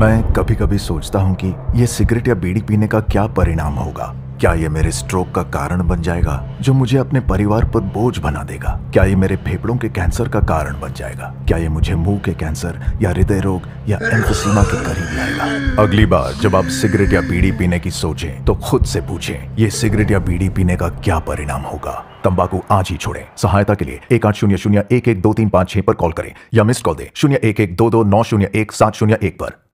मैं कभी कभी सोचता हूँ कि ये सिगरेट या बीड़ी पीने का क्या परिणाम होगा क्या ये मेरे स्ट्रोक का कारण बन जाएगा जो मुझे अपने परिवार पर बोझ बना देगा क्या ये मेरे फेफड़ों के कैंसर का कारण बन जाएगा क्या ये मुझे मुंह के कैंसर या हृदय रोग या एम्फोसीमा के करीब लाएगा अगली बार जब आप सिगरेट या बीड़ी पीने की सोचें तो खुद से पूछें ये सिगरेट या बीड़ी पीने का क्या परिणाम होगा तंबाकू आज ही छोड़े सहायता के लिए एक आठ शून्य शून्य एक एक दो तीन पाँच छह पर कॉल करें या मिस कॉल दें शून्य एक एक दो दो नौ शून्य एक सात शून्य एक पर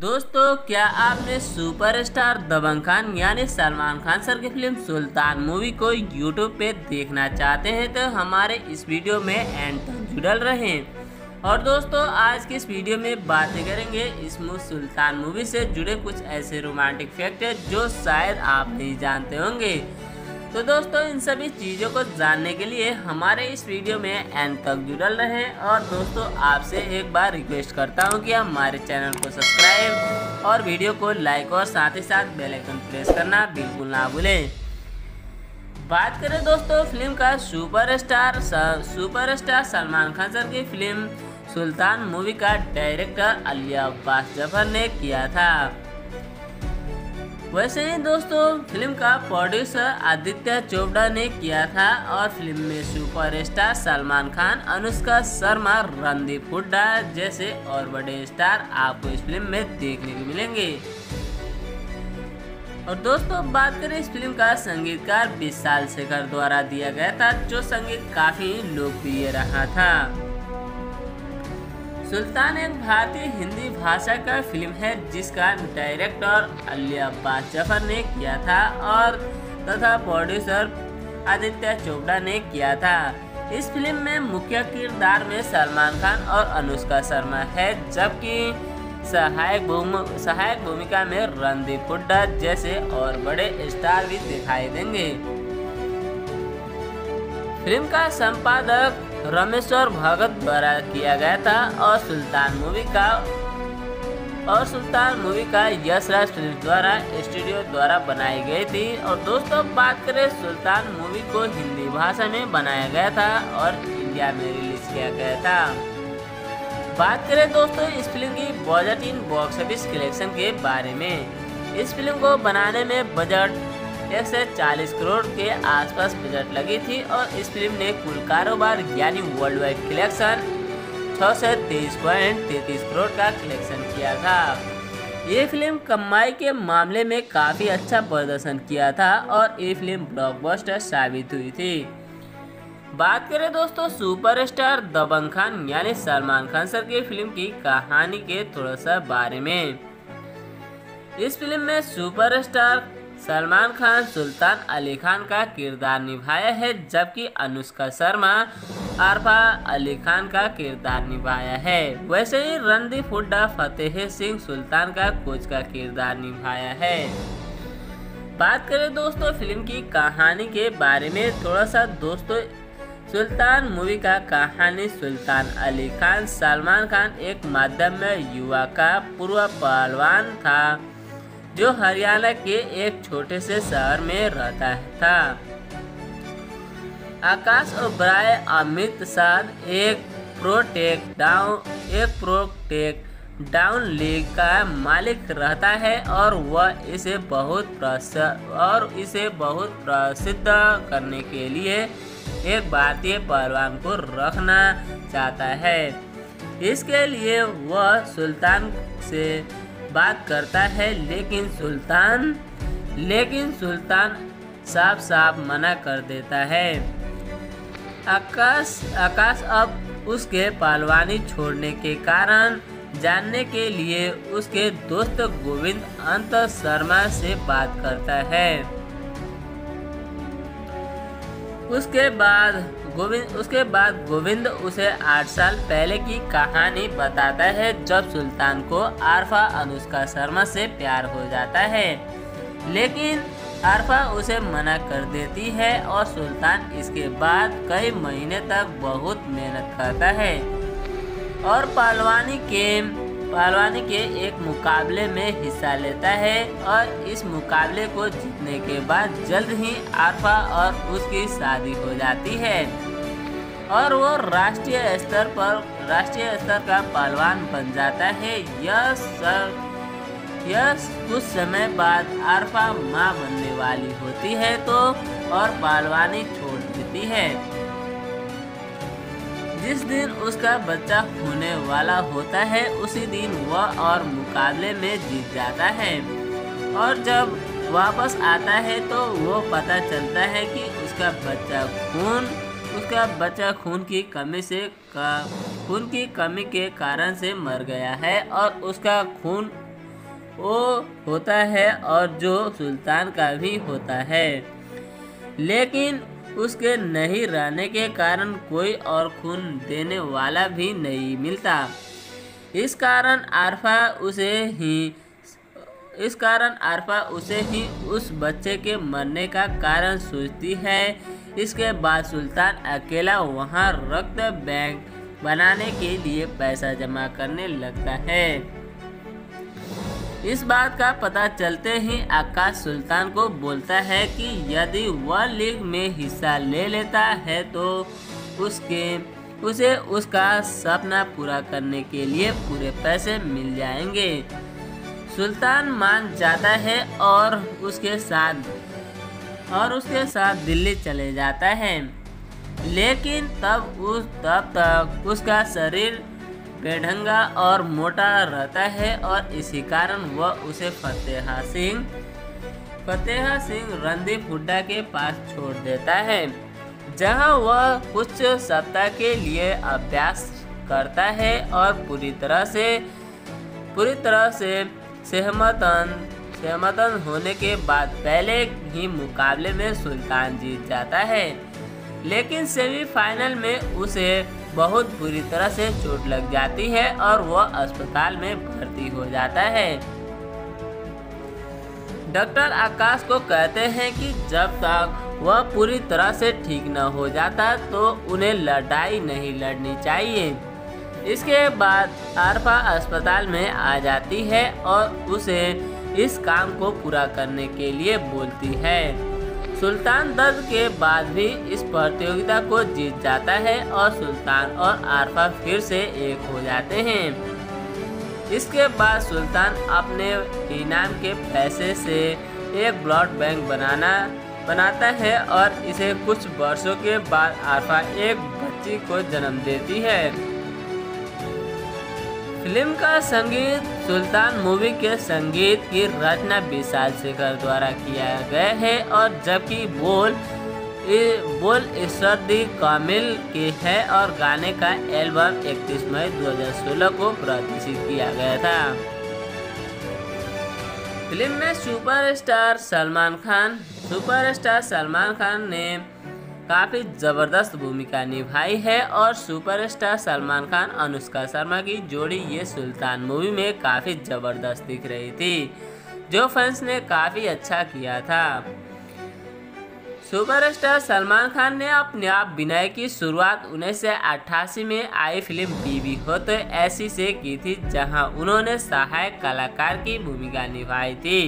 दोस्तों क्या आपने सुपरस्टार दबंग खान यानी सलमान खान सर की फिल्म सुल्तान मूवी को यूट्यूब पे देखना चाहते हैं तो हमारे इस वीडियो में एंड तक जुड़ल रहे और दोस्तों आज की इस वीडियो में बातें करेंगे इस सुल्तान मूवी से जुड़े कुछ ऐसे रोमांटिक फैक्ट जो शायद आप नहीं जानते होंगे तो दोस्तों इन सभी चीज़ों को जानने के लिए हमारे इस वीडियो में एंड तक जुड़ल रहे और दोस्तों आपसे एक बार रिक्वेस्ट करता हूं कि हमारे चैनल को सब्सक्राइब और वीडियो को लाइक और साथ ही साथ बेल आइकन प्रेस करना बिल्कुल ना भूलें बात करें दोस्तों फिल्म का superstar superstar Salman Khan sir की फिल्म सुल्तान मूवी का डायरेक्टर अली अब्बास जफर ने किया था वैसे ही दोस्तों फिल्म का प्रोड्यूसर आदित्य चोपड़ा ने किया था और फिल्म में सुपरस्टार सलमान खान अनुष्का शर्मा रणदीप हुड्डा जैसे और बड़े स्टार आपको इस फिल्म में देखने को मिलेंगे और दोस्तों बात करें इस फिल्म का संगीतकार विशाल शेखर द्वारा दिया गया था जो संगीत काफी लोकप्रिय रहा था सुल्तान एक भारतीय हिंदी भाषा का फिल्म है जिसका डायरेक्टर अली अब्बास जफर ने किया था और तथा प्रोड्यूसर आदित्य चोपड़ा ने किया था इस फिल्म में मुख्य किरदार में सलमान खान और अनुष्का शर्मा है जबकि सहायक सहायक भूमिका में रणदीप हुड्डा जैसे और बड़े स्टार भी दिखाई देंगे फिल्म का संपादक रमेश्वर भगत द्वारा किया गया था और सुल्तान मूवी का और सुल्तान मूवी का यश राज फिल्म द्वारा स्टूडियो द्वारा बनाई गई थी और दोस्तों बात करें सुल्तान मूवी को हिंदी भाषा में बनाया गया था और इंडिया में रिलीज किया गया था बात करें दोस्तों इस फिल्म की बजट इन बॉक्स ऑफिस कलेक्शन के बारे में इस फिल्म को बनाने में बजट एक से चालीस करोड़ के आसपास बजट लगी थी और इस फिल्म ने कुल कारोबार यानी वर्ल्ड वाइड कलेक्शन छः सौ तेईस पॉइंट तैतीस करोड़ का कलेक्शन किया था ये फिल्म कमाई के मामले में काफ़ी अच्छा प्रदर्शन किया था और ये फिल्म ब्लॉकबस्टर साबित हुई थी बात करें दोस्तों सुपरस्टार दबंग खान यानी सलमान खान सर की फिल्म की कहानी के थोड़ा सा बारे में इस फिल्म में सुपरस्टार सलमान खान सुल्तान अली खान का किरदार निभाया है जबकि अनुष्का शर्मा आरफा अली खान का किरदार निभाया है वैसे ही रणदीप हुड्डा फतेह सिंह सुल्तान का कोच का किरदार निभाया है बात करें दोस्तों फिल्म की कहानी के बारे में थोड़ा सा दोस्तों सुल्तान मूवी का कहानी सुल्तान अली खान सलमान खान एक माध्यम में युवा का पूर्व पहलवान था जो हरियाणा के एक छोटे से शहर में रहता था आकाश ओब्राय अमित शाह एक प्रोटेक डाउन एक प्रोटेक डाउन लीग का मालिक रहता है और वह इसे बहुत और इसे बहुत प्रसिद्ध करने के लिए एक भारतीय पहलवान को रखना चाहता है इसके लिए वह सुल्तान से बात करता है लेकिन सुल्तान लेकिन सुल्तान साफ साफ मना कर देता है आकाश आकाश अब उसके पालवानी छोड़ने के कारण जानने के लिए उसके दोस्त गोविंद अंत शर्मा से बात करता है उसके बाद गोविंद उसके बाद गोविंद उसे आठ साल पहले की कहानी बताता है जब सुल्तान को आरफा अनुष्का शर्मा से प्यार हो जाता है लेकिन आरफा उसे मना कर देती है और सुल्तान इसके बाद कई महीने तक बहुत मेहनत करता है और पालवानी के पहलवानी के एक मुकाबले में हिस्सा लेता है और इस मुकाबले को जीतने के बाद जल्द ही आरफा और उसकी शादी हो जाती है और वो राष्ट्रीय स्तर पर राष्ट्रीय स्तर का पहलवान बन जाता है यह सर यह कुछ समय बाद आरफा माँ बनने वाली होती है तो और पहलवानी छोड़ देती है जिस दिन उसका बच्चा होने वाला होता है उसी दिन वह और मुकाबले में जीत जाता है और जब वापस आता है तो वो पता चलता है कि उसका बच्चा खून उसका बच्चा खून की कमी से का खून की कमी के कारण से मर गया है और उसका खून वो होता है और जो सुल्तान का भी होता है लेकिन उसके नहीं रहने के कारण कोई और खून देने वाला भी नहीं मिलता इस कारण आरफा उसे ही इस कारण आरफा उसे ही उस बच्चे के मरने का कारण सोचती है इसके बाद सुल्तान अकेला वहाँ रक्त बैंक बनाने के लिए पैसा जमा करने लगता है इस बात का पता चलते ही आकाश सुल्तान को बोलता है कि यदि वह लीग में हिस्सा ले लेता है तो उसके उसे उसका सपना पूरा करने के लिए पूरे पैसे मिल जाएंगे सुल्तान मान जाता है और उसके साथ और उसके साथ दिल्ली चले जाता है लेकिन तब उस तब तक उसका शरीर बेढंगा और मोटा रहता है और इसी कारण वह उसे फतेहा सिंह फतेहा सिंह रणदीप हुड्डा के पास छोड़ देता है जहां वह कुछ सप्ताह के लिए अभ्यास करता है और पूरी तरह से पूरी तरह से सहमतन सहमतन होने के बाद पहले ही मुकाबले में सुल्तान जीत जाता है लेकिन सेमीफाइनल में उसे बहुत बुरी तरह से चोट लग जाती है और वह अस्पताल में भर्ती हो जाता है डॉक्टर आकाश को कहते हैं कि जब तक वह पूरी तरह से ठीक न हो जाता तो उन्हें लड़ाई नहीं लड़नी चाहिए इसके बाद आरफा अस्पताल में आ जाती है और उसे इस काम को पूरा करने के लिए बोलती है सुल्तान दर्द के बाद भी इस प्रतियोगिता को जीत जाता है और सुल्तान और आरफा फिर से एक हो जाते हैं इसके बाद सुल्तान अपने इनाम के पैसे से एक ब्लड बैंक बनाना बनाता है और इसे कुछ वर्षों के बाद आरफा एक बच्ची को जन्म देती है फिल्म का संगीत सुल्तान मूवी के संगीत की रचना विशाल शेखर द्वारा किया गया है और जबकि बोल बोल ईश्वर दी कामिल के है और गाने का एल्बम 31 मई 2016 को प्रदर्शित किया गया था फिल्म में सुपरस्टार सलमान खान सुपरस्टार सलमान खान ने काफ़ी ज़बरदस्त भूमिका निभाई है और सुपरस्टार सलमान खान अनुष्का शर्मा की जोड़ी ये सुल्तान मूवी में काफ़ी ज़बरदस्त दिख रही थी जो फैंस ने काफ़ी अच्छा किया था सुपरस्टार सलमान खान ने अपने आप विनय की शुरुआत उन्नीस में आई फिल्म बीवी हो तो ऐसी से की थी जहां उन्होंने सहायक कलाकार की भूमिका निभाई थी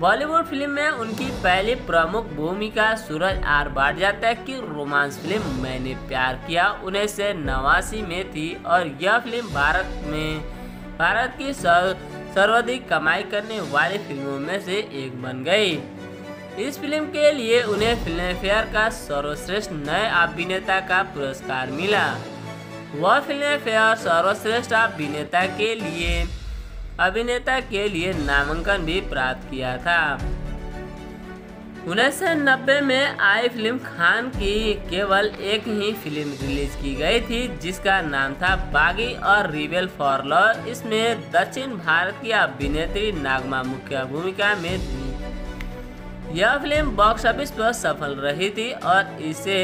बॉलीवुड फिल्म में उनकी पहली प्रमुख भूमिका सूरज आर तक की रोमांस फिल्म मैंने प्यार किया उन्नीस सौ नवासी में थी और यह फिल्म भारत में भारत की सर्वाधिक कमाई करने वाली फिल्मों में से एक बन गई इस फिल्म के लिए उन्हें फिल्मफेयर का सर्वश्रेष्ठ नए अभिनेता का पुरस्कार मिला वह फिल्मफेयर सर्वश्रेष्ठ अभिनेता के लिए अभिनेता के लिए नामांकन भी प्राप्त किया था उन्नीस में आई फिल्म खान की केवल एक ही फिल्म रिलीज की गई थी जिसका नाम था बागी और रिवेल फॉर लॉ इसमें दक्षिण भारत की अभिनेत्री नागमा मुख्य भूमिका में थी यह फिल्म बॉक्स ऑफिस पर सफल रही थी और इसे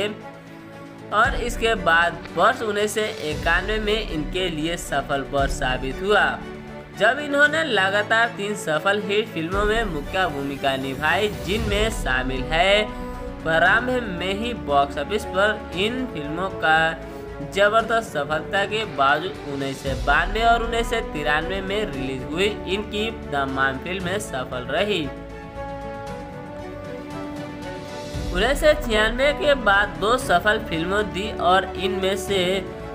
और इसके बाद वर्ष उन्नीस में इनके लिए सफल वर्ष साबित हुआ जब इन्होंने लगातार तीन सफल हिट फिल्मों में मुख्य भूमिका निभाई जिनमें शामिल है प्रारंभ में ही बॉक्स ऑफिस पर इन फिल्मों का जबरदस्त सफलता के बावजूद उन्नीस सौ बानवे और उन्नीस सौ तिरानवे में रिलीज हुई इनकी तमाम फिल्में सफल रही उन्नीस सौ छियानवे के बाद दो सफल फिल्मों दी और इनमें से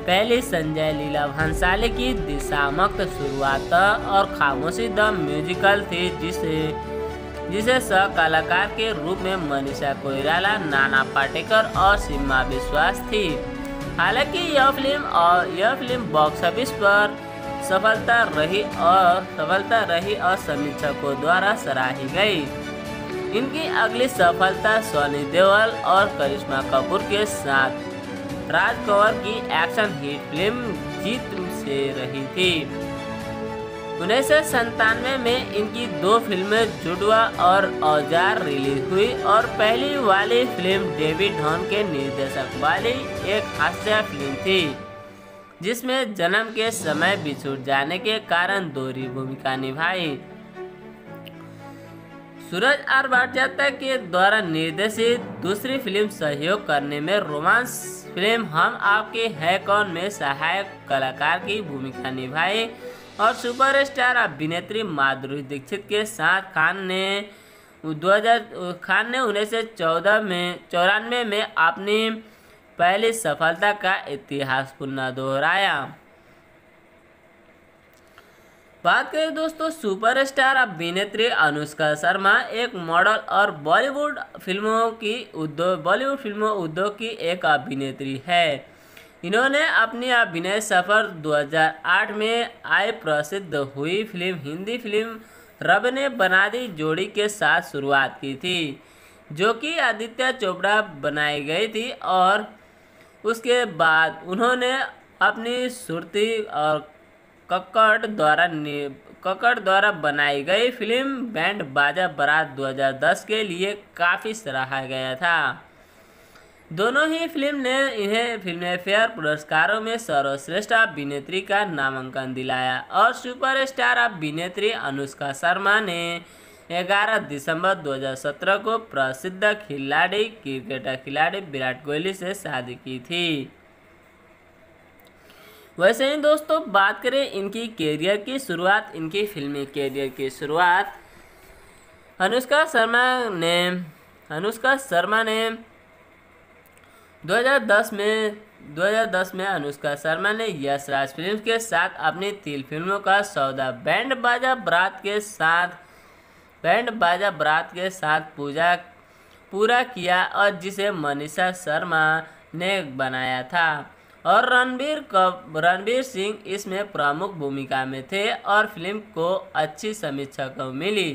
पहले संजय लीला भंसाली की दिशामक शुरुआत और खामोशी द म्यूजिकल थी जिसे जिसे कलाकार के रूप में मनीषा कोइराला नाना पाटेकर और सीमा विश्वास थी हालांकि यह फिल्म और यह फिल्म बॉक्स ऑफिस पर सफलता रही और सफलता रही और समीक्षकों द्वारा सराही गई इनकी अगली सफलता सोनी देवल और करिश्मा कपूर के साथ राज कौर की एक्शन हिट फिल्म जीत से रही थी उन्नीस सौ में इनकी दो फिल्में जुडवा और औजार रिलीज हुई और पहली वाली फिल्म डेविड धोन के निर्देशक वाली एक हास्य फिल्म थी जिसमें जन्म के समय बिछुट जाने के कारण दोहरी भूमिका निभाई सूरज आर भाटियाता के द्वारा निर्देशित दूसरी फिल्म सहयोग करने में रोमांस फिल्म हम आपके है कौन में सहायक कलाकार की भूमिका निभाई और सुपरस्टार अभिनेत्री माधुरी दीक्षित के साथ खान ने 2000 खान ने उन्नीस सौ चौदह में चौरानवे में अपनी पहली सफलता का इतिहास पुनः दोहराया बात करें दोस्तों सुपरस्टार अभिनेत्री अनुष्का शर्मा एक मॉडल और बॉलीवुड फिल्मों की उद्योग बॉलीवुड फिल्मों उद्योग की एक अभिनेत्री है इन्होंने अपनी अभिनय सफर 2008 में आय प्रसिद्ध हुई फिल्म हिंदी फिल्म रब ने बना दी जोड़ी के साथ शुरुआत की थी जो कि आदित्य चोपड़ा बनाई गई थी और उसके बाद उन्होंने अपनी सुरती और कक्कड़ द्वारा कक्कड़ द्वारा बनाई गई फिल्म बैंड बाजा बारात 2010 के लिए काफ़ी सराहा गया था दोनों ही फिल्म ने इन्हें फिल्म फेयर पुरस्कारों में सर्वश्रेष्ठ अभिनेत्री का नामांकन दिलाया और सुपरस्टार अभिनेत्री अनुष्का शर्मा ने 11 दिसंबर 2017 को प्रसिद्ध खिलाड़ी क्रिकेटर खिलाड़ी विराट कोहली से शादी की थी वैसे ही दोस्तों बात करें इनकी कैरियर की शुरुआत इनकी फिल्मी कैरियर की शुरुआत अनुष्का शर्मा ने अनुष्का शर्मा ने 2010 में 2010 में अनुष्का शर्मा ने यश राज फिल्म के साथ अपनी तीन फिल्मों का सौदा बैंड बाजा बरात के साथ बैंड बाजा बरात के साथ पूजा पूरा किया और जिसे मनीषा शर्मा ने बनाया था और रणबीर रणबीर सिंह इसमें प्रमुख भूमिका में थे और फिल्म को अच्छी को मिली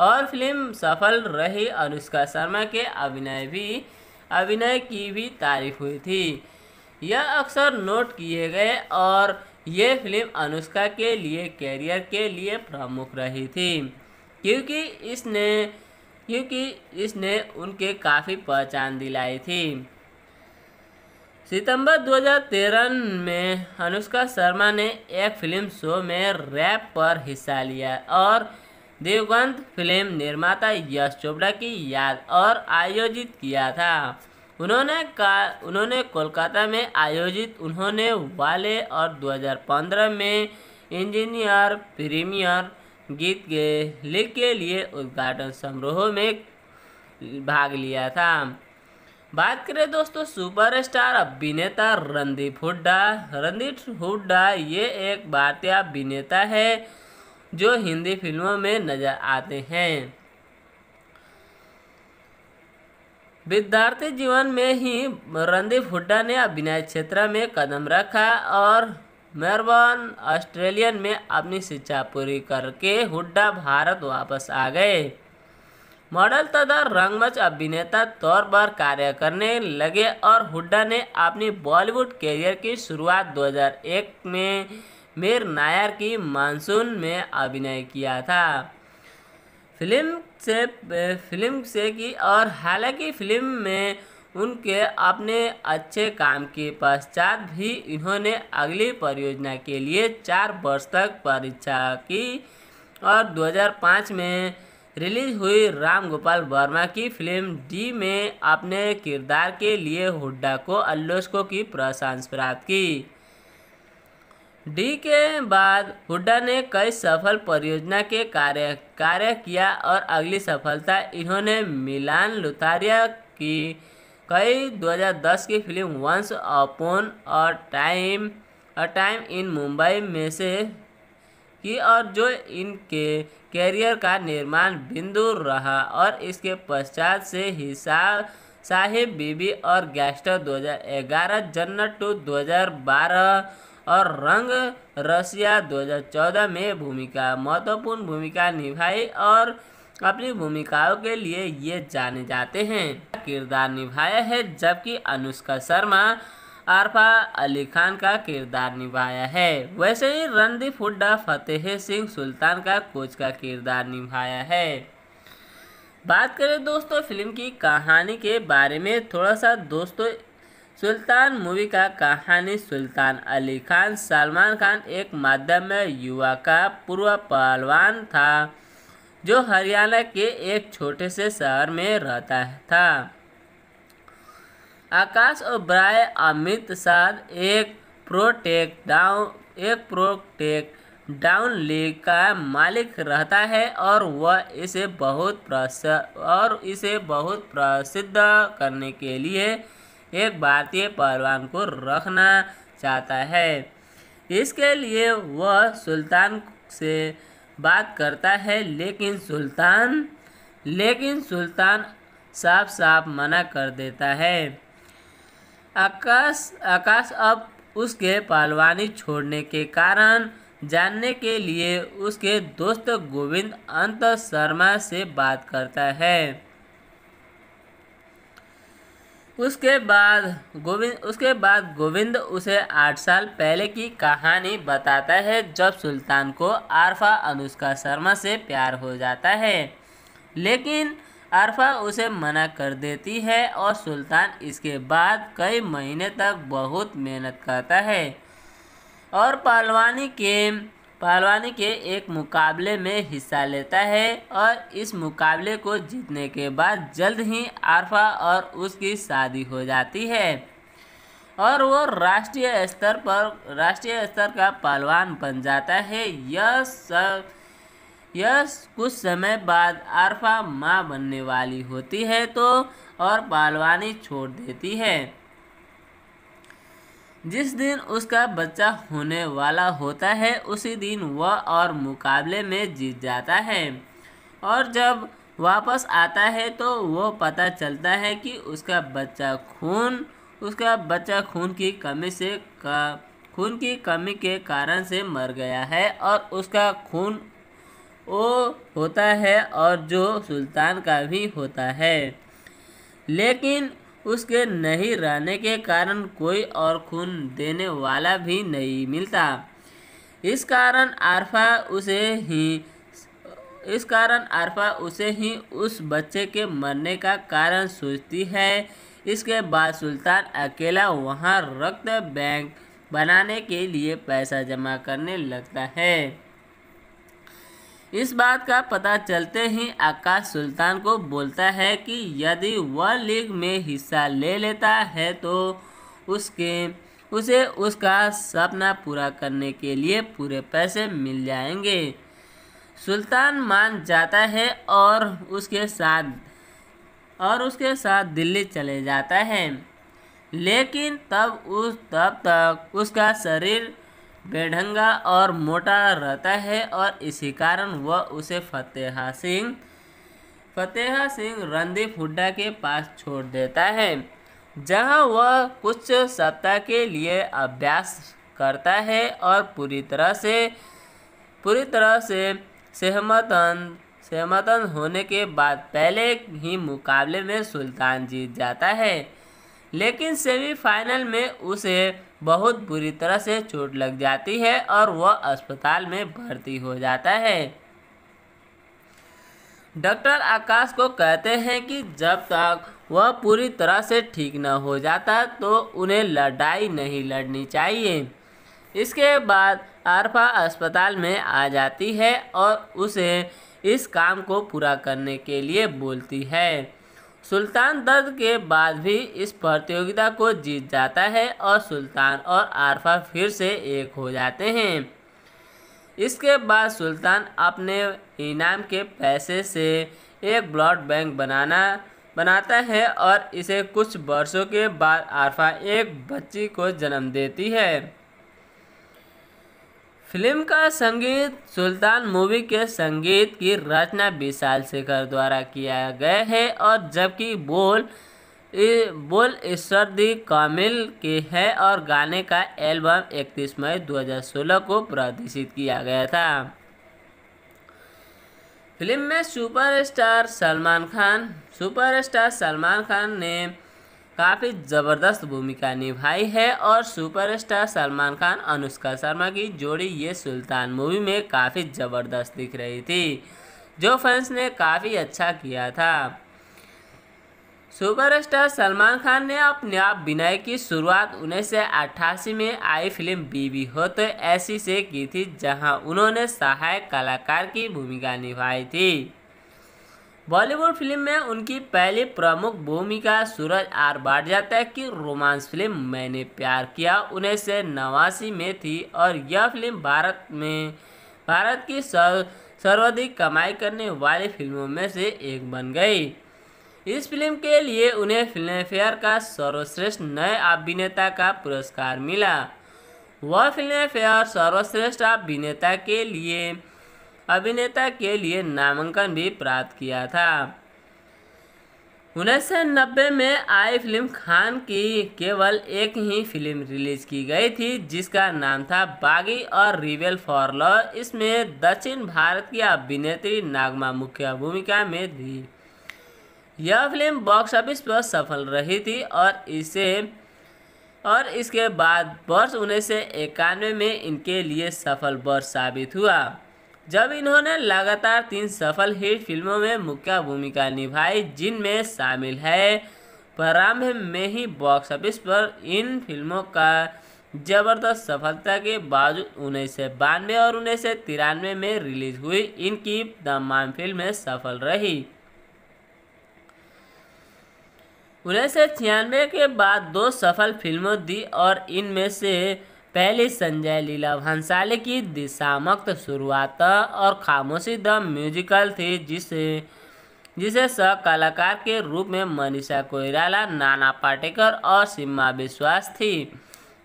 और फिल्म सफल रही अनुष्का शर्मा के अभिनय भी अभिनय की भी तारीफ हुई थी यह अक्सर नोट किए गए और ये फिल्म अनुष्का के लिए कैरियर के लिए प्रमुख रही थी क्योंकि इसने क्योंकि इसने उनके काफ़ी पहचान दिलाई थी सितंबर 2013 में अनुष्का शर्मा ने एक फिल्म शो में रैप पर हिस्सा लिया और देवगंत फिल्म निर्माता यश चोपड़ा की याद और आयोजित किया था उन्होंने का उन्होंने कोलकाता में आयोजित उन्होंने वाले और 2015 में इंजीनियर प्रीमियर गीत के लिख के लिए उद्घाटन समारोह में भाग लिया था बात करें दोस्तों सुपरस्टार अभिनेता रणदीप हुड्डा रणदीप हुड्डा ये एक भारतीय अभिनेता है जो हिंदी फिल्मों में नज़र आते हैं विद्यार्थी जीवन में ही रणदीप हुड्डा ने अभिनय क्षेत्र में कदम रखा और मेलबर्न ऑस्ट्रेलियन में अपनी शिक्षा पूरी करके हुड्डा भारत वापस आ गए मॉडल तथा रंगमंच अभिनेता तौर पर कार्य करने लगे और हुड्डा ने अपनी बॉलीवुड करियर की शुरुआत 2001 में मीर नायर की मानसून में अभिनय किया था फिल्म से फिल्म से की और हालांकि फिल्म में उनके अपने अच्छे काम के पश्चात भी इन्होंने अगली परियोजना के लिए चार वर्ष तक परीक्षा की और 2005 में रिलीज हुई राम गोपाल वर्मा की फिल्म डी में अपने किरदार के लिए हुड्डा को अल्लोस्को की प्रशंसा प्राप्त की डी के बाद हुड्डा ने कई सफल परियोजना के कार्य कार्य किया और अगली सफलता इन्होंने मिलान लुथारिया की कई 2010 की film once upon a time a time in Mumbai में से की और जो इनके कैरियर का निर्माण बिंदु रहा और इसके पश्चात से हिसाब साहिब बीबी और गैस्टर 2011 जन्नत टू 2012 और रंग रसिया 2014 में भूमिका महत्वपूर्ण भूमिका निभाई और अपनी भूमिकाओं के लिए ये जाने जाते हैं किरदार निभाया है जबकि अनुष्का शर्मा आरफा अली खान का किरदार निभाया है वैसे ही रणदीप हुड्डा फतेह सिंह सुल्तान का कोच का किरदार निभाया है बात करें दोस्तों फिल्म की कहानी के बारे में थोड़ा सा दोस्तों सुल्तान मूवी का कहानी सुल्तान अली खान सलमान खान एक माध्यम युवा का पूर्व पहलवान था जो हरियाणा के एक छोटे से शहर में रहता था आकाश और ब्राय अमित शाह एक प्रोटेक डाउन एक प्रोटेक डाउन लीग का मालिक रहता है और वह इसे बहुत और इसे बहुत प्रसिद्ध करने के लिए एक भारतीय पहलवान को रखना चाहता है इसके लिए वह सुल्तान से बात करता है लेकिन सुल्तान लेकिन सुल्तान साफ साफ मना कर देता है आकाश आकाश अब उसके पहलवानी छोड़ने के कारण जानने के लिए उसके दोस्त गोविंद अंत शर्मा से बात करता है उसके बाद गोविंद उसके बाद गोविंद उसे आठ साल पहले की कहानी बताता है जब सुल्तान को आरफा अनुष्का शर्मा से प्यार हो जाता है लेकिन आरफा उसे मना कर देती है और सुल्तान इसके बाद कई महीने तक बहुत मेहनत करता है और पहलवानी के पहलवानी के एक मुकाबले में हिस्सा लेता है और इस मुकाबले को जीतने के बाद जल्द ही आरफा और उसकी शादी हो जाती है और वो राष्ट्रीय स्तर पर राष्ट्रीय स्तर का पहलवान बन जाता है यह सब यस कुछ समय बाद आरफा माँ बनने वाली होती है तो और बालवानी छोड़ देती है जिस दिन उसका बच्चा होने वाला होता है उसी दिन वह और मुकाबले में जीत जाता है और जब वापस आता है तो वो पता चलता है कि उसका बच्चा खून उसका बच्चा खून की कमी से का खून की कमी के कारण से मर गया है और उसका खून वो होता है और जो सुल्तान का भी होता है लेकिन उसके नहीं रहने के कारण कोई और खून देने वाला भी नहीं मिलता इस कारण आरफा उसे ही इस कारण आरफा उसे ही उस बच्चे के मरने का कारण सोचती है इसके बाद सुल्तान अकेला वहाँ रक्त बैंक बनाने के लिए पैसा जमा करने लगता है इस बात का पता चलते ही आकाश सुल्तान को बोलता है कि यदि वह लीग में हिस्सा ले लेता है तो उसके उसे उसका सपना पूरा करने के लिए पूरे पैसे मिल जाएंगे सुल्तान मान जाता है और उसके साथ और उसके साथ दिल्ली चले जाता है लेकिन तब उस तब तक उसका शरीर बेढंगा और मोटा रहता है और इसी कारण वह उसे फतेहा सिंह फतेहा सिंह रणदीप हुड्डा के पास छोड़ देता है जहां वह कुछ सप्ताह के लिए अभ्यास करता है और पूरी तरह से पूरी तरह से सहमतन सहमतन होने के बाद पहले ही मुकाबले में सुल्तान जीत जाता है लेकिन सेमीफाइनल में उसे बहुत बुरी तरह से चोट लग जाती है और वह अस्पताल में भर्ती हो जाता है डॉक्टर आकाश को कहते हैं कि जब तक वह पूरी तरह से ठीक न हो जाता तो उन्हें लड़ाई नहीं लड़नी चाहिए इसके बाद आरफा अस्पताल में आ जाती है और उसे इस काम को पूरा करने के लिए बोलती है सुल्तान दर्द के बाद भी इस प्रतियोगिता को जीत जाता है और सुल्तान और आरफा फिर से एक हो जाते हैं इसके बाद सुल्तान अपने इनाम के पैसे से एक ब्लड बैंक बनाना बनाता है और इसे कुछ वर्षों के बाद आरफा एक बच्ची को जन्म देती है फिल्म का संगीत सुल्तान मूवी के संगीत की रचना विशाल शेखर द्वारा किया गया है और जबकि बोल बोल ईश्वर दी कामिल के है और गाने का एल्बम 31 मई 2016 को प्रदर्शित किया गया था फिल्म में सुपरस्टार सलमान खान सुपरस्टार सलमान खान ने काफ़ी ज़बरदस्त भूमिका निभाई है और सुपरस्टार सलमान खान अनुष्का शर्मा की जोड़ी ये सुल्तान मूवी में काफ़ी ज़बरदस्त दिख रही थी जो फैंस ने काफ़ी अच्छा किया था सुपरस्टार सलमान खान ने अपने आप विनय की शुरुआत उन्नीस में आई फिल्म बीबी हो तो ऐसी से की थी जहां उन्होंने सहायक कलाकार की भूमिका निभाई थी बॉलीवुड फिल्म में उनकी पहली प्रमुख भूमिका सूरज आर बाडजात्या की रोमांस फिल्म मैंने प्यार किया उन्नीस सौ नवासी में थी और यह फिल्म भारत में भारत की सर्वाधिक कमाई करने वाली फिल्मों में से एक बन गई इस फिल्म के लिए उन्हें फिल्म फेयर का सर्वश्रेष्ठ नए अभिनेता का पुरस्कार मिला वह फिल्म फेयर सर्वश्रेष्ठ अभिनेता के लिए अभिनेता के लिए नामांकन भी प्राप्त किया था उन्नीस सौ नब्बे में आई फिल्म खान की केवल एक ही फिल्म रिलीज की गई थी जिसका नाम था बागी और रिवेल फॉर लॉ इसमें दक्षिण भारत की अभिनेत्री नागमा मुख्य भूमिका में थी यह फिल्म बॉक्स ऑफिस पर सफल रही थी और इसे और इसके बाद वर्ष उन्नीस में इनके लिए सफल वर्ष साबित हुआ जब इन्होंने लगातार तीन सफल हिट फिल्मों में मुख्य भूमिका निभाई जिनमें शामिल है प्रारंभ में ही बॉक्स ऑफिस पर इन फिल्मों का जबरदस्त सफलता के बावजूद उन्नीस सौ बानवे और उन्नीस सौ तिरानवे में रिलीज हुई इनकी दमाम फिल्में सफल रही उन्नीस सौ छियानवे के बाद दो सफल फिल्मों दी और इनमें से पहली संजय लीला भंसाली की दिशामक्त शुरुआत और खामोशी द म्यूजिकल थी जिसे जिसे सह कलाकार के रूप में मनीषा कोइराला नाना पाटेकर और सीमा विश्वास थी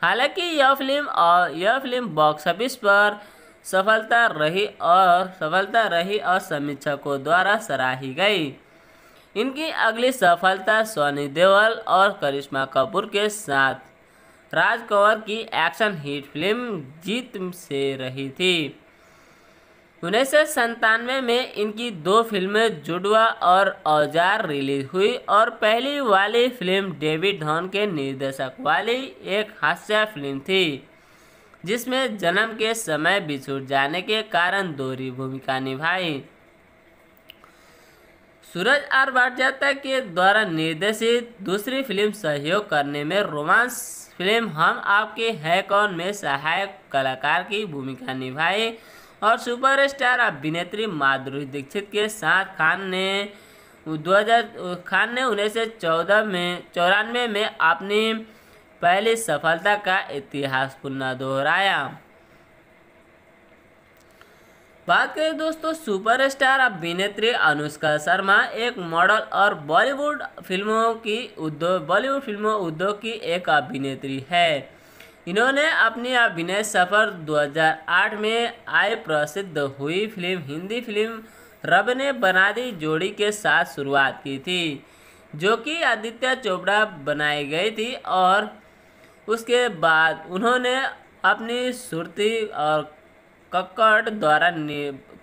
हालांकि यह फिल्म और यह फिल्म बॉक्स ऑफिस पर सफलता रही और सफलता रही और समीक्षकों द्वारा सराही गई इनकी अगली सफलता सोनी देवल और करिश्मा कपूर के साथ राज कंवर की एक्शन हिट फिल्म जीत से रही थी उन्नीस सौ में इनकी दो फिल्में जुड़वा और औजार रिलीज हुई और पहली वाली फिल्म डेविड धॉन के निर्देशक वाली एक हास्य फिल्म थी जिसमें जन्म के समय बिछुड़ जाने के कारण दोहरी भूमिका निभाई सूरज आर वाटजाता के द्वारा निर्देशित दूसरी फिल्म सहयोग करने में रोमांस फिल्म हम आपके है कौन में सहायक कलाकार की भूमिका निभाई और सुपरस्टार अभिनेत्री माधुरी दीक्षित के साथ खान ने 2000 खान ने उन्नीस सौ चौदह में चौरानवे में अपनी पहली सफलता का इतिहास पुनः दोहराया बात करें दोस्तों सुपरस्टार अभिनेत्री अनुष्का शर्मा एक मॉडल और बॉलीवुड फिल्मों की उद्योग बॉलीवुड फिल्मों उद्योग की एक अभिनेत्री है इन्होंने अपनी अभिनय सफर 2008 में आय प्रसिद्ध हुई फिल्म हिंदी फिल्म रब ने बना दी जोड़ी के साथ शुरुआत की थी जो कि आदित्य चोपड़ा बनाई गई थी और उसके बाद उन्होंने अपनी सुरती और कक्कड़ द्वारा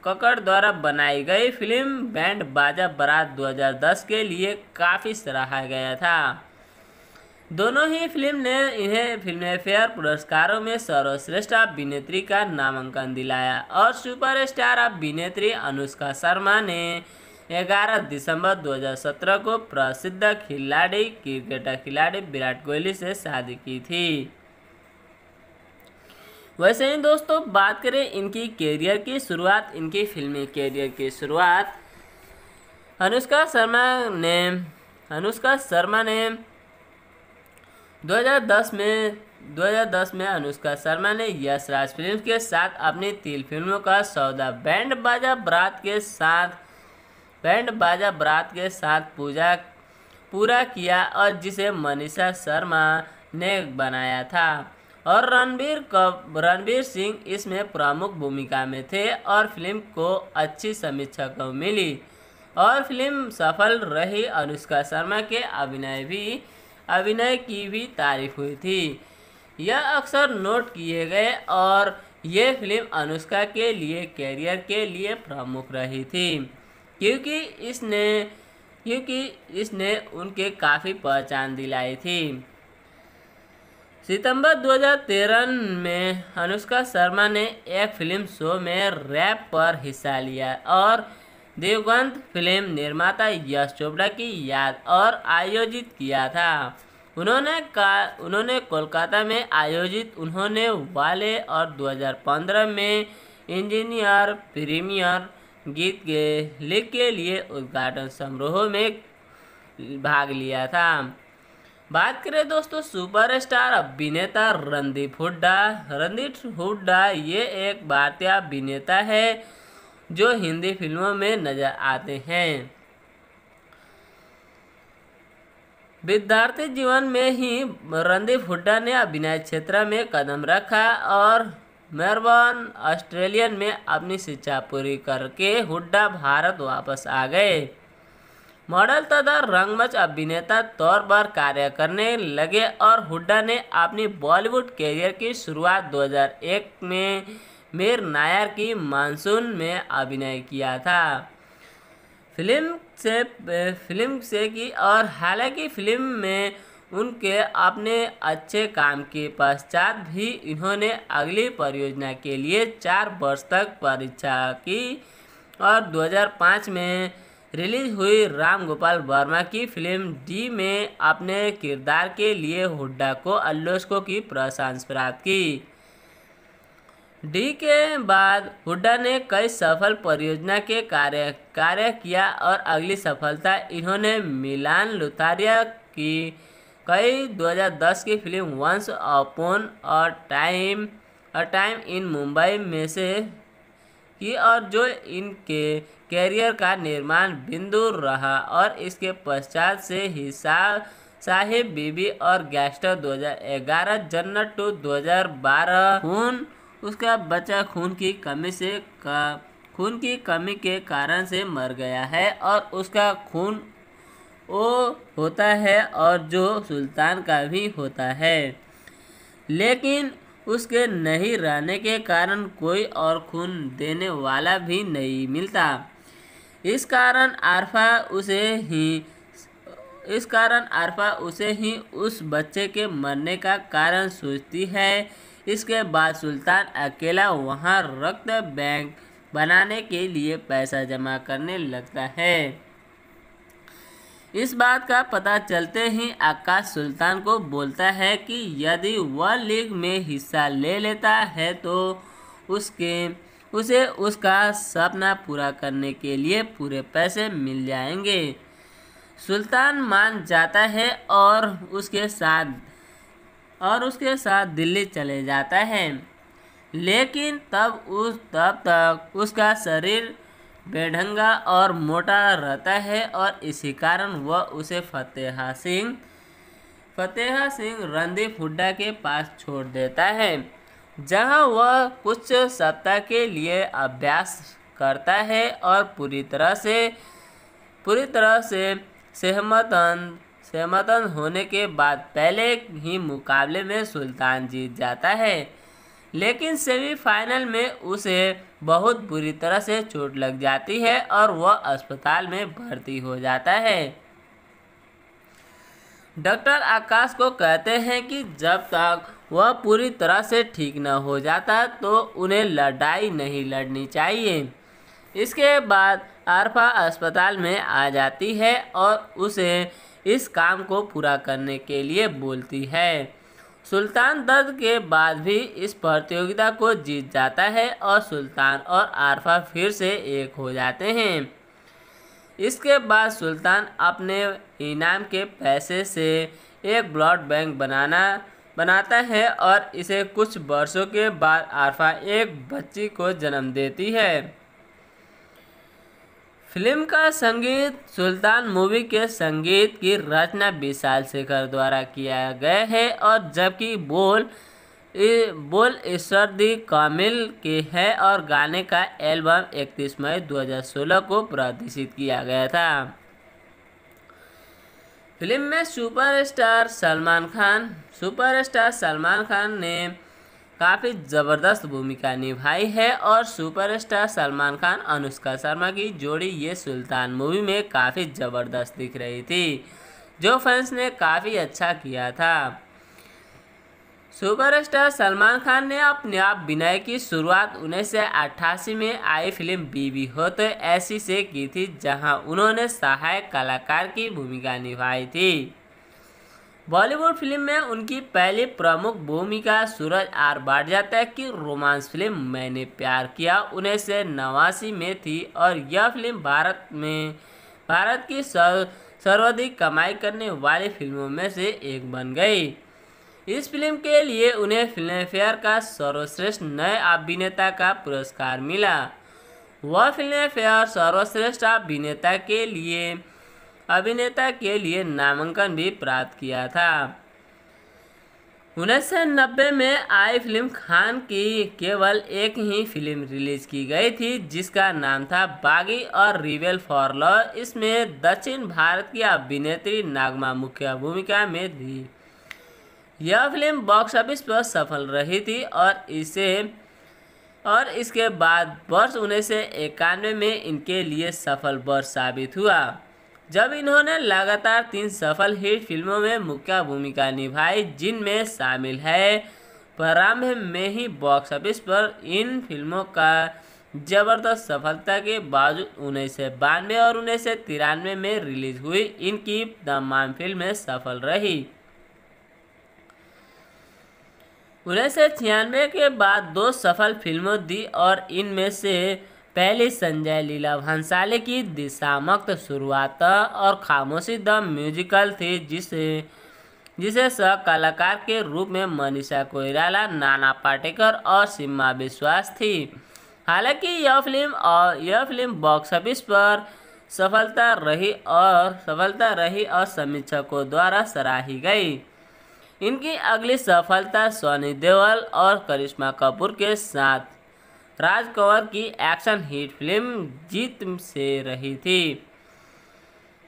कक्कड़ द्वारा बनाई गई फिल्म बैंड बाजा बारात 2010 के लिए काफ़ी सराहा गया था दोनों ही फिल्म ने इन्हें फिल्म फेयर पुरस्कारों में सर्वश्रेष्ठ अभिनेत्री का नामांकन दिलाया और सुपरस्टार अभिनेत्री अनुष्का शर्मा ने 11 दिसंबर 2017 को प्रसिद्ध खिलाड़ी क्रिकेटर खिलाड़ी विराट कोहली से शादी की थी वैसे ही दोस्तों बात करें इनकी कैरियर की शुरुआत इनकी फिल्मी कैरियर की शुरुआत अनुष्का शर्मा ने अनुष्का शर्मा ने 2010 में 2010 में अनुष्का शर्मा ने यश राज फिल्म के साथ अपनी तीन फिल्मों का सौदा बैंड बाजा बरात के साथ बैंड बाजा बरात के साथ पूजा पूरा किया और जिसे मनीषा शर्मा ने बनाया था और रणबीर कब रणबीर सिंह इसमें प्रमुख भूमिका में थे और फिल्म को अच्छी को मिली और फिल्म सफल रही अनुष्का शर्मा के अभिनय भी अभिनय की भी तारीफ हुई थी यह अक्सर नोट किए गए और ये फिल्म अनुष्का के लिए कैरियर के लिए प्रमुख रही थी क्योंकि इसने क्योंकि इसने उनके काफ़ी पहचान दिलाई थी सितंबर 2013 में अनुष्का शर्मा ने एक फिल्म शो में रैप पर हिस्सा लिया और देवगंत फिल्म निर्माता यश चोपड़ा की याद और आयोजित किया था उन्होंने का उन्होंने कोलकाता में आयोजित उन्होंने वाले और 2015 में इंजीनियर प्रीमियर गीत के लिख के लिए उद्घाटन समारोह में भाग लिया था बात करें दोस्तों सुपरस्टार अभिनेता रणदीप हुड्डा रणदीप हुड्डा ये एक भारतीय अभिनेता है जो हिंदी फिल्मों में नजर आते हैं विद्यार्थी जीवन में ही रणदीप हुड्डा ने अभिनय क्षेत्र में कदम रखा और मेरबर्न ऑस्ट्रेलियन में अपनी शिक्षा पूरी करके हुड्डा भारत वापस आ गए मॉडल तथा रंगमंच अभिनेता तौर पर कार्य करने लगे और हुड्डा ने अपनी बॉलीवुड करियर की शुरुआत 2001 में मीर नायर की मानसून में अभिनय किया था फिल्म से फिल्म से की और हालांकि फिल्म में उनके अपने अच्छे काम के पश्चात भी इन्होंने अगली परियोजना के लिए चार वर्ष तक परीक्षा की और 2005 में रिलीज हुई राम गोपाल वर्मा की फिल्म डी में अपने किरदार के लिए हुड्डा को अल्लोस्को की प्रशंसा प्राप्त की डी के बाद हुड्डा ने कई सफल परियोजना के कार्य कार्य किया और अगली सफलता इन्होंने मिलान लुथारिया की कई 2010 की film once upon a time a time in Mumbai में से की और जो इनके कैरियर का निर्माण बिंदु रहा और इसके पश्चात से हिसाब साहिब बीबी और गैस्टर 2011 जन्नत टू 2012 खून उसका बच्चा खून की कमी से का खून की कमी के कारण से मर गया है और उसका खून ओ होता है और जो सुल्तान का भी होता है लेकिन उसके नहीं रहने के कारण कोई और खून देने वाला भी नहीं मिलता इस कारण आरफा उसे ही इस कारण आरफा उसे ही उस बच्चे के मरने का कारण सोचती है इसके बाद सुल्तान अकेला वहाँ रक्त बैंक बनाने के लिए पैसा जमा करने लगता है इस बात का पता चलते ही आकाश सुल्तान को बोलता है कि यदि वह लीग में हिस्सा ले लेता है तो उसके उसे उसका सपना पूरा करने के लिए पूरे पैसे मिल जाएंगे सुल्तान मान जाता है और उसके साथ और उसके साथ दिल्ली चले जाता है लेकिन तब उस तब तक उसका शरीर बेढंगा और मोटा रहता है और इसी कारण वह उसे फतेहा सिंह फतेहा सिंह रणदीप हुड्डा के पास छोड़ देता है जहां वह कुछ सप्ताह के लिए अभ्यास करता है और पूरी तरह से पूरी तरह से सहमतन सहमतन होने के बाद पहले ही मुकाबले में सुल्तान जीत जाता है लेकिन सेमीफाइनल में उसे बहुत बुरी तरह से चोट लग जाती है और वह अस्पताल में भर्ती हो जाता है डॉक्टर आकाश को कहते हैं कि जब तक वह पूरी तरह से ठीक न हो जाता तो उन्हें लड़ाई नहीं लड़नी चाहिए इसके बाद आरफा अस्पताल में आ जाती है और उसे इस काम को पूरा करने के लिए बोलती है सुल्तान दर्द के बाद भी इस प्रतियोगिता को जीत जाता है और सुल्तान और आरफा फिर से एक हो जाते हैं इसके बाद सुल्तान अपने इनाम के पैसे से एक ब्लड बैंक बनाना बनाता है और इसे कुछ वर्षों के बाद आरफा एक बच्ची को जन्म देती है फिल्म का संगीत सुल्तान मूवी के संगीत की रचना विशाल शेखर द्वारा किया गया है और जबकि बोल बोल ईश्वर दी कामिल के है और गाने का एल्बम 31 मई 2016 को प्रदर्शित किया गया था फिल्म में सुपरस्टार सलमान खान सुपरस्टार सलमान खान ने काफ़ी ज़बरदस्त भूमिका निभाई है और सुपरस्टार सलमान खान अनुष्का शर्मा की जोड़ी ये सुल्तान मूवी में काफ़ी ज़बरदस्त दिख रही थी जो फैंस ने काफ़ी अच्छा किया था सुपरस्टार सलमान खान ने अपने आप विनय की शुरुआत उन्नीस में आई फिल्म बीबी हो तो ऐसी से की थी जहां उन्होंने सहायक कलाकार की भूमिका निभाई थी बॉलीवुड फिल्म में उनकी पहली प्रमुख भूमिका सूरज आर तक की रोमांस फिल्म मैंने प्यार किया उन्नीस सौ नवासी में थी और यह फिल्म भारत में भारत की सर्वाधिक कमाई करने वाली फिल्मों में से एक बन गई इस फिल्म के लिए उन्हें फिल्म फेयर का सर्वश्रेष्ठ नए अभिनेता का पुरस्कार मिला वह फिल्म फेयर सर्वश्रेष्ठ अभिनेता के लिए अभिनेता के लिए नामांकन भी प्राप्त किया था उन्नीस सौ नब्बे में आई फिल्म खान की केवल एक ही फिल्म रिलीज की गई थी जिसका नाम था बागी और रिवेल फॉर लॉ इसमें दक्षिण भारत की अभिनेत्री नागमा मुख्य भूमिका में थी यह फिल्म बॉक्स ऑफिस पर सफल रही थी और इसे और इसके बाद वर्ष उन्नीस सौ इक्यानवे में इनके लिए सफल वर्ष साबित हुआ जब इन्होंने लगातार तीन सफल हिट फिल्मों में मुख्य भूमिका निभाई जिनमें शामिल है प्रारंभ में ही बॉक्स ऑफिस पर इन फिल्मों का जबरदस्त सफलता के बावजूद उन्नीस सौ बानवे और उन्नीस सौ तिरानवे में रिलीज हुई इनकी तमाम फिल्में सफल रही उन्नीस सौ छियानवे के बाद दो सफल फिल्मों दी और इनमें से पहली संजय लीला भंसाली की दिशामक्त शुरुआत और खामोशी द म्यूजिकल थी जिसे जिसे सह कलाकार के रूप में मनीषा कोइराला नाना पाटेकर और सीमा विश्वास थी हालांकि यह फिल्म और यह फिल्म बॉक्स ऑफिस पर सफलता रही और सफलता रही और समीक्षकों द्वारा सराही गई इनकी अगली सफलता सोनी देवल और करिश्मा कपूर के साथ राज कंवर की एक्शन हिट फिल्म जीत से रही थी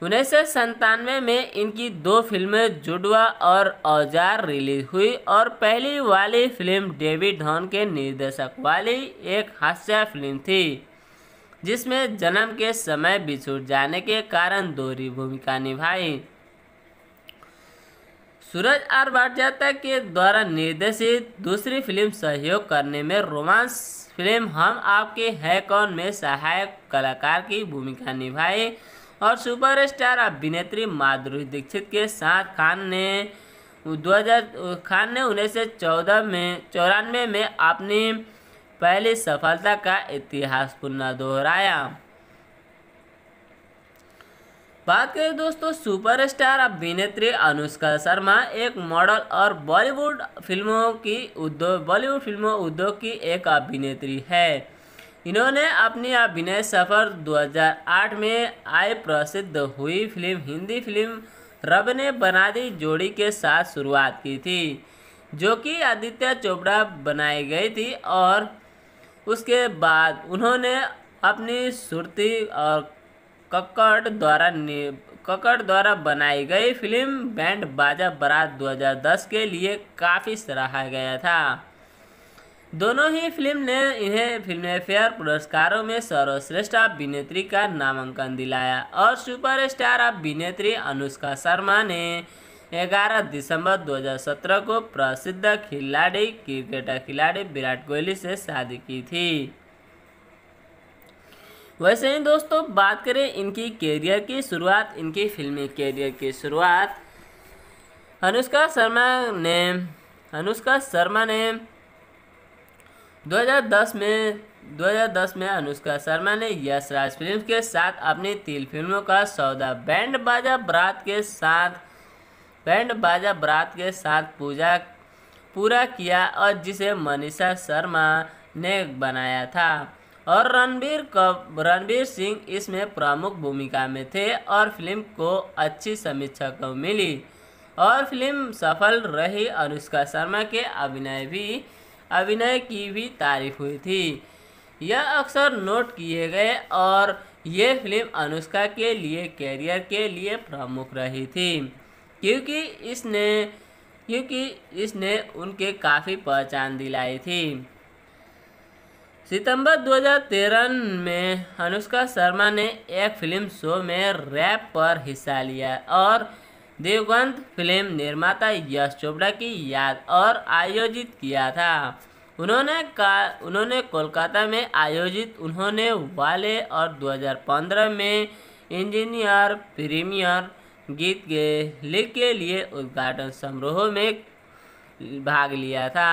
उन्नीस सौ में इनकी दो फिल्में जुडवा और औजार रिलीज हुई और पहली वाली फिल्म डेविड धॉन के निर्देशक वाली एक हास्य फिल्म थी जिसमें जन्म के समय बिछुड़ जाने के कारण दोहरी भूमिका निभाई सूरज आर भारजाता के द्वारा निर्देशित दूसरी फिल्म सहयोग करने में रोमांस फिल्म हम आपके है कौन में सहायक कलाकार की भूमिका निभाई और सुपरस्टार अभिनेत्री माधुरी दीक्षित के साथ खान ने 2000 खान ने उन्नीस सौ चौदह में चौरानवे में अपनी पहली सफलता का इतिहास पुनः दोहराया बात करें दोस्तों सुपरस्टार अभिनेत्री अनुष्का शर्मा एक मॉडल और बॉलीवुड फिल्मों की उद्योग बॉलीवुड फिल्मों उद्योग की एक अभिनेत्री है इन्होंने अपनी अभिनय सफर 2008 में आय प्रसिद्ध हुई फिल्म हिंदी फिल्म रब ने बना दी जोड़ी के साथ शुरुआत की थी जो कि आदित्य चोपड़ा बनाई गई थी और उसके बाद उन्होंने अपनी सुरती और कक्कड़ द्वारा कक्कड़ द्वारा बनाई गई फिल्म बैंड बाजा बारात 2010 के लिए काफ़ी सराहा गया था दोनों ही फिल्म ने इन्हें फिल्म फेयर पुरस्कारों में सर्वश्रेष्ठ अभिनेत्री का नामांकन दिलाया और सुपरस्टार अभिनेत्री अनुष्का शर्मा ने 11 दिसंबर 2017 को प्रसिद्ध खिलाड़ी क्रिकेटर खिलाड़ी विराट कोहली से शादी की थी वैसे ही दोस्तों बात करें इनकी कैरियर की शुरुआत इनकी फिल्मी कैरियर की शुरुआत अनुष्का शर्मा ने अनुष्का शर्मा ने 2010 में 2010 में अनुष्का शर्मा ने यश राज फिल्म के साथ अपनी तीन फिल्मों का सौदा बैंड बाजा बरात के साथ बैंड बाजा बरात के साथ पूजा पूरा किया और जिसे मनीषा शर्मा ने बनाया था और रणबीर कब रणबीर सिंह इसमें प्रमुख भूमिका में थे और फिल्म को अच्छी समीक्षा को मिली और फिल्म सफल रही अनुष्का शर्मा के अभिनय भी अभिनय की भी तारीफ हुई थी यह अक्सर नोट किए गए और ये फिल्म अनुष्का के लिए कैरियर के लिए प्रमुख रही थी क्योंकि इसने क्योंकि इसने उनके काफ़ी पहचान दिलाई थी सितंबर 2013 में अनुष्का शर्मा ने एक फिल्म शो में रैप पर हिस्सा लिया और देवगंत फिल्म निर्माता यश चोपड़ा की याद और आयोजित किया था उन्होंने का उन्होंने कोलकाता में आयोजित उन्होंने वाले और 2015 में इंजीनियर प्रीमियर गीत के लिख के लिए उद्घाटन समारोह में भाग लिया था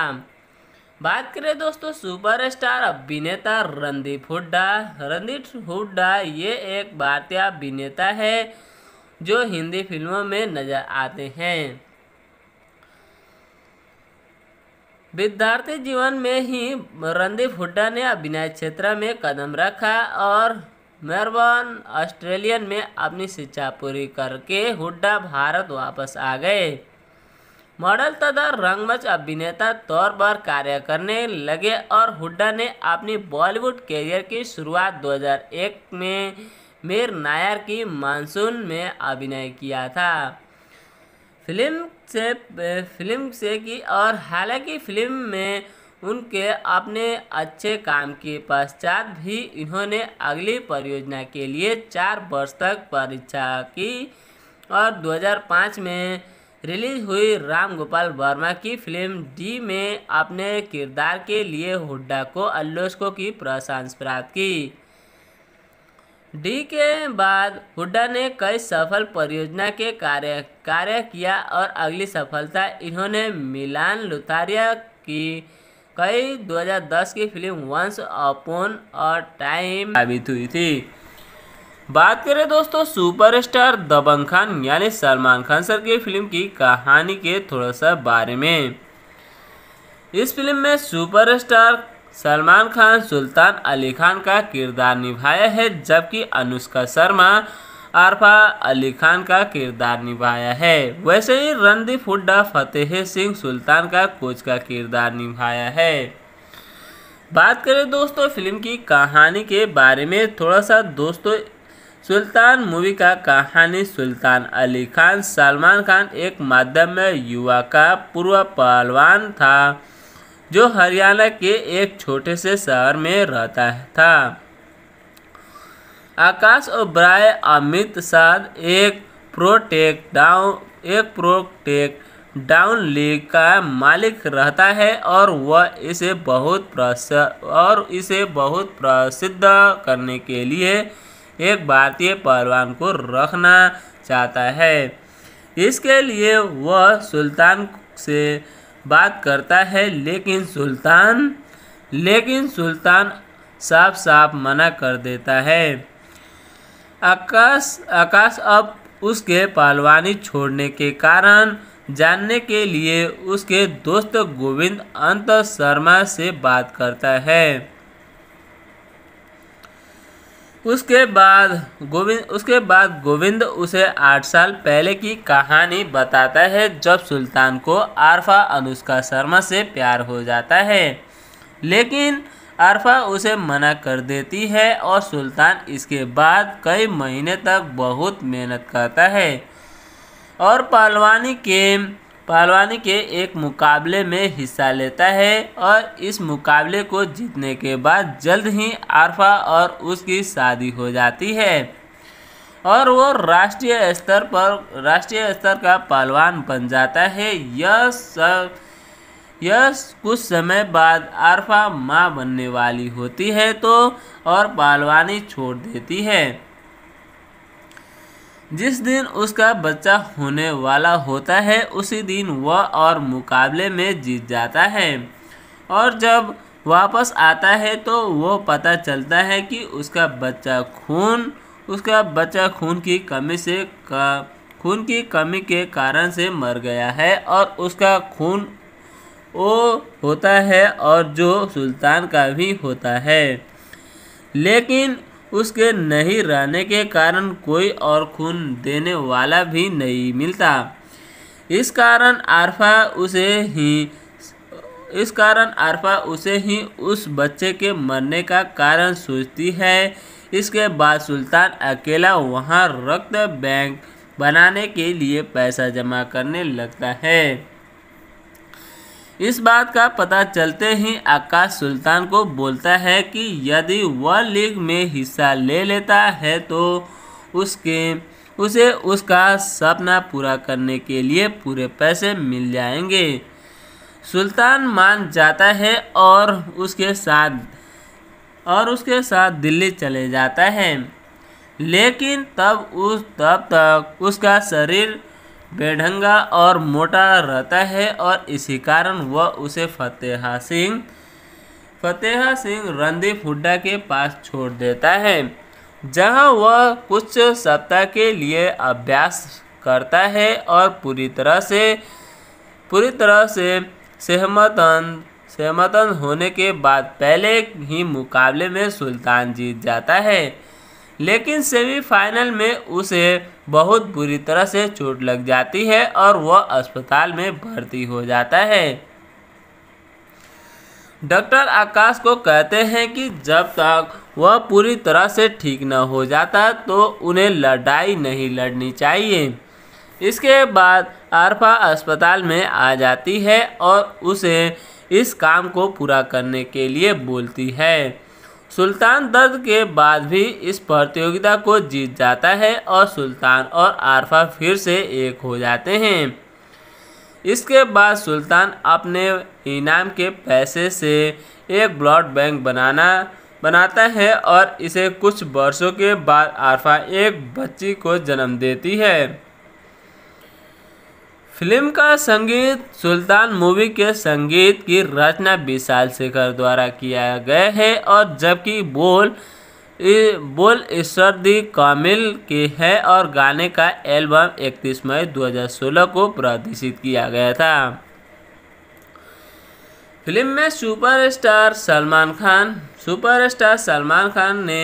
बात करें दोस्तों सुपरस्टार अभिनेता रणदीप हुड्डा रणदीप हुड्डा ये एक भारतीय अभिनेता है जो हिंदी फिल्मों में नजर आते हैं विद्यार्थी जीवन में ही रणदीप हुड्डा ने अभिनय क्षेत्र में कदम रखा और मेरबर्न ऑस्ट्रेलियन में अपनी शिक्षा पूरी करके हुड्डा भारत वापस आ गए मॉडल तथा रंगमंच अभिनेता तौर पर कार्य करने लगे और हुड्डा ने अपनी बॉलीवुड करियर की शुरुआत 2001 में मीर नायर की मानसून में अभिनय किया था फिल्म से फिल्म से की और हालांकि फिल्म में उनके अपने अच्छे काम के पश्चात भी इन्होंने अगली परियोजना के लिए चार वर्ष तक परीक्षा की और 2005 में रिलीज हुई राम गोपाल वर्मा की फिल्म डी में अपने किरदार के लिए हुड्डा को अल्लोस्को की प्रशंसा प्राप्त की डी के बाद हुड्डा ने कई सफल परियोजना के कार्य कार्य किया और अगली सफलता इन्होंने मिलान लुथारिया की कई 2010 की film once upon a time साबित हुई थी बात करें दोस्तों सुपरस्टार दबंग खान यानी सलमान खान सर की फिल्म की कहानी के थोड़ा सा बारे में इस फिल्म में सुपरस्टार सलमान खान सुल्तान अली खान का किरदार निभाया है जबकि अनुष्का शर्मा आरफा अली खान का किरदार निभाया है वैसे ही रणदीप हुड्डा फतेह सिंह सुल्तान का कोच का किरदार निभाया है बात करें दोस्तों फिल्म की कहानी के बारे में थोड़ा सा दोस्तों सुल्तान मूवी का कहानी सुल्तान अली खान सलमान खान एक माध्यम युवा का पूर्व पहलवान था जो हरियाणा के एक छोटे से शहर में रहता था आकाश और ब्राय अमित शाह एक प्रोटेक डाउन एक प्रोटेक डाउन लीग का मालिक रहता है और वह इसे बहुत और इसे बहुत प्रसिद्ध करने के लिए एक भारतीय पहलवान को रखना चाहता है इसके लिए वह सुल्तान से बात करता है लेकिन सुल्तान लेकिन सुल्तान साफ साफ मना कर देता है आकाश आकाश अब उसके पहलवानी छोड़ने के कारण जानने के लिए उसके दोस्त गोविंद अंत शर्मा से बात करता है उसके बाद गोविंद उसके बाद गोविंद उसे आठ साल पहले की कहानी बताता है जब सुल्तान को आरफा अनुष्का शर्मा से प्यार हो जाता है लेकिन आरफा उसे मना कर देती है और सुल्तान इसके बाद कई महीने तक बहुत मेहनत करता है और पहलवानी के पहलवानी के एक मुकाबले में हिस्सा लेता है और इस मुकाबले को जीतने के बाद जल्द ही आरफा और उसकी शादी हो जाती है और वो राष्ट्रीय स्तर पर राष्ट्रीय स्तर का पहलवान बन जाता है यह सब यह कुछ समय बाद आरफा माँ बनने वाली होती है तो और पहलवानी छोड़ देती है जिस दिन उसका बच्चा होने वाला होता है उसी दिन वह और मुकाबले में जीत जाता है और जब वापस आता है तो वो पता चलता है कि उसका बच्चा खून उसका बच्चा खून की कमी से का खून की कमी के कारण से मर गया है और उसका खून ओ होता है और जो सुल्तान का भी होता है लेकिन उसके नहीं रहने के कारण कोई और खून देने वाला भी नहीं मिलता इस कारण आरफा उसे ही इस कारण आरफा उसे ही उस बच्चे के मरने का कारण सोचती है इसके बाद सुल्तान अकेला वहाँ रक्त बैंक बनाने के लिए पैसा जमा करने लगता है इस बात का पता चलते ही आकाश सुल्तान को बोलता है कि यदि वह लीग में हिस्सा ले लेता है तो उसके उसे उसका सपना पूरा करने के लिए पूरे पैसे मिल जाएंगे सुल्तान मान जाता है और उसके साथ और उसके साथ दिल्ली चले जाता है लेकिन तब उस तब तक उसका शरीर बेढंगा और मोटा रहता है और इसी कारण वह उसे फतेहा सिंह फतेहा सिंह रणदीप हुड्डा के पास छोड़ देता है जहां वह कुछ सप्ताह के लिए अभ्यास करता है और पूरी तरह से पूरी तरह से सहमतन सहमतन होने के बाद पहले ही मुकाबले में सुल्तान जीत जाता है लेकिन सेमीफाइनल में उसे बहुत बुरी तरह से चोट लग जाती है और वह अस्पताल में भर्ती हो जाता है डॉक्टर आकाश को कहते हैं कि जब तक वह पूरी तरह से ठीक न हो जाता तो उन्हें लड़ाई नहीं लड़नी चाहिए इसके बाद आरफा अस्पताल में आ जाती है और उसे इस काम को पूरा करने के लिए बोलती है सुल्तान दर्द के बाद भी इस प्रतियोगिता को जीत जाता है और सुल्तान और आरफा फिर से एक हो जाते हैं इसके बाद सुल्तान अपने इनाम के पैसे से एक ब्लड बैंक बनाना बनाता है और इसे कुछ वर्षों के बाद आरफा एक बच्ची को जन्म देती है फिल्म का संगीत सुल्तान मूवी के संगीत की रचना विशाल शेखर द्वारा किया गया है और जबकि बोल बोल ईश्वर दी कामिल के है और गाने का एल्बम 31 मई 2016 को प्रदर्शित किया गया था फिल्म में सुपरस्टार सलमान खान सुपरस्टार सलमान खान ने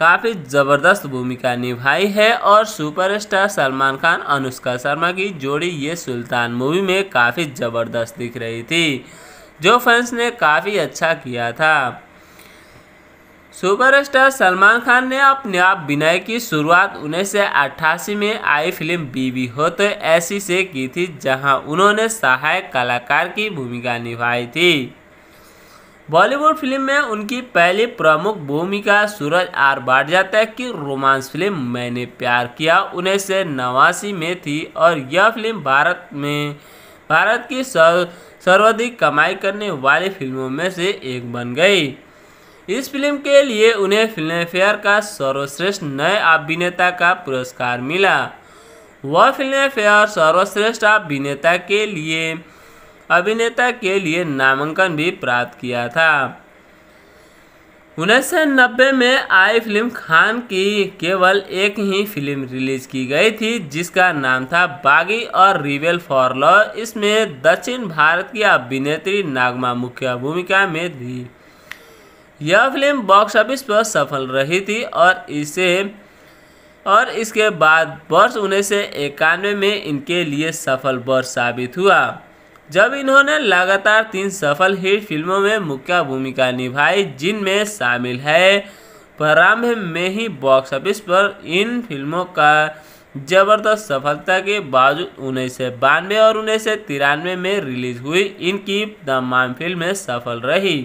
काफ़ी ज़बरदस्त भूमिका निभाई है और सुपरस्टार सलमान खान अनुष्का शर्मा की जोड़ी ये सुल्तान मूवी में काफ़ी ज़बरदस्त दिख रही थी जो फैंस ने काफ़ी अच्छा किया था सुपरस्टार सलमान खान ने अपने आप विनय की शुरुआत उन्नीस सौ अट्ठासी में आई फिल्म बीबी हो तो ऐसी से की थी जहां उन्होंने सहायक कलाकार की भूमिका निभाई थी बॉलीवुड फिल्म में उनकी पहली प्रमुख भूमिका सूरज आर है की रोमांस फिल्म मैंने प्यार किया उन्नीस सौ नवासी में थी और यह फिल्म भारत में भारत की सर्वाधिक कमाई करने वाली फिल्मों में से एक बन गई इस फिल्म के लिए उन्हें फिल्मफेयर का सर्वश्रेष्ठ नए अभिनेता का पुरस्कार मिला वह फिल्मफेयर सर्वश्रेष्ठ अभिनेता के लिए अभिनेता के लिए नामांकन भी प्राप्त किया था उन्नीस में आई फिल्म खान की केवल एक ही फिल्म रिलीज की गई थी जिसका नाम था बागी और रिवेल फॉर लॉ इसमें दक्षिण भारत की अभिनेत्री नागमा मुख्य भूमिका में थी यह फिल्म बॉक्स ऑफिस पर सफल रही थी और इसे और इसके बाद वर्ष उन्नीस में इनके लिए सफल वर्ष साबित हुआ जब इन्होंने लगातार तीन सफल हिट फिल्मों में मुख्य भूमिका निभाई जिनमें शामिल है प्रारंभ में ही बॉक्स ऑफिस पर इन फिल्मों का जबरदस्त सफलता के बावजूद उन्नीस सौ बानवे और उन्नीस सौ तिरानवे में रिलीज हुई इनकी तमाम फिल्में सफल रही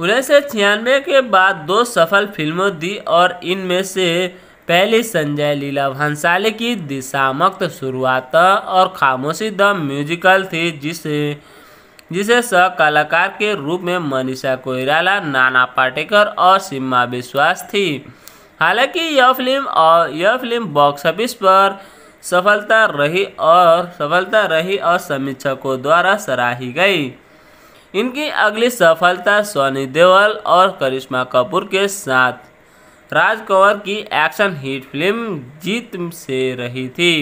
उन्नीस सौ छियानवे के बाद दो सफल फिल्मों दी और इनमें से पहली संजय लीला भंसाली की दिशामक्त शुरुआत और खामोशी द म्यूजिकल थी जिसे जिसे सह कलाकार के रूप में मनीषा कोइराला नाना पाटेकर और सीमा विश्वास थी हालांकि यह फिल्म और यह फिल्म बॉक्स ऑफिस पर सफलता रही और सफलता रही और समीक्षकों द्वारा सराही गई इनकी अगली सफलता सोनी देवल और करिश्मा कपूर के साथ राज कंवर की एक्शन हिट फिल्म जीत से रही थी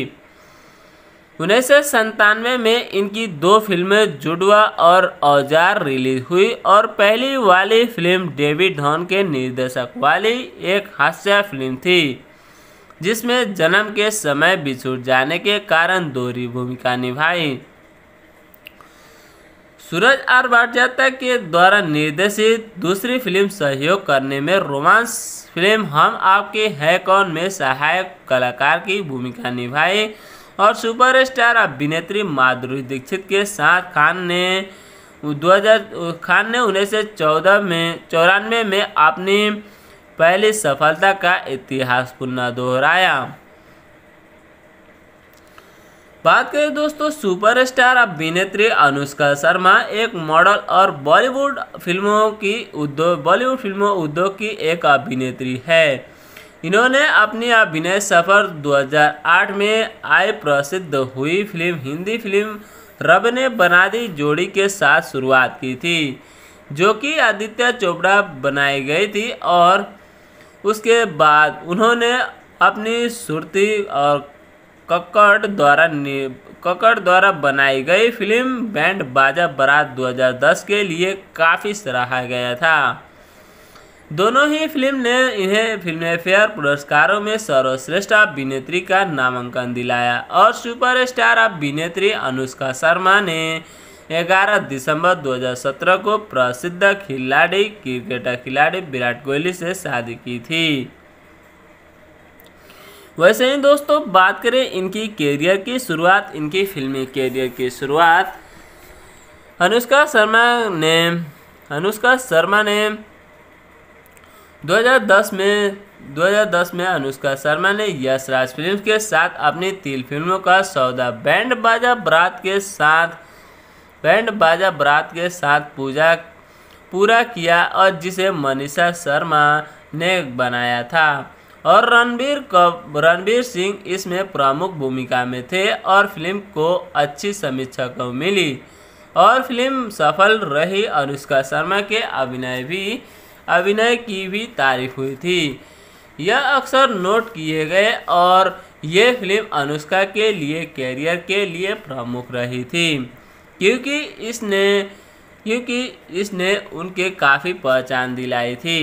उन्नीस सौ में इनकी दो फिल्में जुड़वा और औजार रिलीज हुई और पहली वाली फिल्म डेविड धॉन के निर्देशक वाली एक हास्य फिल्म थी जिसमें जन्म के समय बिछुड़ जाने के कारण दोहरी भूमिका निभाई सूरज आर भाटियाता के द्वारा निर्देशित दूसरी फिल्म सहयोग करने में रोमांस फिल्म हम आपके है कौन में सहायक कलाकार की भूमिका निभाई और सुपरस्टार अभिनेत्री माधुरी दीक्षित के साथ खान ने हजार खान ने उन्नीस सौ चौदह में चौरानवे में अपनी पहली सफलता का इतिहास पुनः दोहराया बात करें दोस्तों सुपरस्टार अभिनेत्री अनुष्का शर्मा एक मॉडल और बॉलीवुड फिल्मों की उद्योग बॉलीवुड फिल्मों उद्योग की एक अभिनेत्री है इन्होंने अपनी अभिनय सफर 2008 में आय प्रसिद्ध हुई फिल्म हिंदी फिल्म रब ने बना दी जोड़ी के साथ शुरुआत की थी जो कि आदित्य चोपड़ा बनाई गई थी और उसके बाद उन्होंने अपनी सुरती और कक्कड़ द्वारा कक्कड़ द्वारा बनाई गई फिल्म बैंड बाजा बारात 2010 के लिए काफ़ी सराहा गया था दोनों ही फिल्म ने इन्हें फिल्म फेयर पुरस्कारों में सर्वश्रेष्ठ अभिनेत्री का नामांकन दिलाया और सुपरस्टार अभिनेत्री अनुष्का शर्मा ने 11 दिसंबर 2017 को प्रसिद्ध खिलाड़ी क्रिकेटर खिलाड़ी विराट कोहली से शादी की थी वैसे ही दोस्तों बात करें इनकी कैरियर की शुरुआत इनकी फिल्मी कैरियर की शुरुआत अनुष्का शर्मा ने अनुष्का शर्मा ने 2010 में 2010 में अनुष्का शर्मा ने यश राज फिल्म के साथ अपनी तीन फिल्मों का सौदा बैंड बाजा बरात के साथ बैंड बाजा बरात के साथ पूजा पूरा किया और जिसे मनीषा शर्मा ने बनाया था और रणबीर रणबीर सिंह इसमें प्रमुख भूमिका में थे और फिल्म को अच्छी को मिली और फिल्म सफल रही अनुष्का शर्मा के अभिनय भी अभिनय की भी तारीफ हुई थी यह अक्सर नोट किए गए और ये फिल्म अनुष्का के लिए कैरियर के लिए प्रमुख रही थी क्योंकि इसने क्योंकि इसने उनके काफ़ी पहचान दिलाई थी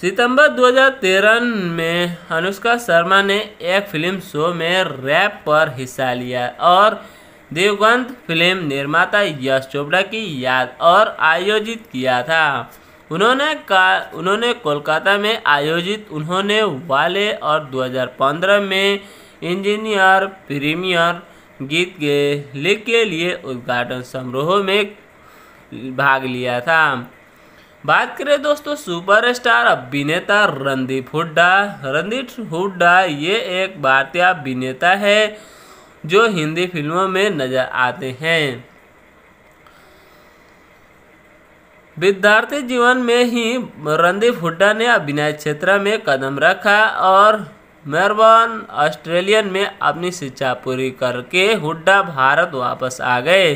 सितंबर 2013 में अनुष्का शर्मा ने एक फिल्म शो में रैप पर हिस्सा लिया और देवगंत फिल्म निर्माता यश चोपड़ा की याद और आयोजित किया था उन्होंने का उन्होंने कोलकाता में आयोजित उन्होंने वाले और 2015 में इंजीनियर प्रीमियर गीत के लिख के लिए उद्घाटन समारोह में भाग लिया था बात करें दोस्तों सुपरस्टार अभिनेता रणदीप हुड्डा रणदीप हुड्डा ये एक भारतीय अभिनेता है जो हिंदी फिल्मों में नजर आते हैं विद्यार्थी जीवन में ही रणदीप हुड्डा ने अभिनय क्षेत्र में कदम रखा और मेरबर्न ऑस्ट्रेलियन में अपनी शिक्षा पूरी करके हुड्डा भारत वापस आ गए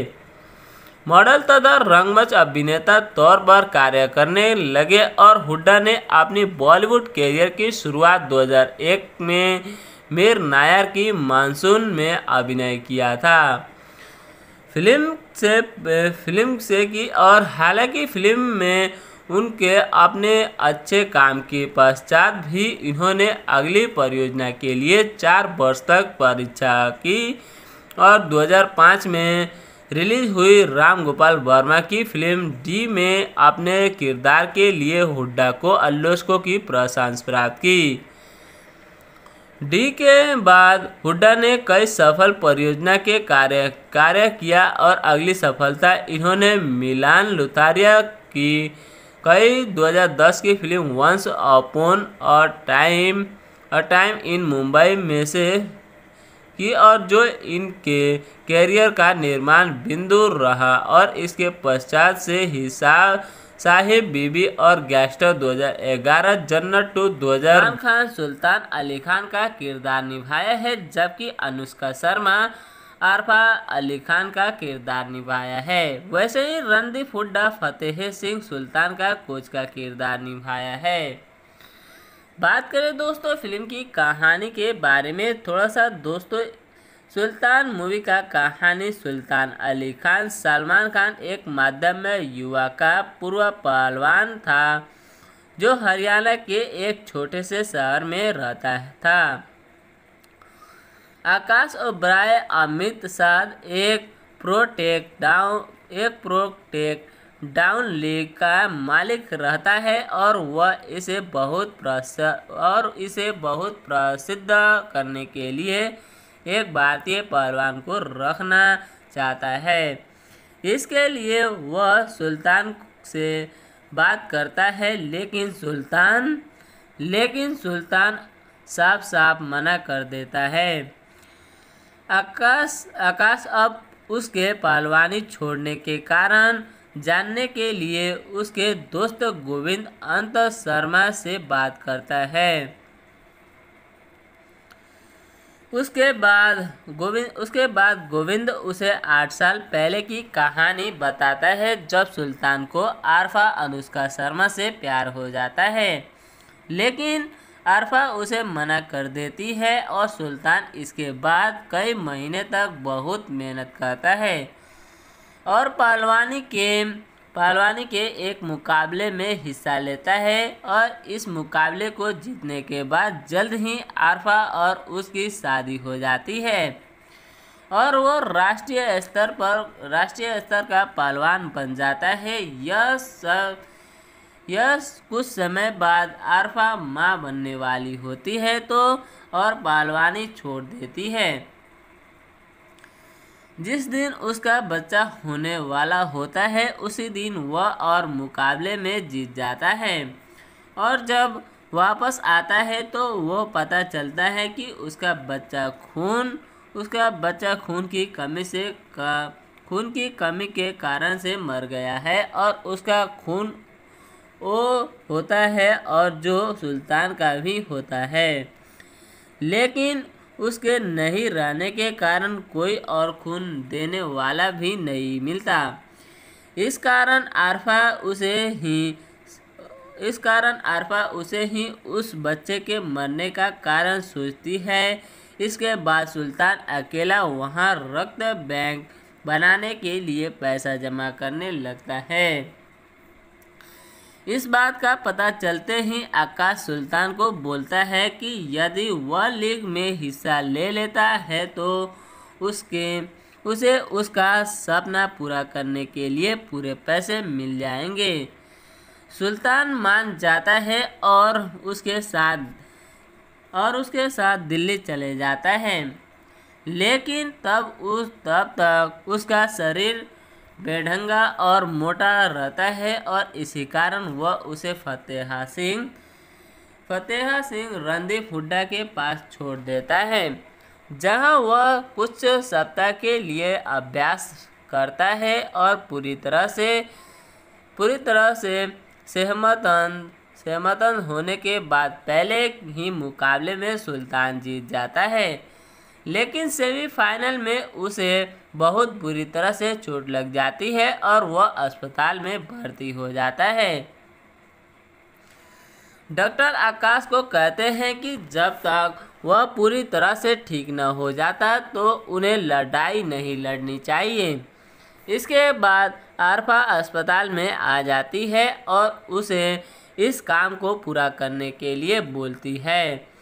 मॉडल तथा रंगमंच अभिनेता तौर पर कार्य करने लगे और हुड्डा ने अपनी बॉलीवुड करियर की शुरुआत 2001 में मीर नायर की मानसून में अभिनय किया था फिल्म से फिल्म से की और हालांकि फिल्म में उनके अपने अच्छे काम के पश्चात भी इन्होंने अगली परियोजना के लिए चार वर्ष तक परीक्षा की और 2005 में रिलीज हुई राम गोपाल वर्मा की फिल्म डी में अपने किरदार के लिए हुड्डा को अल्लोस्को की प्रशंसा प्राप्त की डी के बाद हुड्डा ने कई सफल परियोजना के कार्य कार्य किया और अगली सफलता इन्होंने मिलान लुथारिया की कई 2010 की film once upon a time a time in Mumbai में से की और जो इनके कैरियर का निर्माण बिंदु रहा और इसके पश्चात से हिसाब साहिब बीबी और गैस्टर 2011 जन्नत टू 2000 खान सुल्तान अली खान का किरदार निभाया है जबकि अनुष्का शर्मा आरफा अली खान का किरदार निभाया है वैसे ही रणदीप हुड्डा फतेह सिंह सुल्तान का कोच का किरदार निभाया है बात करें दोस्तों फिल्म की कहानी के बारे में थोड़ा सा दोस्तों सुल्तान मूवी का कहानी सुल्तान अली खान सलमान खान एक माध्यम युवा का पूर्व पहलवान था जो हरियाणा के एक छोटे से शहर में रहता था आकाश और ब्राय अमित शाह एक प्रोटेक डाउन एक प्रोटेक डाउन लीग का मालिक रहता है और वह इसे बहुत और इसे बहुत प्रसिद्ध करने के लिए एक भारतीय पहलवान को रखना चाहता है इसके लिए वह सुल्तान से बात करता है लेकिन सुल्तान लेकिन सुल्तान साफ साफ मना कर देता है आकाश आकाश अब उसके पहलवानी छोड़ने के कारण जानने के लिए उसके दोस्त गोविंद अंत शर्मा से बात करता है उसके बाद गोविंद उसके बाद गोविंद उसे आठ साल पहले की कहानी बताता है जब सुल्तान को आरफा अनुष्का शर्मा से प्यार हो जाता है लेकिन आरफा उसे मना कर देती है और सुल्तान इसके बाद कई महीने तक बहुत मेहनत करता है और पहलवानी के पहलवानी के एक मुकाबले में हिस्सा लेता है और इस मुकाबले को जीतने के बाद जल्द ही आरफा और उसकी शादी हो जाती है और वो राष्ट्रीय स्तर पर राष्ट्रीय स्तर का पहलवान बन जाता है यह सब यह कुछ समय बाद आरफा माँ बनने वाली होती है तो और पहलवानी छोड़ देती है जिस दिन उसका बच्चा होने वाला होता है उसी दिन वह और मुकाबले में जीत जाता है और जब वापस आता है तो वह पता चलता है कि उसका बच्चा खून उसका बच्चा खून की कमी से का खून की कमी के कारण से मर गया है और उसका खून ओ होता है और जो सुल्तान का भी होता है लेकिन उसके नहीं रहने के कारण कोई और खून देने वाला भी नहीं मिलता इस कारण आरफा उसे ही इस कारण आरफा उसे ही उस बच्चे के मरने का कारण सोचती है इसके बाद सुल्तान अकेला वहाँ रक्त बैंक बनाने के लिए पैसा जमा करने लगता है इस बात का पता चलते ही आकाश सुल्तान को बोलता है कि यदि वह लीग में हिस्सा ले लेता है तो उसके उसे उसका सपना पूरा करने के लिए पूरे पैसे मिल जाएंगे सुल्तान मान जाता है और उसके साथ और उसके साथ दिल्ली चले जाता है लेकिन तब उस तब तक उसका शरीर बेढंगा और मोटा रहता है और इसी कारण वह उसे फतेहा सिंह फतेहा सिंह रणदीप हुड्डा के पास छोड़ देता है जहां वह कुछ सप्ताह के लिए अभ्यास करता है और पूरी तरह से पूरी तरह से सहमतन सहमतन होने के बाद पहले ही मुकाबले में सुल्तान जीत जाता है लेकिन सेमीफाइनल में उसे बहुत बुरी तरह से चोट लग जाती है और वह अस्पताल में भर्ती हो जाता है डॉक्टर आकाश को कहते हैं कि जब तक वह पूरी तरह से ठीक न हो जाता तो उन्हें लड़ाई नहीं लड़नी चाहिए इसके बाद आरफा अस्पताल में आ जाती है और उसे इस काम को पूरा करने के लिए बोलती है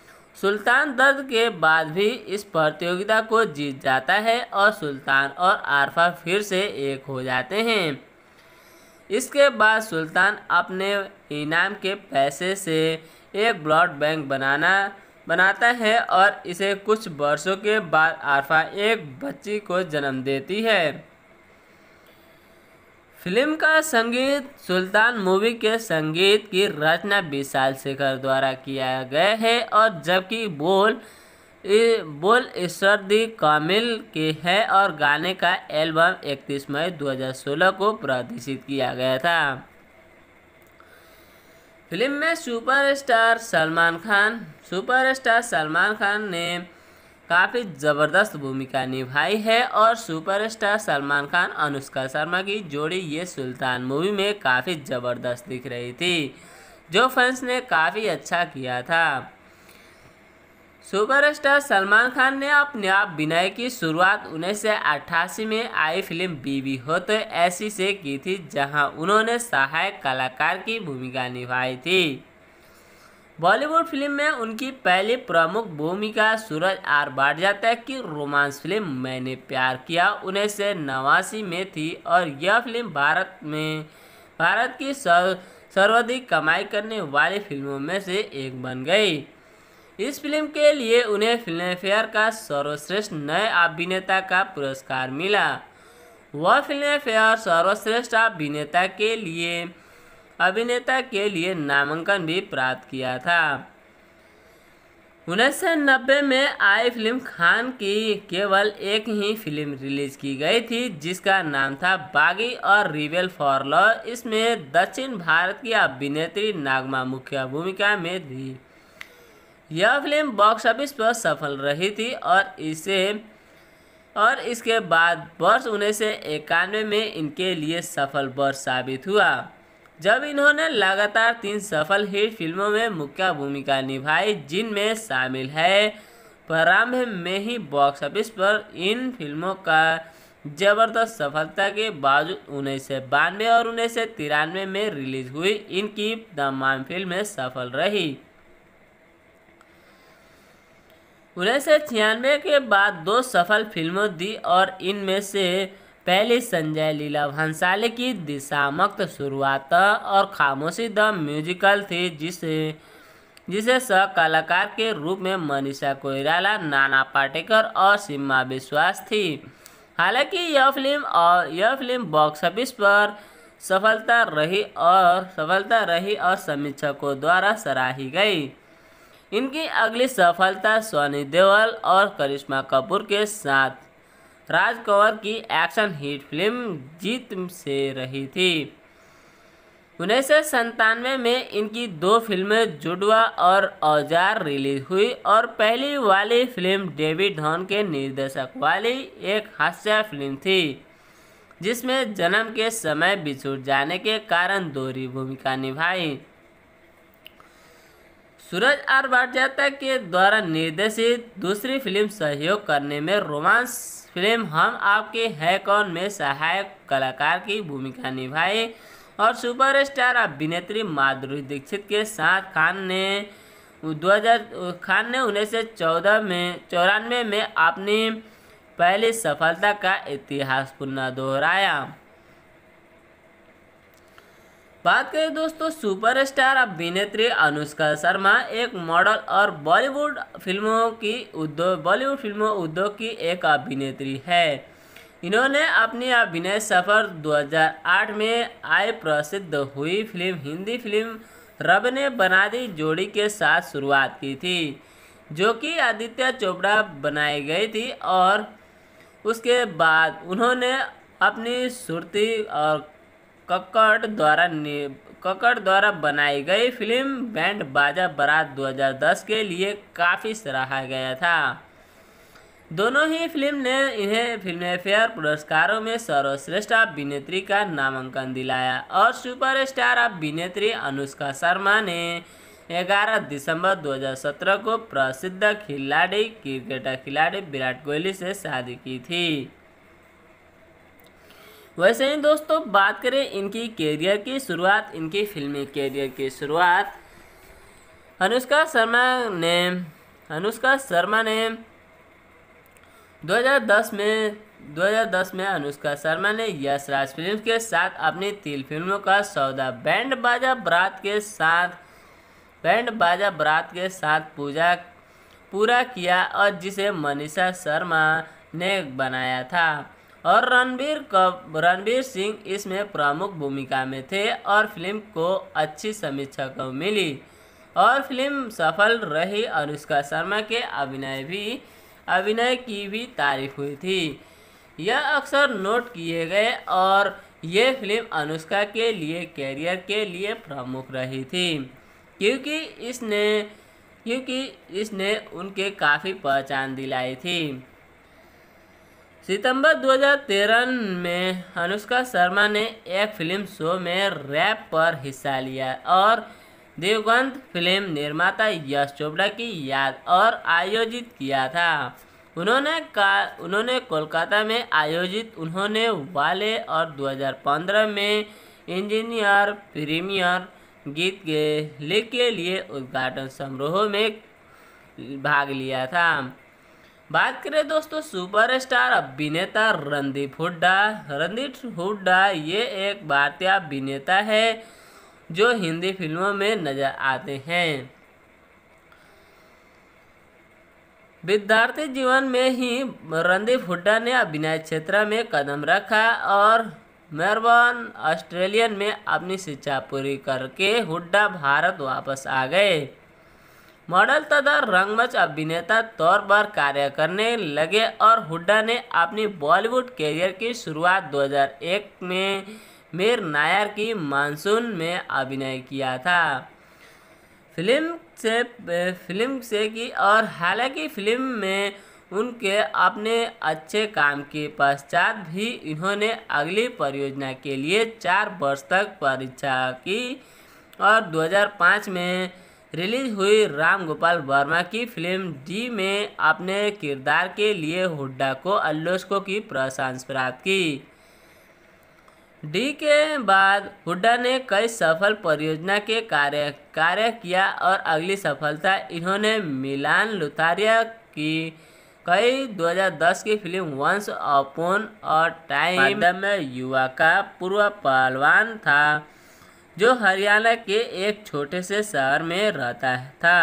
सुल्तान दर्द के बाद भी इस प्रतियोगिता को जीत जाता है और सुल्तान और आरफा फिर से एक हो जाते हैं इसके बाद सुल्तान अपने इनाम के पैसे से एक ब्लड बैंक बनाना बनाता है और इसे कुछ वर्षों के बाद आरफा एक बच्ची को जन्म देती है फिल्म का संगीत सुल्तान मूवी के संगीत की रचना विशाल शेखर द्वारा किया गया है और जबकि बोल बोल ईश्वर दी कामिल के है और गाने का एल्बम 31 मई 2016 को प्रदर्शित किया गया था फिल्म में सुपरस्टार सलमान खान सुपरस्टार सलमान खान ने काफ़ी ज़बरदस्त भूमिका निभाई है और सुपरस्टार सलमान खान अनुष्का शर्मा की जोड़ी ये सुल्तान मूवी में काफ़ी ज़बरदस्त दिख रही थी जो फैंस ने काफ़ी अच्छा किया था सुपरस्टार सलमान खान ने अपने आप विनय की शुरुआत उन्नीस में आई फिल्म बीवी हो तो ऐसी से की थी जहां उन्होंने सहायक कलाकार की भूमिका निभाई थी बॉलीवुड फिल्म में उनकी पहली प्रमुख भूमिका सूरज आर बाडजात्या की रोमांस फिल्म मैंने प्यार किया उन्नीस सौ नवासी में थी और यह फिल्म भारत में भारत की सर्वाधिक कमाई करने वाली फिल्मों में से एक बन गई इस फिल्म के लिए उन्हें फिल्म फेयर का सर्वश्रेष्ठ नए अभिनेता का पुरस्कार मिला वह फिल्म फेयर सर्वश्रेष्ठ अभिनेता के लिए अभिनेता के लिए नामांकन भी प्राप्त किया था उन्नीस में आई फिल्म खान की केवल एक ही फिल्म रिलीज की गई थी जिसका नाम था बागी और रिवेल फॉर लॉ इसमें दक्षिण भारत की अभिनेत्री नागमा मुख्य भूमिका में थी यह फिल्म बॉक्स ऑफिस पर सफल रही थी और इसे और इसके बाद वर्ष उन्नीस में इनके लिए सफल वर्ष साबित हुआ जब इन्होंने लगातार तीन सफल हिट फिल्मों में मुख्य भूमिका निभाई जिनमें शामिल है प्रारंभ में ही बॉक्स ऑफिस पर इन फिल्मों का जबरदस्त सफलता के बावजूद उन्नीस सौ बानवे और उन्नीस सौ तिरानवे में रिलीज हुई इनकी तमाम फिल्में सफल रही उन्नीस सौ छियानवे के बाद दो सफल फिल्मों दी और इनमें से पहले संजय लीला भंसाले की दिशामक्त शुरुआत और खामोशी द म्यूजिकल थी जिसे जिसे कलाकार के रूप में मनीषा कोइराला नाना पाटेकर और सीमा विश्वास थी हालांकि यह फिल्म और यह फिल्म बॉक्स ऑफिस पर सफलता रही और सफलता रही और समीक्षकों द्वारा सराही गई इनकी अगली सफलता सोनी देवल और करिश्मा कपूर के साथ राज कंवर की एक्शन हिट फिल्म जीत से रही थी उन्नीस सौ में इनकी दो फिल्में जुडवा और औजार रिलीज हुई और पहली वाली फिल्म डेविड धॉन के निर्देशक वाली एक हास्य फिल्म थी जिसमें जन्म के समय बिछुड़ जाने के कारण दोहरी भूमिका निभाई सूरज आर भाटियाता के द्वारा निर्देशित दूसरी फिल्म सहयोग करने में रोमांस फिल्म हम आपके है कौन में सहायक कलाकार की भूमिका निभाई और सुपरस्टार अभिनेत्री माधुरी दीक्षित के साथ खान ने 2000 खान ने उन्नीस में चौरानवे में अपनी पहली सफलता का इतिहास पुनः दोहराया बात करें दोस्तों सुपरस्टार अभिनेत्री अनुष्का शर्मा एक मॉडल और बॉलीवुड फिल्मों की उद्योग बॉलीवुड फिल्मों उद्योग की एक अभिनेत्री है इन्होंने अपनी अभिनय सफर 2008 में आय प्रसिद्ध हुई फिल्म हिंदी फिल्म रब ने बना दी जोड़ी के साथ शुरुआत की थी जो कि आदित्य चोपड़ा बनाई गई थी और उसके बाद उन्होंने अपनी सुरती और कक्कड़ द्वारा कक्कड़ द्वारा बनाई गई फिल्म बैंड बाजा बारात 2010 के लिए काफ़ी सराहा गया था दोनों ही फिल्म ने इन्हें फिल्म फेयर पुरस्कारों में सर्वश्रेष्ठ अभिनेत्री का नामांकन दिलाया और सुपरस्टार अभिनेत्री अनुष्का शर्मा ने 11 दिसंबर 2017 को प्रसिद्ध खिलाड़ी क्रिकेटर खिलाड़ी विराट कोहली से शादी की थी वैसे ही दोस्तों बात करें इनकी कैरियर की शुरुआत इनकी फिल्मी कैरियर की शुरुआत अनुष्का शर्मा ने अनुष्का शर्मा ने 2010 में 2010 में अनुष्का शर्मा ने यश राज फिल्म के साथ अपनी तीन फिल्मों का सौदा बैंड बाजा बरात के साथ बैंड बाजा बरात के साथ पूजा पूरा किया और जिसे मनीषा शर्मा ने बनाया था और रणबीर रणबीर सिंह इसमें प्रमुख भूमिका में थे और फिल्म को अच्छी को मिली और फिल्म सफल रही और अनुष्का शर्मा के अभिनय भी अभिनय की भी तारीफ हुई थी यह अक्सर नोट किए गए और ये फिल्म अनुष्का के लिए कैरियर के लिए प्रमुख रही थी क्योंकि इसने क्योंकि इसने उनके काफ़ी पहचान दिलाई थी सितंबर 2013 में अनुष्का शर्मा ने एक फिल्म शो में रैप पर हिस्सा लिया और देवगंत फिल्म निर्माता यश चोपड़ा की याद और आयोजित किया था उन्होंने का उन्होंने कोलकाता में आयोजित उन्होंने वाले और 2015 में इंजीनियर प्रीमियर गीत के लिख के लिए उद्घाटन समारोह में भाग लिया था बात करें दोस्तों सुपरस्टार अभिनेता रणदीप हुड्डा रणदीप हुड्डा ये एक भारतीय अभिनेता है जो हिंदी फिल्मों में नजर आते हैं विद्यार्थी जीवन में ही रणदीप हुड्डा ने अभिनय क्षेत्र में कदम रखा और मेरबॉर्न ऑस्ट्रेलियन में अपनी शिक्षा पूरी करके हुड्डा भारत वापस आ गए मॉडल तथा रंगमंच अभिनेता तौर पर कार्य करने लगे और हुड्डा ने अपनी बॉलीवुड करियर की शुरुआत 2001 में मीर नायर की मानसून में अभिनय किया था फिल्म से फिल्म से की और हालांकि फिल्म में उनके अपने अच्छे काम के पश्चात भी इन्होंने अगली परियोजना के लिए चार वर्ष तक परीक्षा की और 2005 में रिलीज हुई राम गोपाल वर्मा की फिल्म डी में अपने किरदार के लिए हुड्डा को अल्लोस्को की प्रशंसा प्राप्त की डी के बाद हुड्डा ने कई सफल परियोजना के कार्य कार्य किया और अगली सफलता इन्होंने मिलान लुथारिया की कई 2010 की film once upon a time में युवा का पूर्व पहलवान था जो हरियाणा के एक छोटे से शहर में रहता था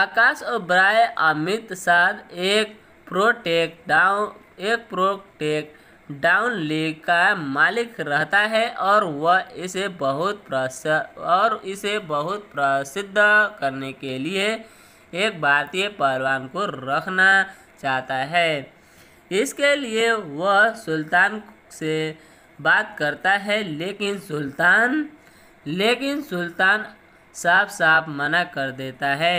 आकाश और ब्राय अमित साध एक प्रोटेक डाउन एक प्रोटेक डाउन लीग का मालिक रहता है और वह इसे बहुत और इसे बहुत प्रसिद्ध करने के लिए एक भारतीय पहलवान को रखना चाहता है इसके लिए वह सुल्तान से बात करता है लेकिन सुल्तान लेकिन सुल्तान साफ साफ मना कर देता है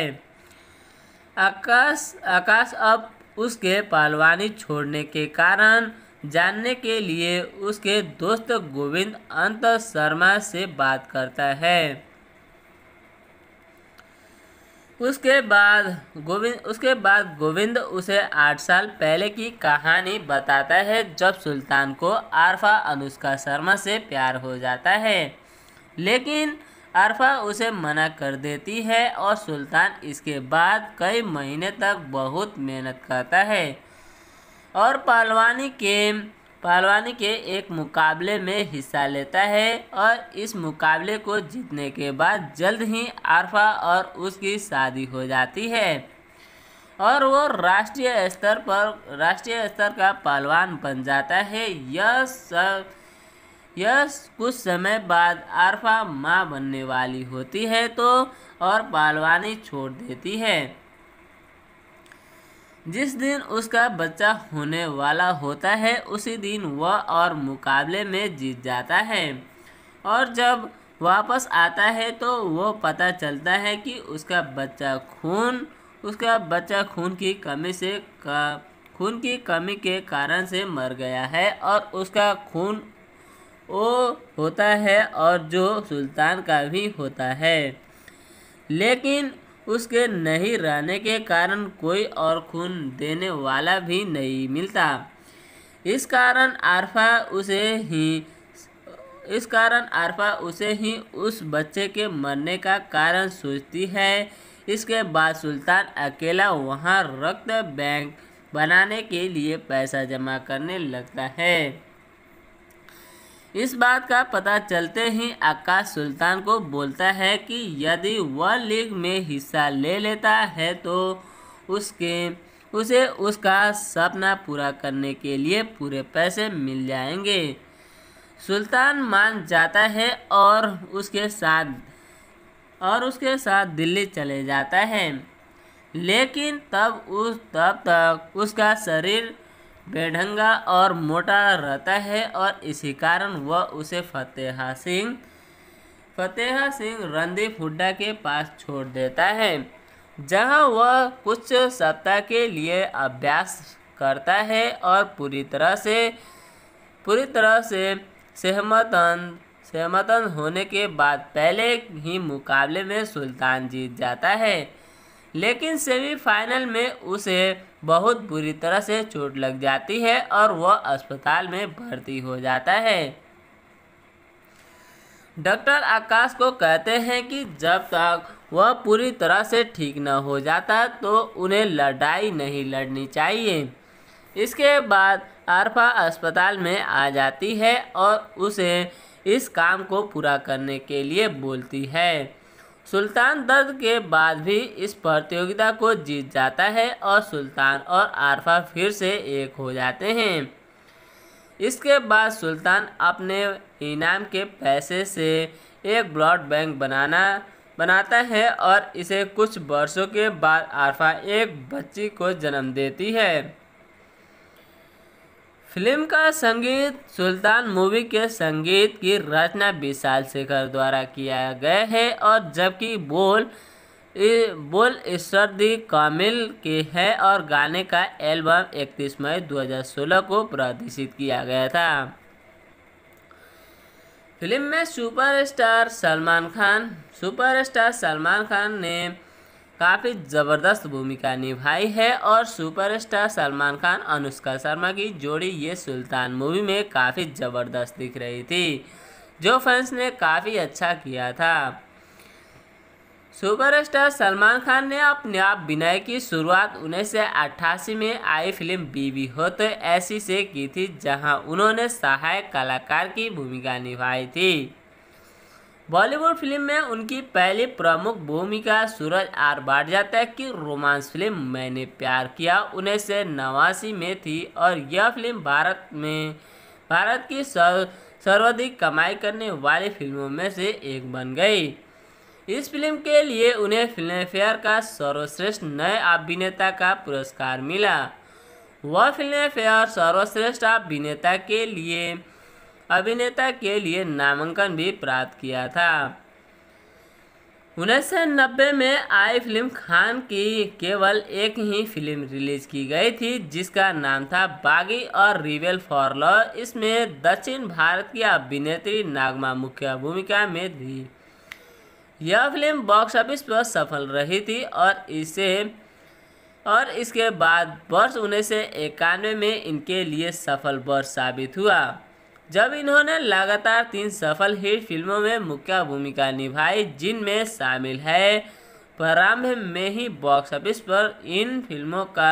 आकाश आकाश अब उसके पालवानी छोड़ने के कारण जानने के लिए उसके दोस्त गोविंद अंत शर्मा से बात करता है उसके बाद गोविंद उसके बाद गोविंद उसे आठ साल पहले की कहानी बताता है जब सुल्तान को आरफा अनुष्का शर्मा से प्यार हो जाता है लेकिन आरफा उसे मना कर देती है और सुल्तान इसके बाद कई महीने तक बहुत मेहनत करता है और पहलवानी के पहलवानी के एक मुकाबले में हिस्सा लेता है और इस मुकाबले को जीतने के बाद जल्द ही आरफा और उसकी शादी हो जाती है और वो राष्ट्रीय स्तर पर राष्ट्रीय स्तर का पहलवान बन जाता है यह सब यह कुछ समय बाद आरफा माँ बनने वाली होती है तो और पहलवानी छोड़ देती है जिस दिन उसका बच्चा होने वाला होता है उसी दिन वह और मुकाबले में जीत जाता है और जब वापस आता है तो वह पता चलता है कि उसका बच्चा खून उसका बच्चा खून की कमी से का खून की कमी के कारण से मर गया है और उसका खून ओ होता है और जो सुल्तान का भी होता है लेकिन उसके नहीं रहने के कारण कोई और खून देने वाला भी नहीं मिलता इस कारण आरफा उसे ही इस कारण आरफा उसे ही उस बच्चे के मरने का कारण सोचती है इसके बाद सुल्तान अकेला वहाँ रक्त बैंक बनाने के लिए पैसा जमा करने लगता है इस बात का पता चलते ही आकाश सुल्तान को बोलता है कि यदि वह लीग में हिस्सा ले लेता है तो उसके उसे उसका सपना पूरा करने के लिए पूरे पैसे मिल जाएंगे सुल्तान मान जाता है और उसके साथ और उसके साथ दिल्ली चले जाता है लेकिन तब उस तब तक उसका शरीर बेढंगा और मोटा रहता है और इसी कारण वह उसे फतेहा सिंह फतेहा सिंह रणदीप हुड्डा के पास छोड़ देता है जहां वह कुछ सप्ताह के लिए अभ्यास करता है और पूरी तरह से पूरी तरह से सहमतन सहमतन होने के बाद पहले ही मुकाबले में सुल्तान जीत जाता है लेकिन सेमीफाइनल में उसे बहुत बुरी तरह से चोट लग जाती है और वह अस्पताल में भर्ती हो जाता है डॉक्टर आकाश को कहते हैं कि जब तक वह पूरी तरह से ठीक न हो जाता तो उन्हें लड़ाई नहीं लड़नी चाहिए इसके बाद आरफा अस्पताल में आ जाती है और उसे इस काम को पूरा करने के लिए बोलती है सुल्तान दर्द के बाद भी इस प्रतियोगिता को जीत जाता है और सुल्तान और आरफा फिर से एक हो जाते हैं इसके बाद सुल्तान अपने इनाम के पैसे से एक ब्लड बैंक बनाना बनाता है और इसे कुछ वर्षों के बाद आरफा एक बच्ची को जन्म देती है फिल्म का संगीत सुल्तान मूवी के संगीत की रचना विशाल शेखर द्वारा किया गया है और जबकि बोल बोल ईश्वर दी कामिल के है और गाने का एल्बम 31 मई 2016 को प्रदर्शित किया गया था फिल्म में सुपरस्टार सलमान खान सुपरस्टार सलमान खान ने काफ़ी ज़बरदस्त भूमिका निभाई है और सुपरस्टार सलमान खान अनुष्का शर्मा की जोड़ी ये सुल्तान मूवी में काफ़ी ज़बरदस्त दिख रही थी जो फैंस ने काफ़ी अच्छा किया था सुपरस्टार सलमान खान ने अपने आप विनय की शुरुआत उन्नीस में आई फिल्म बीवी हो तो ऐसी से की थी जहां उन्होंने सहायक कलाकार की भूमिका निभाई थी बॉलीवुड फिल्म में उनकी पहली प्रमुख भूमिका सूरज आर तक की रोमांस फिल्म मैंने प्यार किया उन्नीस सौ नवासी में थी और यह फिल्म भारत में भारत की सर्वाधिक कमाई करने वाली फिल्मों में से एक बन गई इस फिल्म के लिए उन्हें फिल्म फेयर का सर्वश्रेष्ठ नए अभिनेता का पुरस्कार मिला वह फिल्म फेयर सर्वश्रेष्ठ अभिनेता के लिए अभिनेता के लिए नामांकन भी प्राप्त किया था उन्नीस सौ नब्बे में आई फिल्म खान की केवल एक ही फिल्म रिलीज की गई थी जिसका नाम था बागी और रिवेल फॉर लॉ इसमें दक्षिण भारत की अभिनेत्री नागमा मुख्य भूमिका में थी यह फिल्म बॉक्स ऑफिस पर सफल रही थी और इसे और इसके बाद वर्ष उन्नीस सौ इक्यानवे में इनके लिए सफल वर्ष साबित हुआ जब इन्होंने लगातार तीन सफल हिट फिल्मों में मुख्य भूमिका निभाई जिनमें शामिल है प्रारंभ में ही बॉक्स ऑफिस पर इन फिल्मों का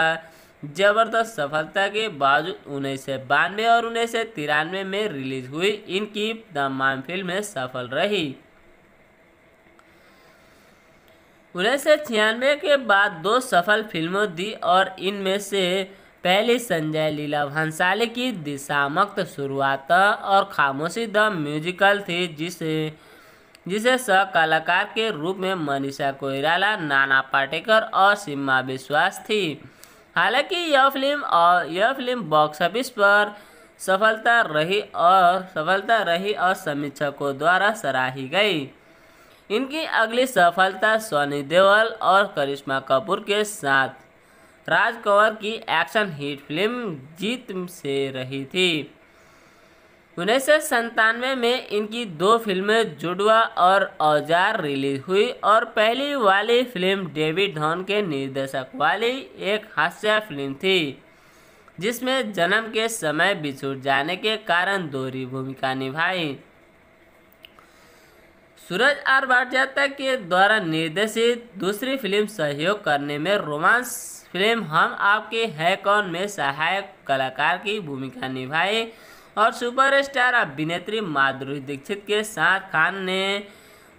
जबरदस्त सफलता के बावजूद उन्नीस सौ बानवे और उन्नीस सौ तिरानवे में रिलीज हुई इनकी तमाम फिल्में सफल रही उन्नीस सौ छियानवे के बाद दो सफल फिल्मों दी और इनमें से पहली संजय लीला भंसाली की दिशामक्त शुरुआत और खामोशी द म्यूजिकल थी जिसे जिसे सह कलाकार के रूप में मनीषा कोइराला नाना पाटेकर और सीमा विश्वास थी हालांकि यह फिल्म और यह फिल्म बॉक्स ऑफिस पर सफलता रही और सफलता रही और समीक्षकों द्वारा सराही गई इनकी अगली सफलता सोनी देवल और करिश्मा कपूर के साथ राज कंवर की एक्शन हिट फिल्म जीत से रही थी उन्नीस सौ संतानवे में इनकी दो फिल्में जुड़वा और औजार रिलीज हुई और पहली वाली फिल्म डेविड धॉन के निर्देशक वाली एक हास्य फिल्म थी जिसमें जन्म के समय बिछुड़ जाने के कारण दोहरी भूमिका निभाई सूरज आर भारजाता के द्वारा निर्देशित दूसरी फिल्म सहयोग करने में रोमांस फिल्म हम आपके है कौन में सहायक कलाकार की भूमिका निभाई और सुपरस्टार अभिनेत्री माधुरी दीक्षित के साथ खान ने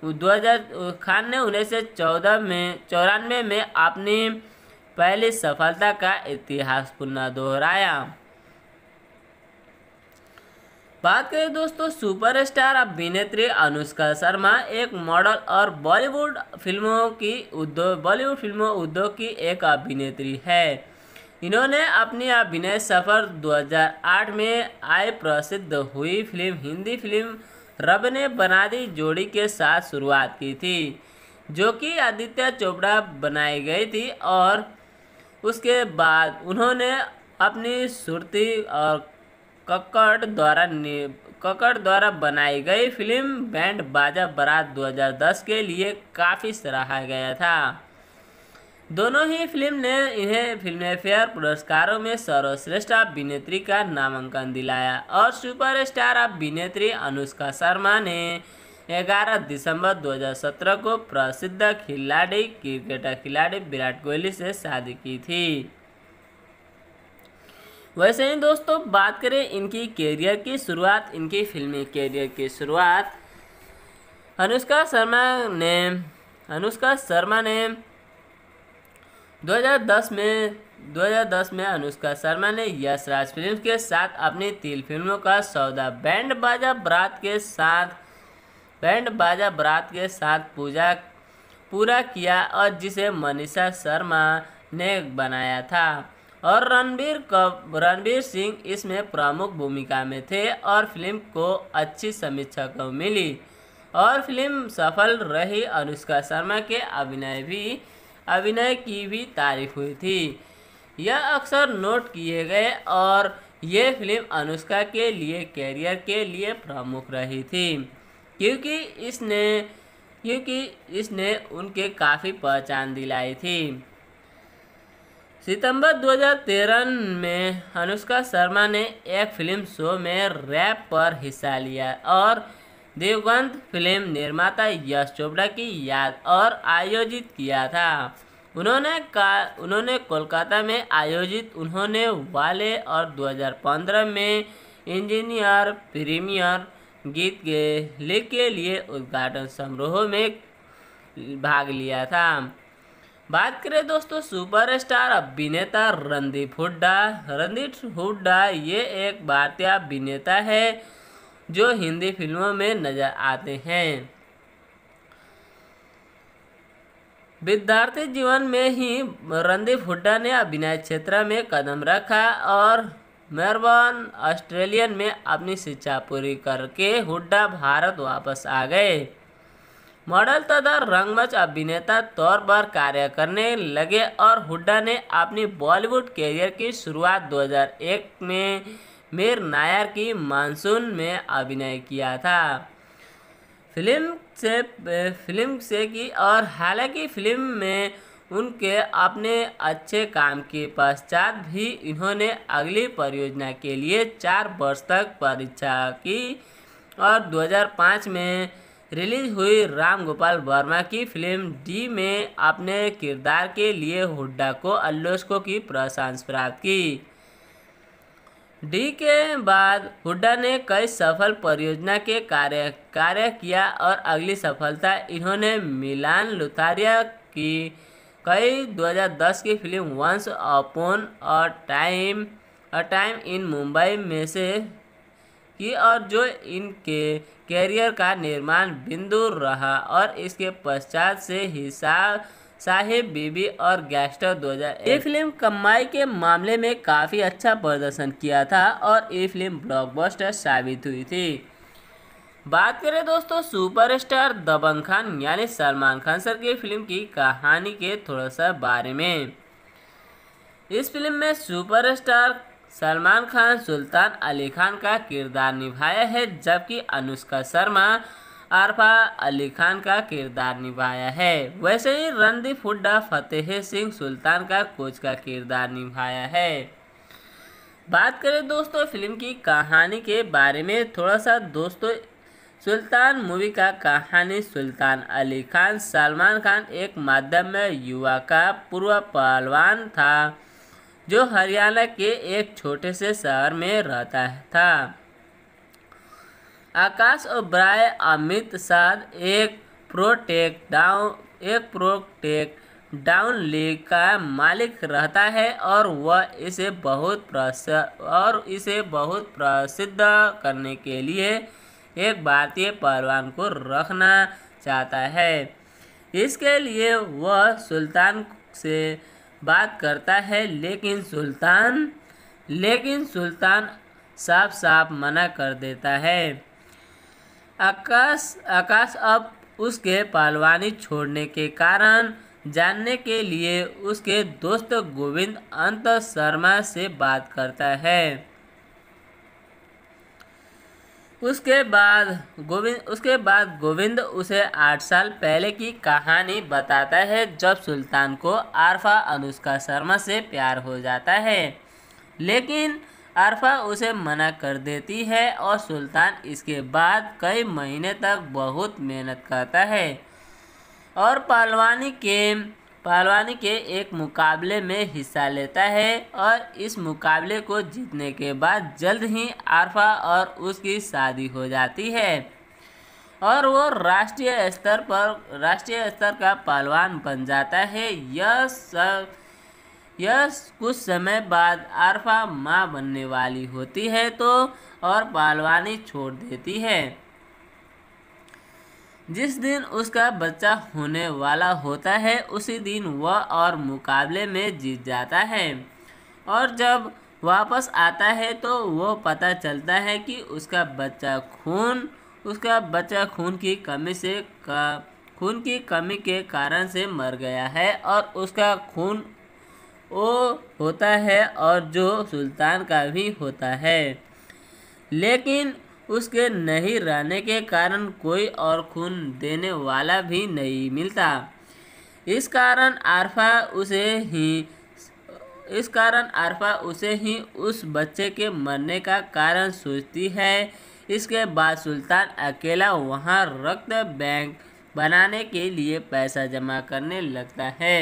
2000 खान ने उन्नीस सौ चौदह में चौरानवे में अपनी पहली सफलता का इतिहास पुनः दोहराया बात करें दोस्तों सुपरस्टार अभिनेत्री अनुष्का शर्मा एक मॉडल और बॉलीवुड फिल्मों की उद्योग बॉलीवुड फिल्मों उद्योग की एक अभिनेत्री है इन्होंने अपनी अभिनय सफर 2008 में आय प्रसिद्ध हुई फिल्म हिंदी फिल्म रब ने बना दी जोड़ी के साथ शुरुआत की थी जो कि आदित्य चोपड़ा बनाई गई थी और उसके बाद उन्होंने अपनी सुरती और कक्कड़ द्वारा कक्कड़ द्वारा बनाई गई फिल्म बैंड बाजा बारात 2010 के लिए काफ़ी सराहा गया था दोनों ही फिल्म ने इन्हें फिल्म फेयर पुरस्कारों में सर्वश्रेष्ठ अभिनेत्री का नामांकन दिलाया और सुपरस्टार अभिनेत्री अनुष्का शर्मा ने 11 दिसंबर 2017 को प्रसिद्ध खिलाड़ी क्रिकेटर खिलाड़ी विराट कोहली से शादी की थी वैसे ही दोस्तों बात करें इनकी कैरियर की शुरुआत इनकी फिल्मी कैरियर की शुरुआत अनुष्का शर्मा ने अनुष्का शर्मा ने 2010 में 2010 में अनुष्का शर्मा ने यश राज फिल्म के साथ अपनी तीन फिल्मों का सौदा बैंड बाजा बरात के साथ बैंड बाजा बरात के साथ पूजा पूरा किया और जिसे मनीषा शर्मा ने बनाया था और रणबीर कब रणबीर सिंह इसमें प्रमुख भूमिका में थे और फिल्म को अच्छी समीक्षा को मिली और फिल्म सफल रही अनुष्का शर्मा के अभिनय भी अभिनय की भी तारीफ हुई थी यह अक्सर नोट किए गए और ये फिल्म अनुष्का के लिए कैरियर के लिए प्रमुख रही थी क्योंकि इसने क्योंकि इसने उनके काफ़ी पहचान दिलाई थी सितंबर 2013 में अनुष्का शर्मा ने एक फिल्म शो में रैप पर हिस्सा लिया और देवगंत फिल्म निर्माता यश चोपड़ा की याद और आयोजित किया था उन्होंने का उन्होंने कोलकाता में आयोजित उन्होंने वाले और 2015 में इंजीनियर प्रीमियर गीत के के लिए उद्घाटन समारोह में भाग लिया था बात करें दोस्तों सुपरस्टार अभिनेता रणदीप हुड्डा रणदीप हुड्डा ये एक भारतीय अभिनेता है जो हिंदी फिल्मों में नज़र आते हैं विद्यार्थी जीवन में ही रणदीप हुड्डा ने अभिनय क्षेत्र में कदम रखा और मेरबॉर्न ऑस्ट्रेलियन में अपनी शिक्षा पूरी करके हुड्डा भारत वापस आ गए मॉडल तथा रंगमंच अभिनेता तौर पर कार्य करने लगे और हुड्डा ने अपनी बॉलीवुड कैरियर की शुरुआत 2001 में मीर नायर की मानसून में अभिनय किया था फिल्म से फिल्म से की और हालांकि फिल्म में उनके अपने अच्छे काम के पश्चात भी इन्होंने अगली परियोजना के लिए चार वर्ष तक परीक्षा की और 2005 में रिलीज हुई राम गोपाल वर्मा की फिल्म डी में अपने किरदार के लिए हुड्डा को अल्लोस्को की प्रशंसा प्राप्त की डी के बाद हुड्डा ने कई सफल परियोजना के कार्य कार्य किया और अगली सफलता इन्होंने मिलान लुथारिया की कई 2010 की film once upon a time a time in Mumbai में से की और जो इनके कैरियर का निर्माण बिंदु रहा और इसके पश्चात से हिसाब साहिब बीबी और गैस्टर 2001 ये फिल्म कमाई के मामले में काफ़ी अच्छा प्रदर्शन किया था और ये फिल्म ब्लॉकबस्टर साबित हुई थी बात करें दोस्तों सुपरस्टार दबन खान यानी सलमान खान सर की फिल्म की कहानी के थोड़ा सा बारे में इस फिल्म में सुपरस्टार सलमान खान सुल्तान अली खान का किरदार निभाया है जबकि अनुष्का शर्मा आरफा अली खान का किरदार निभाया है वैसे ही रणदीप हुड्डा फतेह सिंह सुल्तान का कोच का किरदार निभाया है बात करें दोस्तों फिल्म की कहानी के बारे में थोड़ा सा दोस्तों सुल्तान मूवी का कहानी सुल्तान अली खान सलमान खान एक माध्यम में युवा का पूर्व पहलवान था जो हरियाणा के एक छोटे से शहर में रहता था आकाश और ब्राय अमित साध एक प्रोटेक डाउन एक प्रोटेक डाउन लीग का मालिक रहता है और वह इसे बहुत और इसे बहुत प्रसिद्ध करने के लिए एक भारतीय पहलवान को रखना चाहता है इसके लिए वह सुल्तान से बात करता है लेकिन सुल्तान लेकिन सुल्तान साफ साफ मना कर देता है आकाश आकाश अब उसके पालवानी छोड़ने के कारण जानने के लिए उसके दोस्त गोविंद अंत शर्मा से बात करता है उसके बाद गोविंद उसके बाद गोविंद उसे आठ साल पहले की कहानी बताता है जब सुल्तान को आरफा अनुष्का शर्मा से प्यार हो जाता है लेकिन आरफा उसे मना कर देती है और सुल्तान इसके बाद कई महीने तक बहुत मेहनत करता है और पालवानी के पहलवानी के एक मुकाबले में हिस्सा लेता है और इस मुकाबले को जीतने के बाद जल्द ही आरफा और उसकी शादी हो जाती है और वो राष्ट्रीय स्तर पर राष्ट्रीय स्तर का पहलवान बन जाता है यह सब यह कुछ समय बाद आरफा माँ बनने वाली होती है तो और पहलवानी छोड़ देती है जिस दिन उसका बच्चा होने वाला होता है उसी दिन वह और मुकाबले में जीत जाता है और जब वापस आता है तो वो पता चलता है कि उसका बच्चा खून उसका बच्चा खून की कमी से का खून की कमी के कारण से मर गया है और उसका खून ओ होता है और जो सुल्तान का भी होता है लेकिन उसके नहीं रहने के कारण कोई और खून देने वाला भी नहीं मिलता इस कारण आरफा उसे ही इस कारण आरफा उसे ही उस बच्चे के मरने का कारण सोचती है इसके बाद सुल्तान अकेला वहाँ रक्त बैंक बनाने के लिए पैसा जमा करने लगता है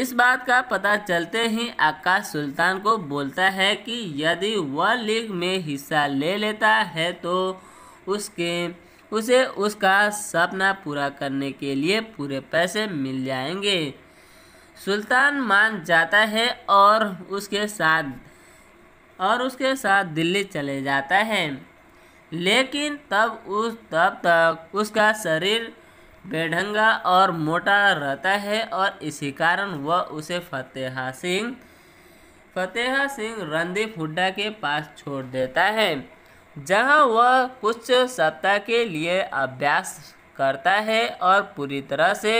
इस बात का पता चलते ही आकाश सुल्तान को बोलता है कि यदि वह लीग में हिस्सा ले लेता है तो उसके उसे उसका सपना पूरा करने के लिए पूरे पैसे मिल जाएंगे सुल्तान मान जाता है और उसके साथ और उसके साथ दिल्ली चले जाता है लेकिन तब उस तब तक उसका शरीर बेढंगा और मोटा रहता है और इसी कारण वह उसे फतेहा सिंह फतेहा सिंह रणदीप हुड्डा के पास छोड़ देता है जहां वह कुछ सप्ताह के लिए अभ्यास करता है और पूरी तरह से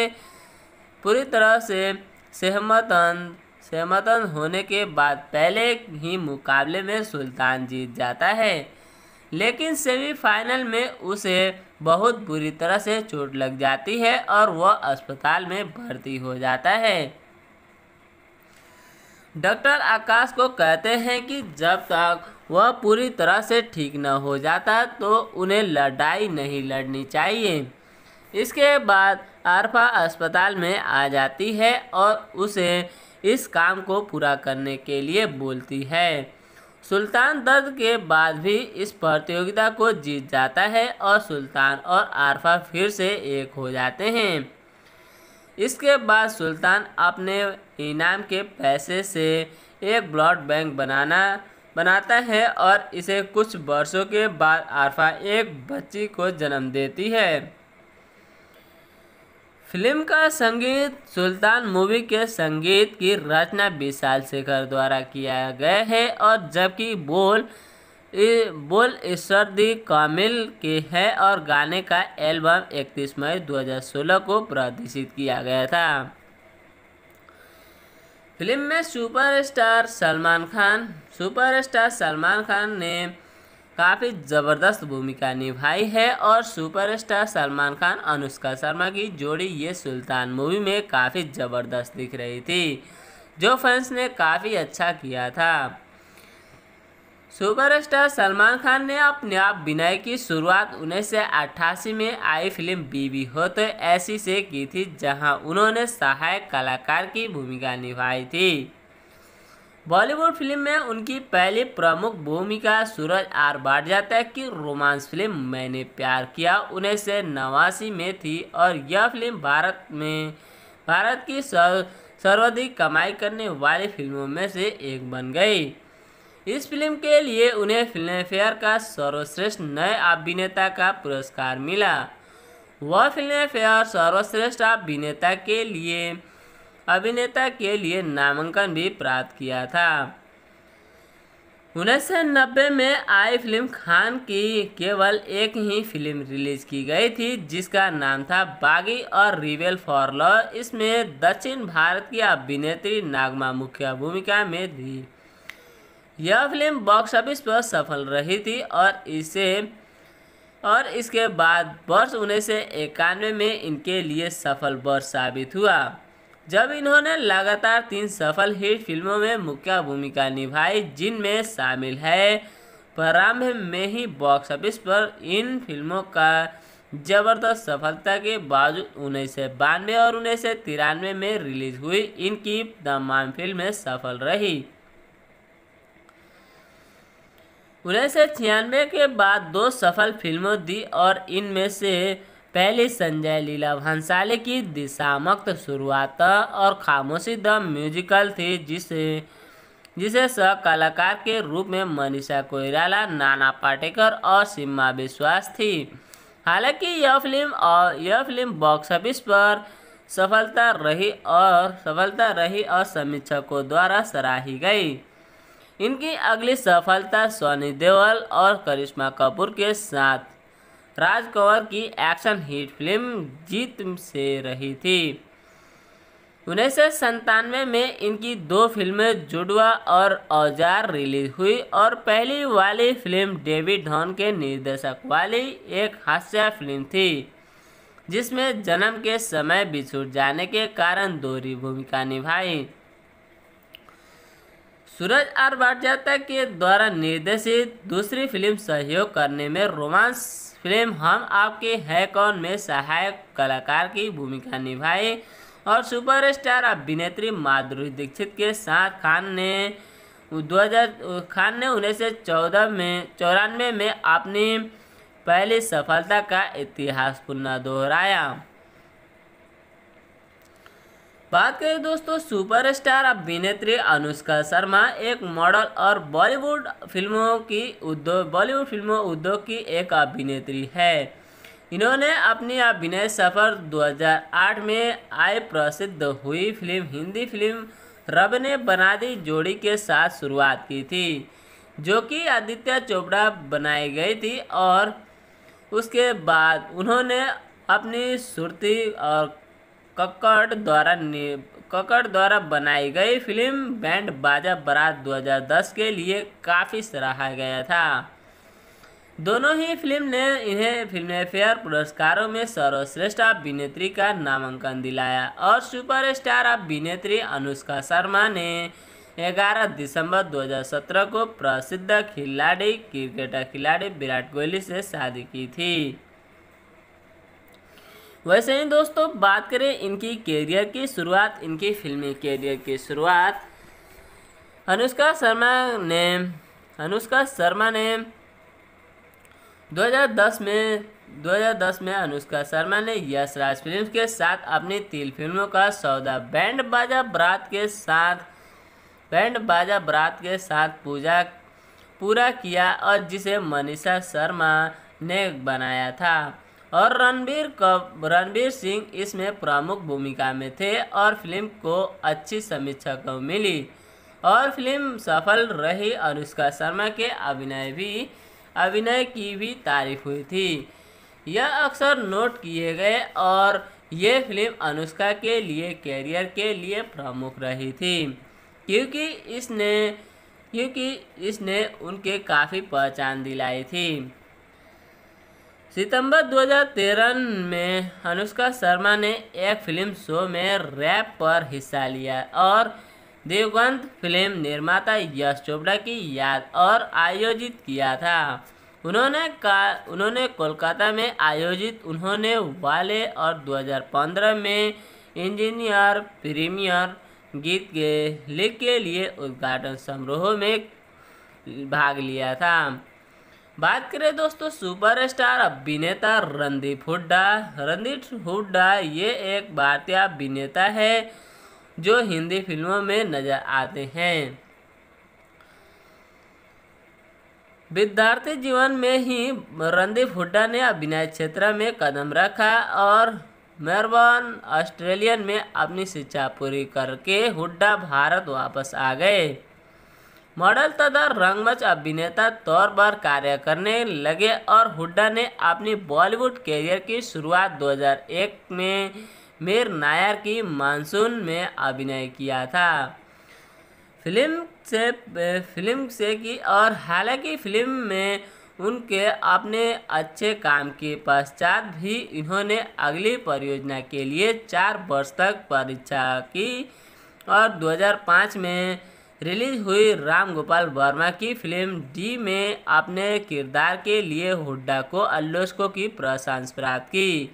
पूरी तरह से सहमतन सहमतन होने के बाद पहले ही मुकाबले में सुल्तान जीत जाता है लेकिन सेमीफाइनल में उसे बहुत बुरी तरह से चोट लग जाती है और वह अस्पताल में भर्ती हो जाता है डॉक्टर आकाश को कहते हैं कि जब तक वह पूरी तरह से ठीक न हो जाता तो उन्हें लड़ाई नहीं लड़नी चाहिए इसके बाद आरफा अस्पताल में आ जाती है और उसे इस काम को पूरा करने के लिए बोलती है सुल्तान दर्द के बाद भी इस प्रतियोगिता को जीत जाता है और सुल्तान और आरफा फिर से एक हो जाते हैं इसके बाद सुल्तान अपने इनाम के पैसे से एक ब्लड बैंक बनाना बनाता है और इसे कुछ वर्षों के बाद आरफा एक बच्ची को जन्म देती है फिल्म का संगीत सुल्तान मूवी के संगीत की रचना विशाल शेखर द्वारा किया गया है और जबकि बोल बोल ईश्वर दी कामिल के है और गाने का एल्बम 31 मई 2016 को प्रदर्शित किया गया था फिल्म में सुपरस्टार सलमान खान सुपरस्टार सलमान खान ने काफ़ी ज़बरदस्त भूमिका निभाई है और सुपरस्टार सलमान खान अनुष्का शर्मा की जोड़ी ये सुल्तान मूवी में काफ़ी ज़बरदस्त दिख रही थी जो फैंस ने काफ़ी अच्छा किया था सुपरस्टार सलमान खान ने अपने आप विनय की शुरुआत उन्नीस में आई फिल्म बीबी हो तो ऐसी से की थी जहां उन्होंने सहायक कलाकार की भूमिका निभाई थी बॉलीवुड फिल्म में उनकी पहली प्रमुख भूमिका सूरज आर बाडजात्या की रोमांस फिल्म मैंने प्यार किया उन्नीस सौ नवासी में थी और यह फिल्म भारत में भारत की सर्वाधिक कमाई करने वाली फिल्मों में से एक बन गई इस फिल्म के लिए उन्हें फिल्म फेयर का सर्वश्रेष्ठ नए अभिनेता का पुरस्कार मिला वह फिल्म फेयर सर्वश्रेष्ठ अभिनेता के लिए अभिनेता के लिए नामांकन भी प्राप्त किया था उन्नीस में आई फिल्म खान की केवल एक ही फिल्म रिलीज की गई थी जिसका नाम था बागी और रिवेल फॉर लॉ इसमें दक्षिण भारत की अभिनेत्री नागमा मुख्य भूमिका में थी यह फिल्म बॉक्स ऑफिस पर सफल रही थी और इसे और इसके बाद वर्ष उन्नीस में इनके लिए सफल वर्ष साबित हुआ जब इन्होंने लगातार तीन सफल हिट फिल्मों में मुख्य भूमिका निभाई जिनमें शामिल है प्रारंभ में ही बॉक्स ऑफिस पर इन फिल्मों का जबरदस्त सफलता के बावजूद उन्नीस सौ बानवे और उन्नीस सौ तिरानवे में रिलीज हुई इनकी तमाम फिल्में सफल रही उन्नीस सौ छियानवे के बाद दो सफल फिल्मों दी और इनमें से पहले संजय लीला भंसाले की दिशामक्त शुरुआत और खामोशी द म्यूजिकल थी जिसे जिसे सह कलाकार के रूप में मनीषा कोइराला नाना पाटेकर और सीमा विश्वास थी हालांकि यह फिल्म और यह फिल्म बॉक्स ऑफिस पर सफलता रही और सफलता रही और समीक्षकों द्वारा सराही गई इनकी अगली सफलता सोनी देवल और करिश्मा कपूर के साथ राज कंवर की एक्शन हिट फिल्म जीत से रही थी उन्नीस सौ में इनकी दो फिल्में जुड़वा और औजार रिलीज हुई और पहली वाली फिल्म डेविड धॉन के निर्देशक वाली एक हास्य फिल्म थी जिसमें जन्म के समय बिछुड़ जाने के कारण दोहरी भूमिका निभाई सूरज आर बाटजाता के द्वारा निर्देशित दूसरी फिल्म सहयोग करने में रोमांस फिल्म हम आपके है कौन में सहायक कलाकार की भूमिका निभाई और सुपरस्टार अभिनेत्री माधुरी दीक्षित के साथ खान ने 2000 खान ने उन्नीस सौ चौदह में चौरानवे में अपनी पहली सफलता का इतिहास पुनः दोहराया बात करें दोस्तों सुपरस्टार अभिनेत्री अनुष्का शर्मा एक मॉडल और बॉलीवुड फिल्मों की उद्योग बॉलीवुड फिल्मों उद्योग की एक अभिनेत्री है इन्होंने अपनी अभिनय सफर 2008 में आय प्रसिद्ध हुई फिल्म हिंदी फिल्म रब ने बना दी जोड़ी के साथ शुरुआत की थी जो कि आदित्य चोपड़ा बनाई गई थी और उसके बाद उन्होंने अपनी सुरती और कक्कड़ द्वारा कक्कड़ द्वारा बनाई गई फिल्म बैंड बाजा बारात 2010 के लिए काफ़ी सराहा गया था दोनों ही फिल्म ने इन्हें फिल्म फेयर पुरस्कारों में सर्वश्रेष्ठ अभिनेत्री का नामांकन दिलाया और सुपरस्टार अभिनेत्री अनुष्का शर्मा ने 11 दिसंबर 2017 को प्रसिद्ध खिलाड़ी क्रिकेटर खिलाड़ी विराट कोहली से शादी की थी वैसे ही दोस्तों बात करें इनकी कैरियर की शुरुआत इनकी फिल्मी कैरियर की शुरुआत अनुष्का शर्मा ने अनुष्का शर्मा ने 2010 में 2010 में अनुष्का शर्मा ने यश राज फिल्म के साथ अपनी तीन फिल्मों का सौदा बैंड बाजा बरात के साथ बैंड बाजा बरात के साथ पूजा पूरा किया और जिसे मनीषा शर्मा ने बनाया था और रणबीर रणबीर सिंह इसमें प्रमुख भूमिका में थे और फिल्म को अच्छी समीक्षा को मिली और फिल्म सफल रही और उसका शर्मा के अभिनय भी अभिनय की भी तारीफ हुई थी यह अक्सर नोट किए गए और ये फिल्म अनुष्का के लिए कैरियर के लिए प्रमुख रही थी क्योंकि इसने क्योंकि इसने उनके काफ़ी पहचान दिलाई थी सितंबर 2013 में अनुष्का शर्मा ने एक फिल्म शो में रैप पर हिस्सा लिया और देवगंत फिल्म निर्माता यश चोपड़ा की याद और आयोजित किया था उन्होंने का उन्होंने कोलकाता में आयोजित उन्होंने वाले और 2015 में इंजीनियर प्रीमियर गीत के लिख के लिए उद्घाटन समारोह में भाग लिया था बात करें दोस्तों सुपरस्टार अभिनेता रणदीप हुड्डा रणदीप हुड्डा ये एक भारतीय अभिनेता है जो हिंदी फिल्मों में नजर आते हैं विद्यार्थी जीवन में ही रणदीप हुड्डा ने अभिनय क्षेत्र में कदम रखा और मेरबर्न ऑस्ट्रेलियन में अपनी शिक्षा पूरी करके हुड्डा भारत वापस आ गए मॉडल तथा रंगमंच अभिनेता तौर पर कार्य करने लगे और हुड्डा ने अपनी बॉलीवुड कैरियर की शुरुआत 2001 में मीर नायर की मानसून में अभिनय किया था फिल्म से फिल्म से की और हालांकि फिल्म में उनके अपने अच्छे काम के पश्चात भी इन्होंने अगली परियोजना के लिए चार वर्ष तक परीक्षा की और 2005 में रिलीज हुई राम गोपाल वर्मा की फिल्म डी में अपने किरदार के लिए हुड्डा को अल्लोस्को की प्रशंस प्राप्त की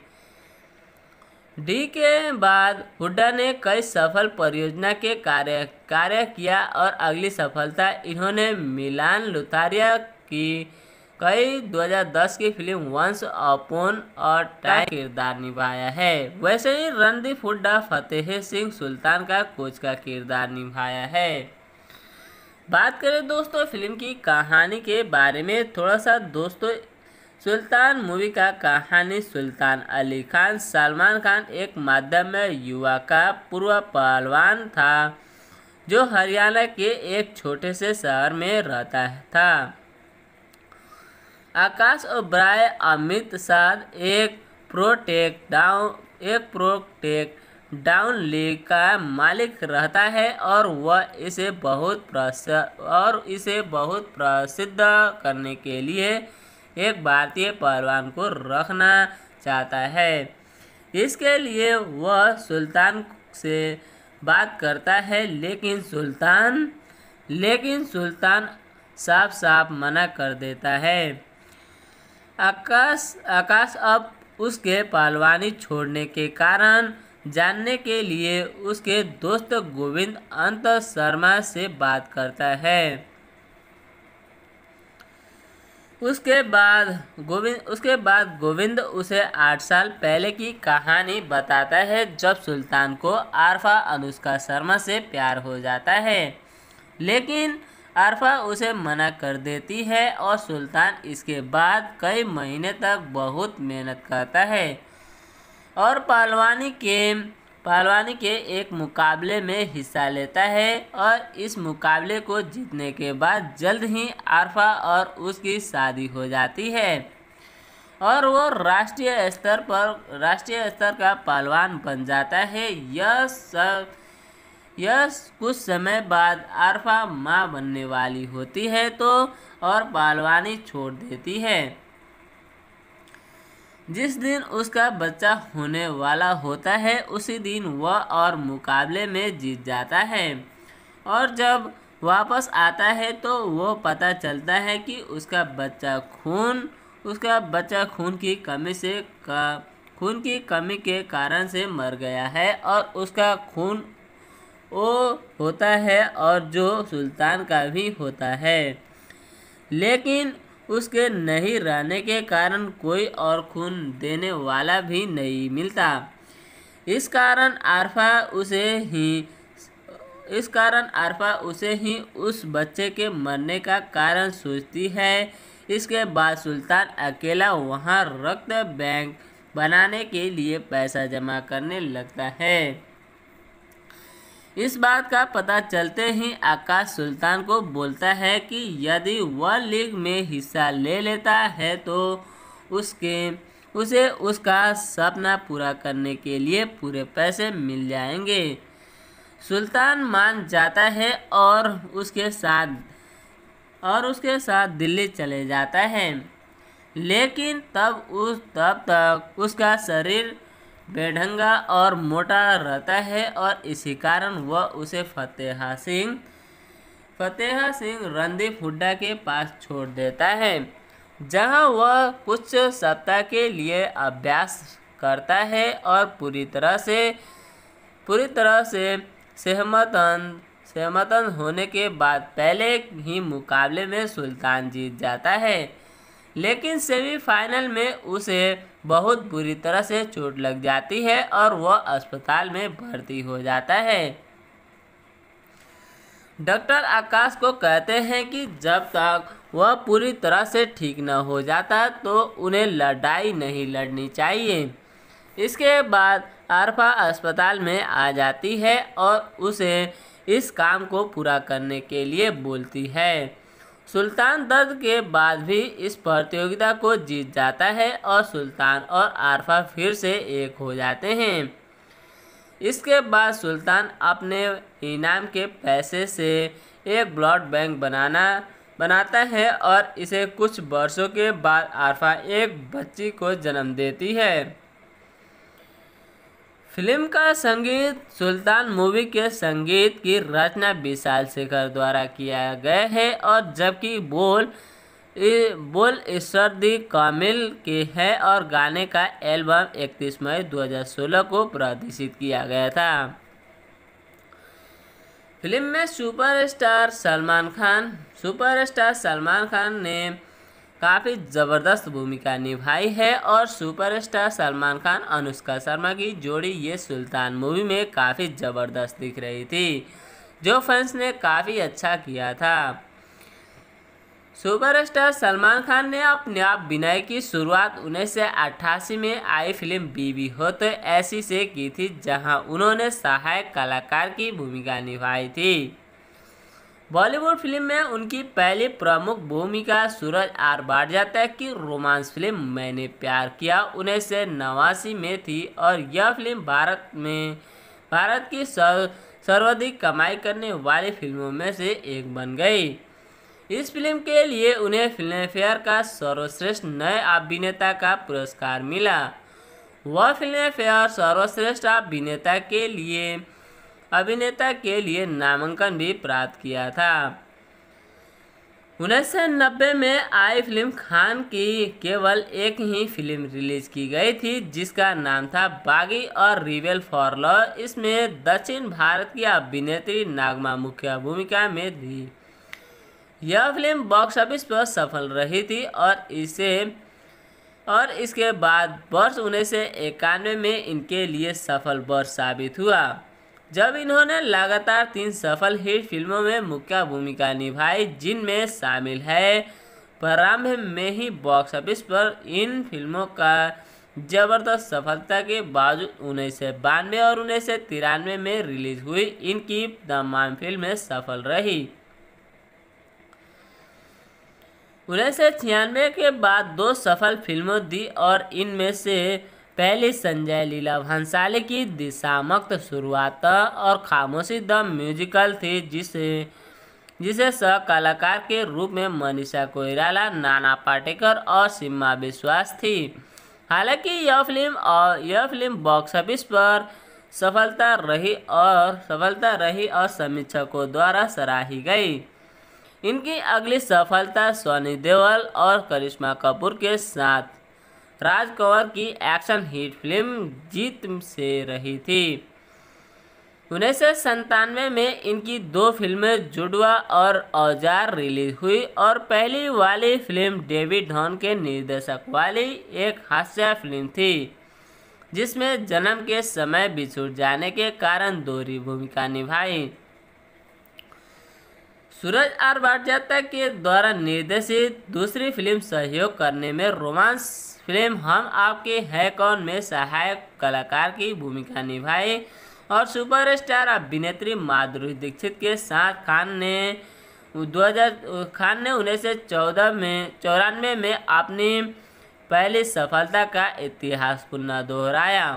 डी के बाद हुड्डा ने कई सफल परियोजना के कार्य कार्य किया और अगली सफलता इन्होंने मिलान लुथारिया की कई 2010 की फिल्म वंस अपोन और टाइम किरदार निभाया है वैसे ही रणदीप हुड्डा फतेह सिंह सुल्तान का कोच का किरदार निभाया है बात करें दोस्तों फिल्म की कहानी के बारे में थोड़ा सा दोस्तों सुल्तान मूवी का कहानी सुल्तान अली खान सलमान खान एक माध्यम युवा का पूर्व पहलवान था जो हरियाणा के एक छोटे से शहर में रहता था आकाश और ब्राय अमित शाह एक प्रोटेक डाउन एक प्रोटेक डाउन लीग का मालिक रहता है और वह इसे बहुत और इसे बहुत प्रसिद्ध करने के लिए एक भारतीय पहलवान को रखना चाहता है इसके लिए वह सुल्तान से बात करता है लेकिन सुल्तान लेकिन सुल्तान साफ साफ मना कर देता है आकाश आकाश अब उसके पहलवानी छोड़ने के कारण जानने के लिए उसके दोस्त गोविंद अंत शर्मा से बात करता है उसके बाद गोविंद उसके बाद गोविंद उसे आठ साल पहले की कहानी बताता है जब सुल्तान को आरफा अनुष्का शर्मा से प्यार हो जाता है लेकिन आरफा उसे मना कर देती है और सुल्तान इसके बाद कई महीने तक बहुत मेहनत करता है और पहलवानी के पहलवानी के एक मुकाबले में हिस्सा लेता है और इस मुकाबले को जीतने के बाद जल्द ही आरफा और उसकी शादी हो जाती है और वो राष्ट्रीय स्तर पर राष्ट्रीय स्तर का पहलवान बन जाता है यह सब यह कुछ समय बाद आरफा माँ बनने वाली होती है तो और पहलवानी छोड़ देती है जिस दिन उसका बच्चा होने वाला होता है उसी दिन वह और मुकाबले में जीत जाता है और जब वापस आता है तो वो पता चलता है कि उसका बच्चा खून उसका बच्चा खून की कमी से का खून की कमी के कारण से मर गया है और उसका खून वो होता है और जो सुल्तान का भी होता है लेकिन उसके नहीं रहने के कारण कोई और खून देने वाला भी नहीं मिलता इस कारण आरफा उसे ही इस कारण आरफा उसे ही उस बच्चे के मरने का कारण सोचती है इसके बाद सुल्तान अकेला वहाँ रक्त बैंक बनाने के लिए पैसा जमा करने लगता है इस बात का पता चलते ही आकाश सुल्तान को बोलता है कि यदि वह लीग में हिस्सा ले लेता है तो उसके उसे उसका सपना पूरा करने के लिए पूरे पैसे मिल जाएंगे सुल्तान मान जाता है और उसके साथ और उसके साथ दिल्ली चले जाता है लेकिन तब उस तब तक उसका शरीर बेढंगा और मोटा रहता है और इसी कारण वह उसे फतेहा सिंह फतेहा सिंह रणदीप हुड्डा के पास छोड़ देता है जहां वह कुछ सप्ताह के लिए अभ्यास करता है और पूरी तरह से पूरी तरह से सहमतन सहमतन होने के बाद पहले ही मुकाबले में सुल्तान जीत जाता है लेकिन सेमीफाइनल में उसे बहुत बुरी तरह से चोट लग जाती है और वह अस्पताल में भर्ती हो जाता है डॉक्टर आकाश को कहते हैं कि जब तक वह पूरी तरह से ठीक न हो जाता तो उन्हें लड़ाई नहीं लड़नी चाहिए इसके बाद आरफा अस्पताल में आ जाती है और उसे इस काम को पूरा करने के लिए बोलती है सुल्तान दर्द के बाद भी इस प्रतियोगिता को जीत जाता है और सुल्तान और आरफा फिर से एक हो जाते हैं इसके बाद सुल्तान अपने इनाम के पैसे से एक ब्लड बैंक बनाना बनाता है और इसे कुछ वर्षों के बाद आरफा एक बच्ची को जन्म देती है फिल्म का संगीत सुल्तान मूवी के संगीत की रचना विशाल शेखर द्वारा किया गया है और जबकि बोल बोल दी कामिल के है और गाने का एल्बम 31 मई 2016 को प्रदर्शित किया गया था फिल्म में सुपरस्टार सलमान खान सुपरस्टार सलमान खान ने काफ़ी ज़बरदस्त भूमिका निभाई है और सुपरस्टार सलमान खान अनुष्का शर्मा की जोड़ी ये सुल्तान मूवी में काफ़ी ज़बरदस्त दिख रही थी जो फैंस ने काफ़ी अच्छा किया था सुपरस्टार सलमान खान ने अपने आप विनय की शुरुआत उन्नीस में आई फिल्म बीवी हो तो ऐसी से की थी जहां उन्होंने सहायक कलाकार की भूमिका निभाई थी बॉलीवुड फिल्म में उनकी पहली प्रमुख भूमिका सूरज आर तक की रोमांस फिल्म मैंने प्यार किया उन्नीस सौ नवासी में थी और यह फिल्म भारत में भारत की सर्वाधिक कमाई करने वाली फिल्मों में से एक बन गई इस फिल्म के लिए उन्हें फिल्म फेयर का सर्वश्रेष्ठ नए अभिनेता का पुरस्कार मिला वह फिल्म फेयर सर्वश्रेष्ठ अभिनेता के लिए अभिनेता के लिए नामांकन भी प्राप्त किया था उन्नीस में आई फिल्म खान की केवल एक ही फिल्म रिलीज की गई थी जिसका नाम था बागी और रिवेल फॉर लॉ इसमें दक्षिण भारत की अभिनेत्री नागमा मुख्य भूमिका में थी यह फिल्म बॉक्स ऑफिस पर सफल रही थी और इसे और इसके बाद वर्ष उन्नीस में इनके लिए सफल वर्ष साबित हुआ जब इन्होंने लगातार तीन सफल हिट फिल्मों में मुख्य भूमिका निभाई जिनमें शामिल है प्रारंभ में ही बॉक्स ऑफिस पर इन फिल्मों का जबरदस्त सफलता के बावजूद उन्नीस सौ बानवे और उन्नीस सौ तिरानवे में रिलीज हुई इनकी तमाम फिल्में सफल रही उन्नीस सौ छियानवे के बाद दो सफल फिल्मों दी और इनमें से पहले संजय लीला भंसाली की दिशामक्त शुरुआत और खामोशी द म्यूजिकल थी जिसे जिसे सह कलाकार के रूप में मनीषा कोइराला नाना पाटेकर और सीमा विश्वास थी हालांकि यह फिल्म और यह फिल्म बॉक्स ऑफिस पर सफलता रही और सफलता रही और समीक्षकों द्वारा सराही गई इनकी अगली सफलता सोनी देवल और करिश्मा कपूर के साथ राज कंवर की एक्शन हिट फिल्म जीत से रही थी उन्नीस सौ में इनकी दो फिल्में जुड़वा और औजार रिलीज हुई और पहली वाली फिल्म डेविड धॉन के निर्देशक वाली एक हास्य फिल्म थी जिसमें जन्म के समय बिछुड़ जाने के कारण दोहरी भूमिका निभाई सूरज आर भारत के द्वारा निर्देशित दूसरी फिल्म सहयोग करने में रोमांस फिल्म हम आपके है कौन में सहायक कलाकार की भूमिका निभाई और सुपरस्टार अभिनेत्री माधुरी दीक्षित के साथ खान ने 2000 खान ने उन्नीस सौ चौदह में चौरानवे में अपनी पहली सफलता का इतिहास पुनः दोहराया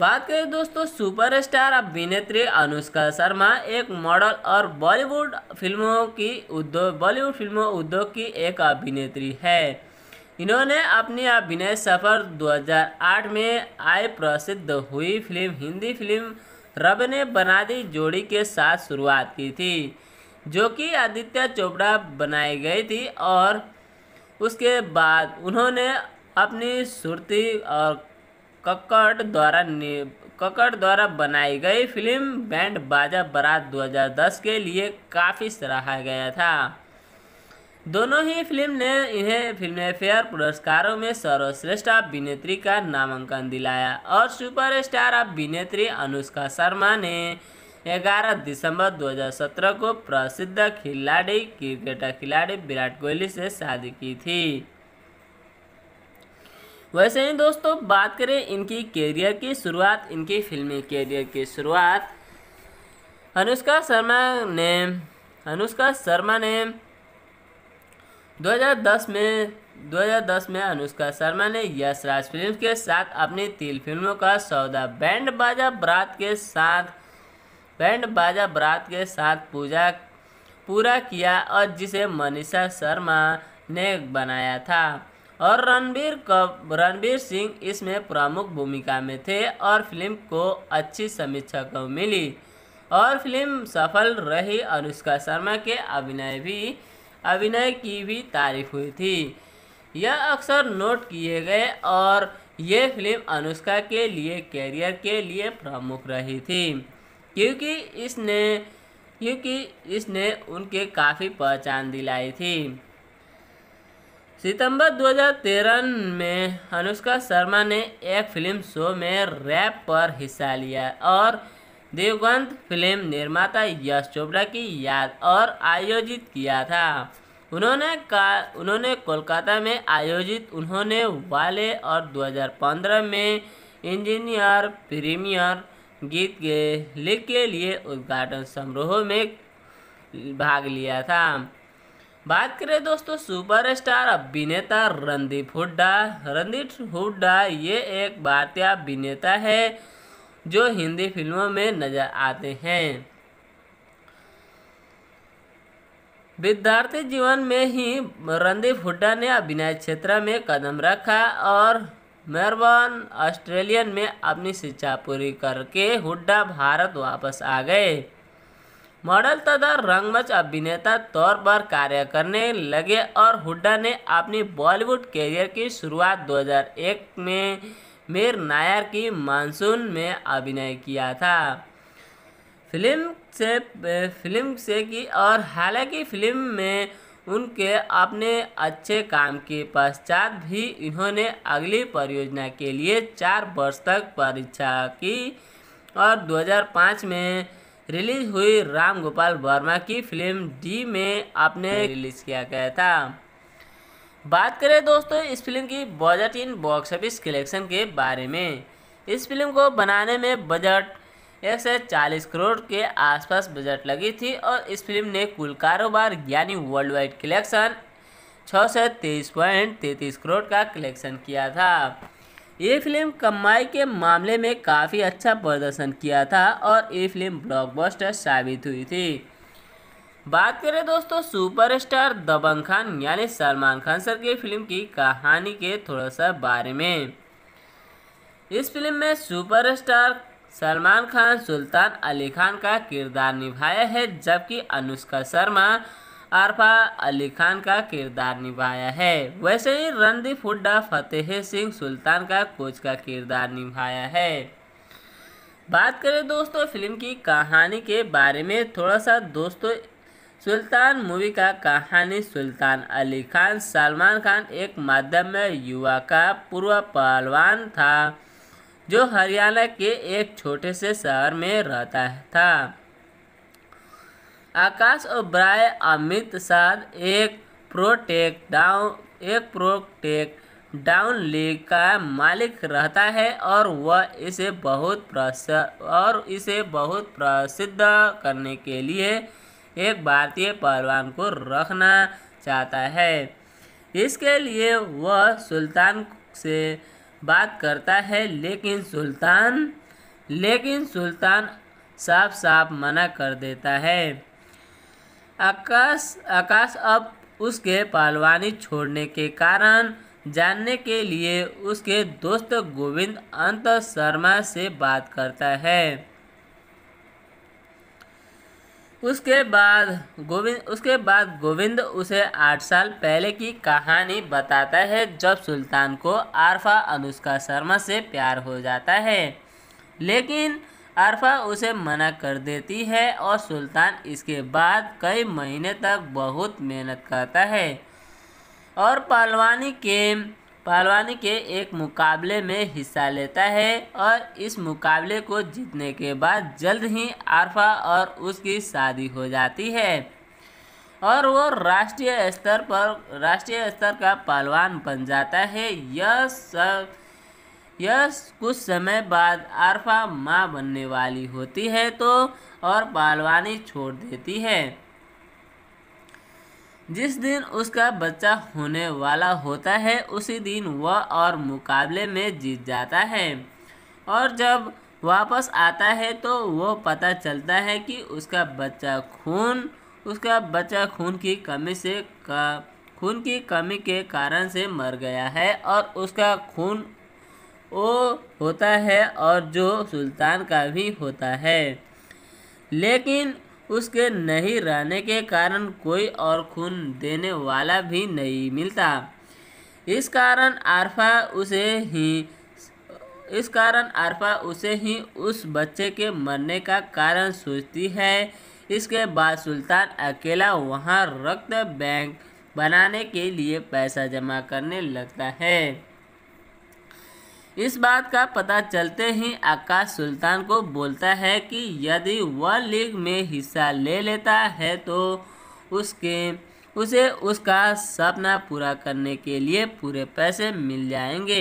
बात करें दोस्तों सुपरस्टार अभिनेत्री अनुष्का शर्मा एक मॉडल और बॉलीवुड फिल्मों की उद्योग बॉलीवुड फिल्मों उद्योग की एक अभिनेत्री है इन्होंने अपनी अभिनय सफर 2008 में आय प्रसिद्ध हुई फिल्म हिंदी फिल्म रब ने बना दी जोड़ी के साथ शुरुआत की थी जो कि आदित्य चोपड़ा बनाई गई थी और उसके बाद उन्होंने अपनी सुरती और कक्कड़ द्वारा कक्कड़ द्वारा बनाई गई फिल्म बैंड बाजा बारात 2010 के लिए काफ़ी सराहा गया था दोनों ही फिल्म ने इन्हें फिल्म फेयर पुरस्कारों में सर्वश्रेष्ठ अभिनेत्री का नामांकन दिलाया और सुपरस्टार अभिनेत्री अनुष्का शर्मा ने 11 दिसंबर 2017 को प्रसिद्ध खिलाड़ी क्रिकेटर खिलाड़ी विराट कोहली से शादी की थी वैसे ही दोस्तों बात करें इनकी कैरियर की शुरुआत इनकी फिल्मी कैरियर की शुरुआत अनुष्का शर्मा ने अनुष्का शर्मा ने 2010 में 2010 में अनुष्का शर्मा ने यश राज फिल्म के साथ अपनी तीन फिल्मों का सौदा बैंड बाजा बरात के साथ बैंड बाजा बरात के साथ पूजा पूरा किया और जिसे मनीषा शर्मा ने बनाया था और रणबीर कब रणबीर सिंह इसमें प्रमुख भूमिका में थे और फिल्म को अच्छी समीक्षा को मिली और फिल्म सफल रही अनुष्का शर्मा के अभिनय भी अभिनय की भी तारीफ हुई थी यह अक्सर नोट किए गए और ये फिल्म अनुष्का के लिए कैरियर के लिए प्रमुख रही थी क्योंकि इसने क्योंकि इसने उनके काफ़ी पहचान दिलाई थी सितंबर 2013 में अनुष्का शर्मा ने एक फिल्म शो में रैप पर हिस्सा लिया और देवगंत फिल्म निर्माता यश चोपड़ा की याद और आयोजित किया था उन्होंने का उन्होंने कोलकाता में आयोजित उन्होंने वाले और 2015 में इंजीनियर प्रीमियर गीत के लिख के लिए उद्घाटन समारोह में भाग लिया था बात करें दोस्तों सुपरस्टार अभिनेता रणदीप हुड्डा रणदीप हुड्डा ये एक भारतीय अभिनेता है जो हिंदी फिल्मों में नज़र आते हैं विद्यार्थी जीवन में ही रणदीप हुड्डा ने अभिनय क्षेत्र में कदम रखा और मेरबर्न ऑस्ट्रेलियन में अपनी शिक्षा पूरी करके हुड्डा भारत वापस आ गए मॉडल तथा रंगमंच अभिनेता तौर पर कार्य करने लगे और हुड्डा ने अपनी बॉलीवुड करियर की शुरुआत 2001 में मीर नायर की मानसून में अभिनय किया था फिल्म से फिल्म से की और हालांकि फिल्म में उनके अपने अच्छे काम के पश्चात भी इन्होंने अगली परियोजना के लिए चार वर्ष तक परीक्षा की और 2005 में रिलीज हुई राम गोपाल वर्मा की फिल्म डी में आपने रिलीज किया गया था बात करें दोस्तों इस फिल्म की बजट इन बॉक्स ऑफिस कलेक्शन के बारे में इस फिल्म को बनाने में बजट एक से चालीस करोड़ के आसपास बजट लगी थी और इस फिल्म ने कुल कारोबार यानी वर्ल्ड वाइड कलेक्शन छः से तेईस पॉइंट तैंतीस करोड़ का कलेक्शन किया था ये फिल्म कमाई के मामले में काफ़ी अच्छा प्रदर्शन किया था और ये फिल्म ब्लॉकबस्टर साबित हुई थी बात करें दोस्तों सुपरस्टार दबंग खान यानी सलमान खान सर की फिल्म की कहानी के थोड़ा सा बारे में इस फिल्म में सुपरस्टार सलमान खान सुल्तान अली खान का किरदार निभाया है जबकि अनुष्का शर्मा आरफा अली खान का किरदार निभाया है वैसे ही रणदीप हुड्डा फतेह सिंह सुल्तान का कोच का किरदार निभाया है बात करें दोस्तों फिल्म की कहानी के बारे में थोड़ा सा दोस्तों सुल्तान मूवी का कहानी सुल्तान अली खान सलमान खान एक माध्यम युवा का पूर्व पहलवान था जो हरियाणा के एक छोटे से शहर में रहता था आकाश ओब्राय अमित साध एक प्रोटेक डाउन एक प्रोटेक डाउन लीग का मालिक रहता है और वह इसे बहुत और इसे बहुत प्रसिद्ध करने के लिए एक भारतीय पहलवान को रखना चाहता है इसके लिए वह सुल्तान से बात करता है लेकिन सुल्तान लेकिन सुल्तान साफ साफ मना कर देता है आकाश आकाश अब उसके पालवानी छोड़ने के कारण जानने के लिए उसके दोस्त गोविंद अंत शर्मा से बात करता है उसके बाद गोविंद उसके बाद गोविंद उसे आठ साल पहले की कहानी बताता है जब सुल्तान को आरफा अनुष्का शर्मा से प्यार हो जाता है लेकिन अरफा उसे मना कर देती है और सुल्तान इसके बाद कई महीने तक बहुत मेहनत करता है और पहलवानी के पहलवानी के एक मुकाबले में हिस्सा लेता है और इस मुकाबले को जीतने के बाद जल्द ही आरफा और उसकी शादी हो जाती है और वो राष्ट्रीय स्तर पर राष्ट्रीय स्तर का पहलवान बन जाता है यह सब यह कुछ समय बाद आरफा माँ बनने वाली होती है तो और पालवानी छोड़ देती है जिस दिन उसका बच्चा होने वाला होता है उसी दिन वह और मुकाबले में जीत जाता है और जब वापस आता है तो वो पता चलता है कि उसका बच्चा खून उसका बच्चा खून की कमी से का खून की कमी के कारण से मर गया है और उसका खून वो होता है और जो सुल्तान का भी होता है लेकिन उसके नहीं रहने के कारण कोई और खून देने वाला भी नहीं मिलता इस कारण आरफा उसे ही इस कारण आरफा उसे ही उस बच्चे के मरने का कारण सोचती है इसके बाद सुल्तान अकेला वहाँ रक्त बैंक बनाने के लिए पैसा जमा करने लगता है इस बात का पता चलते ही आकाश सुल्तान को बोलता है कि यदि वह लीग में हिस्सा ले लेता है तो उसके उसे उसका सपना पूरा करने के लिए पूरे पैसे मिल जाएंगे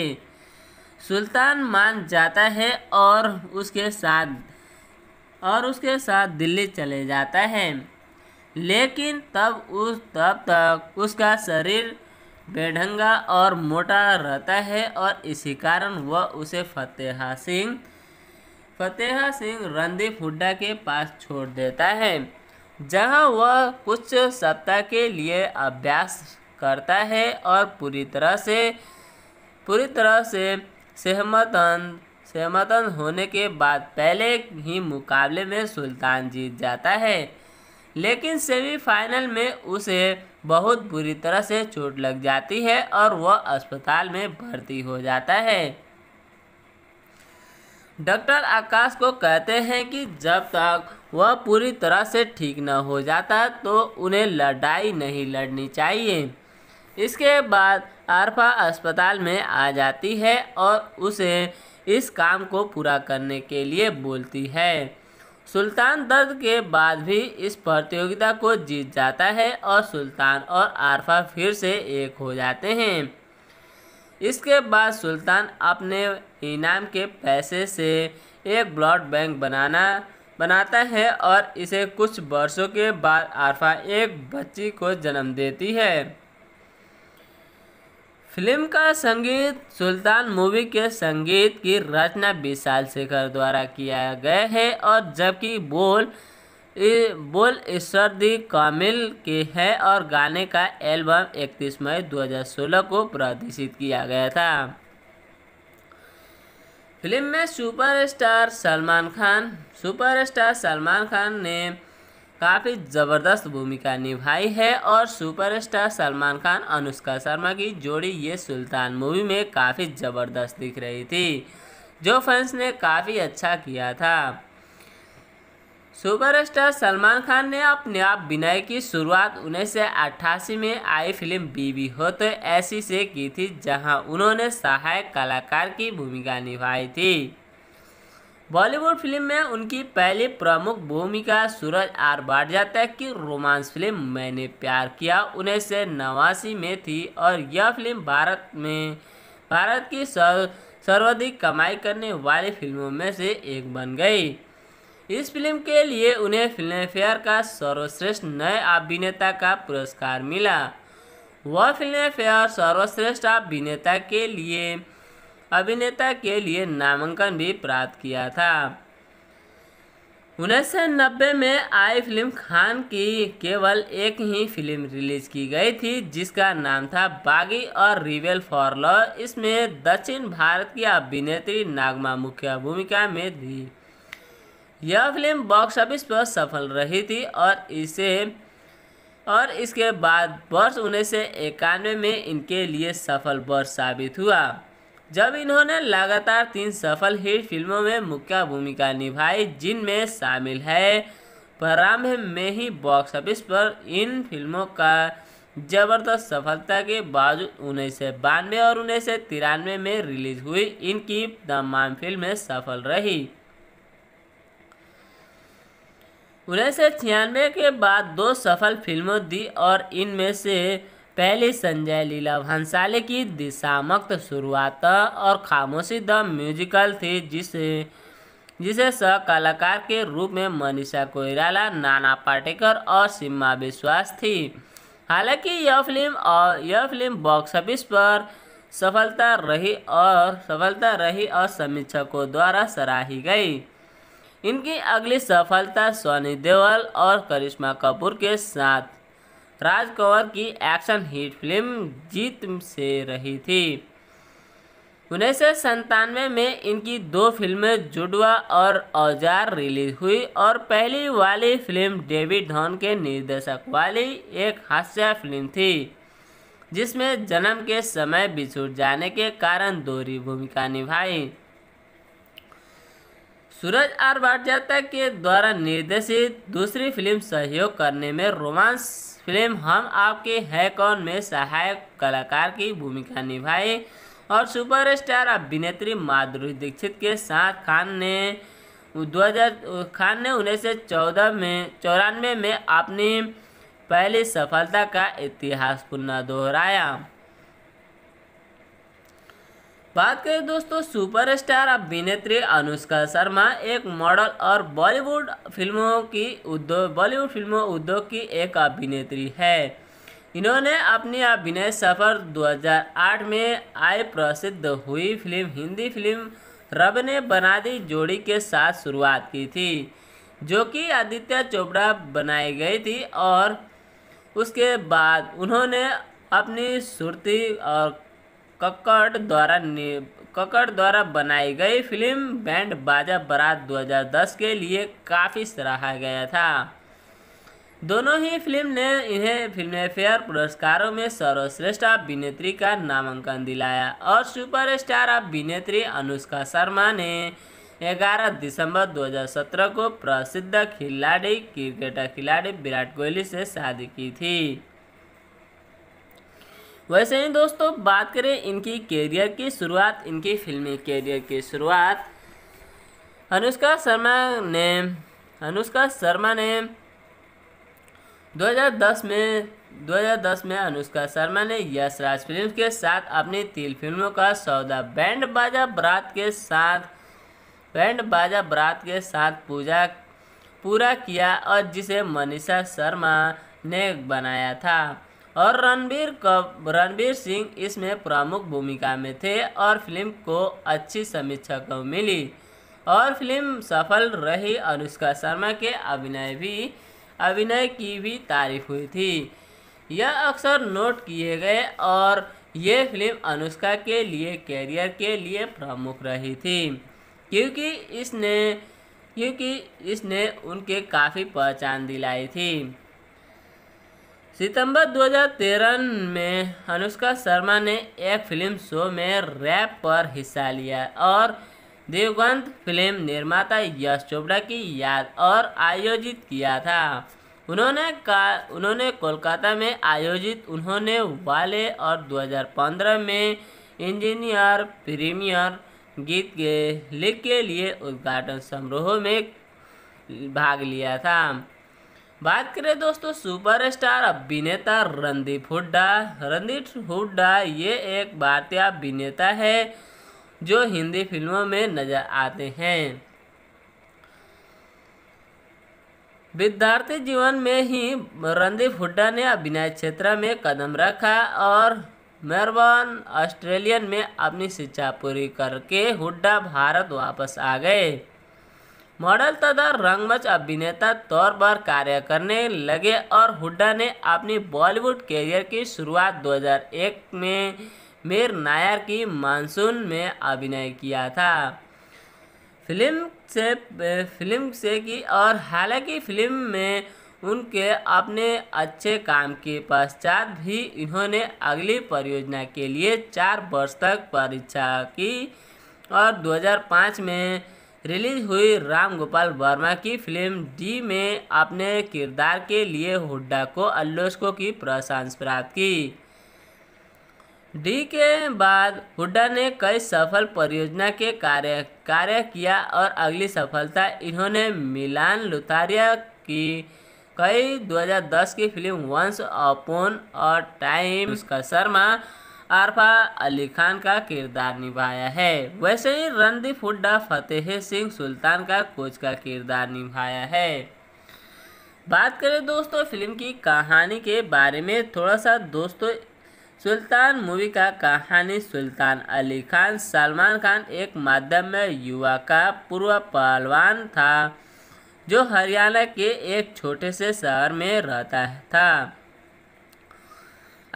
सुल्तान मान जाता है और उसके साथ और उसके साथ दिल्ली चले जाता है लेकिन तब उस तब तक उसका शरीर बेढंगा और मोटा रहता है और इसी कारण वह उसे फतेहा सिंह फतेहा सिंह रणदीप हुड्डा के पास छोड़ देता है जहां वह कुछ सप्ताह के लिए अभ्यास करता है और पूरी तरह से पूरी तरह से सहमतन सहमतन होने के बाद पहले ही मुकाबले में सुल्तान जीत जाता है लेकिन सेमीफाइनल में उसे बहुत बुरी तरह से चोट लग जाती है और वह अस्पताल में भर्ती हो जाता है डॉक्टर आकाश को कहते हैं कि जब तक वह पूरी तरह से ठीक न हो जाता तो उन्हें लड़ाई नहीं लड़नी चाहिए इसके बाद आरफा अस्पताल में आ जाती है और उसे इस काम को पूरा करने के लिए बोलती है सुल्तान दर्द के बाद भी इस प्रतियोगिता को जीत जाता है और सुल्तान और आरफा फिर से एक हो जाते हैं इसके बाद सुल्तान अपने इनाम के पैसे से एक ब्लड बैंक बनाना बनाता है और इसे कुछ वर्षों के बाद आरफा एक बच्ची को जन्म देती है फिल्म का संगीत सुल्तान मूवी के संगीत की रचना विशाल शेखर द्वारा किया गया है और जबकि बोल ए, बोल दी कामिल के है और गाने का एल्बम 31 मई 2016 को प्रदर्शित किया गया था फिल्म में सुपरस्टार सलमान खान सुपरस्टार सलमान खान ने काफ़ी ज़बरदस्त भूमिका निभाई है और सुपरस्टार सलमान खान अनुष्का शर्मा की जोड़ी ये सुल्तान मूवी में काफ़ी ज़बरदस्त दिख रही थी जो फैंस ने काफ़ी अच्छा किया था सुपरस्टार सलमान खान ने अपने आप विनय की शुरुआत उन्नीस में आई फिल्म बीबी हो तो ऐसी से की थी जहां उन्होंने सहायक कलाकार की भूमिका निभाई थी बॉलीवुड फिल्म में उनकी पहली प्रमुख भूमिका सूरज आर तक की रोमांस फिल्म मैंने प्यार किया उन्नीस सौ नवासी में थी और यह फिल्म भारत में भारत की सर्वाधिक कमाई करने वाली फिल्मों में से एक बन गई इस फिल्म के लिए उन्हें फिल्म फेयर का सर्वश्रेष्ठ नए अभिनेता का पुरस्कार मिला वह फिल्म फेयर सर्वश्रेष्ठ अभिनेता के लिए अभिनेता के लिए नामांकन भी प्राप्त किया था उन्नीस सौ नब्बे में आई फिल्म खान की केवल एक ही फिल्म रिलीज की गई थी जिसका नाम था बागी और रिवेल फॉर लॉ इसमें दक्षिण भारत की अभिनेत्री नागमा मुख्य भूमिका में थी यह फिल्म बॉक्स ऑफिस पर सफल रही थी और इसे और इसके बाद वर्ष उन्नीस सौ इक्यानवे में इनके लिए सफल वर्ष साबित हुआ जब इन्होंने लगातार तीन सफल हिट फिल्मों में मुख्य भूमिका निभाई जिनमें शामिल है प्रारंभ में ही बॉक्स ऑफिस पर इन फिल्मों का जबरदस्त सफलता के बावजूद उन्नीस सौ बानवे और उन्नीस सौ तिरानवे में रिलीज हुई इनकी तमाम फिल्में सफल रही उन्नीस सौ छियानवे के बाद दो सफल फिल्मों दी और इनमें से पहली संजय लीला भंसाली की दिशामक्त शुरुआत और खामोशी द म्यूजिकल थी जिसे जिसे कलाकार के रूप में मनीषा कोइराला नाना पाटेकर और सीमा विश्वास थी हालांकि यह फिल्म और यह फिल्म बॉक्स ऑफिस पर सफलता रही और सफलता रही और समीक्षकों द्वारा सराही गई इनकी अगली सफलता सोनी देओल और करिश्मा कपूर के साथ कंवर की एक्शन हिट फिल्म जीत से रही थी उन्नीस सौ संतानवे में इनकी दो फिल्में जुडवा और औजार रिलीज हुई और पहली वाली फिल्म डेविड धॉन के निर्देशक वाली एक हास्य फिल्म थी जिसमें जन्म के समय बिछुड़ जाने के कारण दोहरी भूमिका निभाई सूरज आर भाटिया के द्वारा निर्देशित दूसरी फिल्म सहयोग करने में रोमांस फिल्म हम आपके है कौन में सहायक कलाकार की भूमिका निभाई और सुपरस्टार अभिनेत्री माधुरी दीक्षित के साथ खान ने दो खान ने उन्नीस सौ चौदह में चौरानवे में अपनी पहली सफलता का इतिहास पुनः दोहराया बात करें दोस्तों सुपरस्टार अभिनेत्री अनुष्का शर्मा एक मॉडल और बॉलीवुड फिल्मों की उद्योग बॉलीवुड फिल्मों उद्योग की एक अभिनेत्री है इन्होंने अपनी अभिनय सफर 2008 में आय प्रसिद्ध हुई फिल्म हिंदी फिल्म रब ने बना दी जोड़ी के साथ शुरुआत की थी जो कि आदित्य चोपड़ा बनाई गई थी और उसके बाद उन्होंने अपनी सुरती और कक्कड़ द्वारा कक्कड़ द्वारा बनाई गई फिल्म बैंड बाजा बारात 2010 के लिए काफ़ी सराहा गया था दोनों ही फिल्म ने इन्हें फिल्म फेयर पुरस्कारों में सर्वश्रेष्ठ अभिनेत्री का नामांकन दिलाया और सुपरस्टार अभिनेत्री अनुष्का शर्मा ने 11 दिसंबर 2017 को प्रसिद्ध खिलाड़ी क्रिकेटर खिलाड़ी विराट कोहली से शादी की थी वैसे ही दोस्तों बात करें इनकी कैरियर की शुरुआत इनकी फिल्मी कैरियर की शुरुआत अनुष्का शर्मा ने अनुष्का शर्मा ने 2010 में 2010 में अनुष्का शर्मा ने यश राज फिल्म के साथ अपनी तीन फिल्मों का सौदा बैंड बाजा बरात के साथ बैंड बाजा बरात के साथ पूजा पूरा किया और जिसे मनीषा शर्मा ने बनाया था और रणबीर कब रणबीर सिंह इसमें प्रमुख भूमिका में थे और फिल्म को अच्छी को मिली और फिल्म सफल रही अनुष्का शर्मा के अभिनय भी अभिनय की भी तारीफ हुई थी यह अक्सर नोट किए गए और ये फिल्म अनुष्का के लिए कैरियर के लिए प्रमुख रही थी क्योंकि इसने क्योंकि इसने उनके काफ़ी पहचान दिलाई थी सितंबर 2013 में अनुष्का शर्मा ने एक फिल्म शो में रैप पर हिस्सा लिया और देवगंत फिल्म निर्माता यश चोपड़ा की याद और आयोजित किया था उन्होंने का उन्होंने कोलकाता में आयोजित उन्होंने वाले और 2015 में इंजीनियर प्रीमियर गीत के लिख के लिए उद्घाटन समारोह में भाग लिया था बात करें दोस्तों सुपरस्टार अभिनेता रणदीप हुड्डा रणदीप हुड्डा ये एक भारतीय अभिनेता है जो हिंदी फिल्मों में नज़र आते हैं विद्यार्थी जीवन में ही रणदीप हुड्डा ने अभिनय क्षेत्र में कदम रखा और मेरबॉर्न ऑस्ट्रेलियन में अपनी शिक्षा पूरी करके हुड्डा भारत वापस आ गए मॉडल तथा रंगमंच अभिनेता तौर पर कार्य करने लगे और हुड्डा ने अपनी बॉलीवुड कैरियर की शुरुआत 2001 में मीर नायर की मानसून में अभिनय किया था फिल्म से फिल्म से की और हालांकि फिल्म में उनके अपने अच्छे काम के पश्चात भी इन्होंने अगली परियोजना के लिए चार वर्ष तक परीक्षा की और 2005 में रिलीज हुई राम गोपाल वर्मा की फिल्म डी में अपने किरदार के लिए हुड्डा को अल्लोस्को की प्रशंसा प्राप्त की डी के बाद हुड्डा ने कई सफल परियोजना के कार्य कार्य किया और अगली सफलता इन्होंने मिलान लुथारिया की कई 2010 की फिल्म वंस अपॉन टाइम्स का शर्मा आरफा अली खान का किरदार निभाया है वैसे ही रणदीप हुड्डा फतेह सिंह सुल्तान का कोच का किरदार निभाया है बात करें दोस्तों फिल्म की कहानी के बारे में थोड़ा सा दोस्तों सुल्तान मूवी का कहानी सुल्तान अली खान सलमान खान एक माध्यम युवा का पूर्व पहलवान था जो हरियाणा के एक छोटे से शहर में रहता था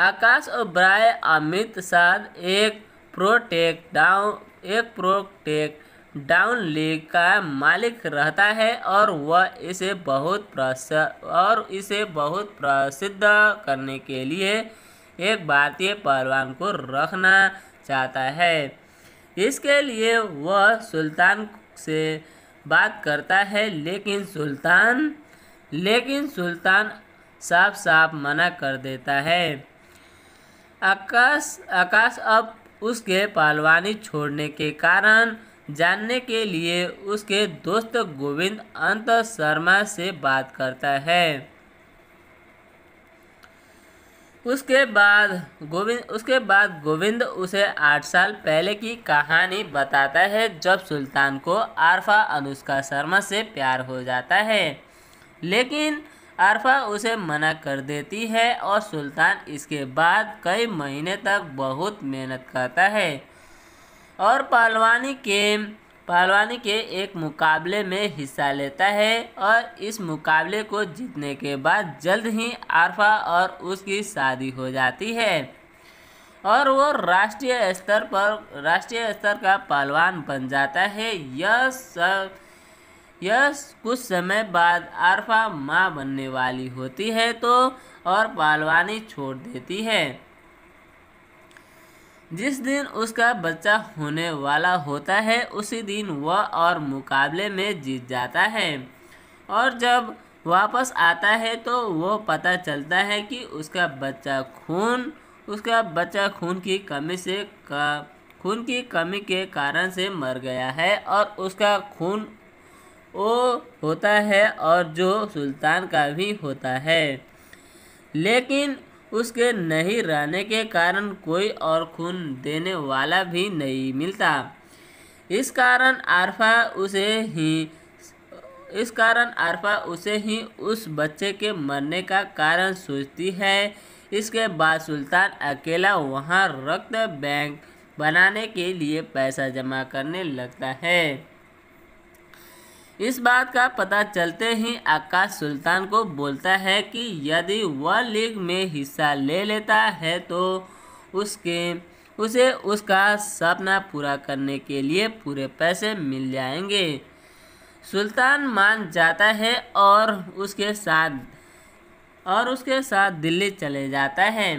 आकाश ओब्राय अमित शाह एक प्रोटेक डाउन एक प्रोटेक डाउन लीग का मालिक रहता है और वह इसे बहुत और इसे बहुत प्रसिद्ध करने के लिए एक भारतीय पहलवान को रखना चाहता है इसके लिए वह सुल्तान से बात करता है लेकिन सुल्तान लेकिन सुल्तान साफ साफ मना कर देता है आकाश आकाश अब उसके पालवानी छोड़ने के कारण जानने के लिए उसके दोस्त गोविंद अंत शर्मा से बात करता है उसके बाद गोविंद उसके बाद गोविंद उसे आठ साल पहले की कहानी बताता है जब सुल्तान को आरफा अनुष्का शर्मा से प्यार हो जाता है लेकिन आरफा उसे मना कर देती है और सुल्तान इसके बाद कई महीने तक बहुत मेहनत करता है और पहलवानी के पहलवानी के एक मुकाबले में हिस्सा लेता है और इस मुकाबले को जीतने के बाद जल्द ही आरफा और उसकी शादी हो जाती है और वो राष्ट्रीय स्तर पर राष्ट्रीय स्तर का पहलवान बन जाता है यह सब यह कुछ समय बाद आरफा माँ बनने वाली होती है तो और पालवानी छोड़ देती है जिस दिन उसका बच्चा होने वाला होता है उसी दिन वह और मुकाबले में जीत जाता है और जब वापस आता है तो वो पता चलता है कि उसका बच्चा खून उसका बच्चा खून की कमी से का खून की कमी के कारण से मर गया है और उसका खून वो होता है और जो सुल्तान का भी होता है लेकिन उसके नहीं रहने के कारण कोई और खून देने वाला भी नहीं मिलता इस कारण आरफा उसे ही इस कारण आरफा उसे ही उस बच्चे के मरने का कारण सोचती है इसके बाद सुल्तान अकेला वहाँ रक्त बैंक बनाने के लिए पैसा जमा करने लगता है इस बात का पता चलते ही आकाश सुल्तान को बोलता है कि यदि वह लीग में हिस्सा ले लेता है तो उसके उसे उसका सपना पूरा करने के लिए पूरे पैसे मिल जाएंगे सुल्तान मान जाता है और उसके साथ और उसके साथ दिल्ली चले जाता है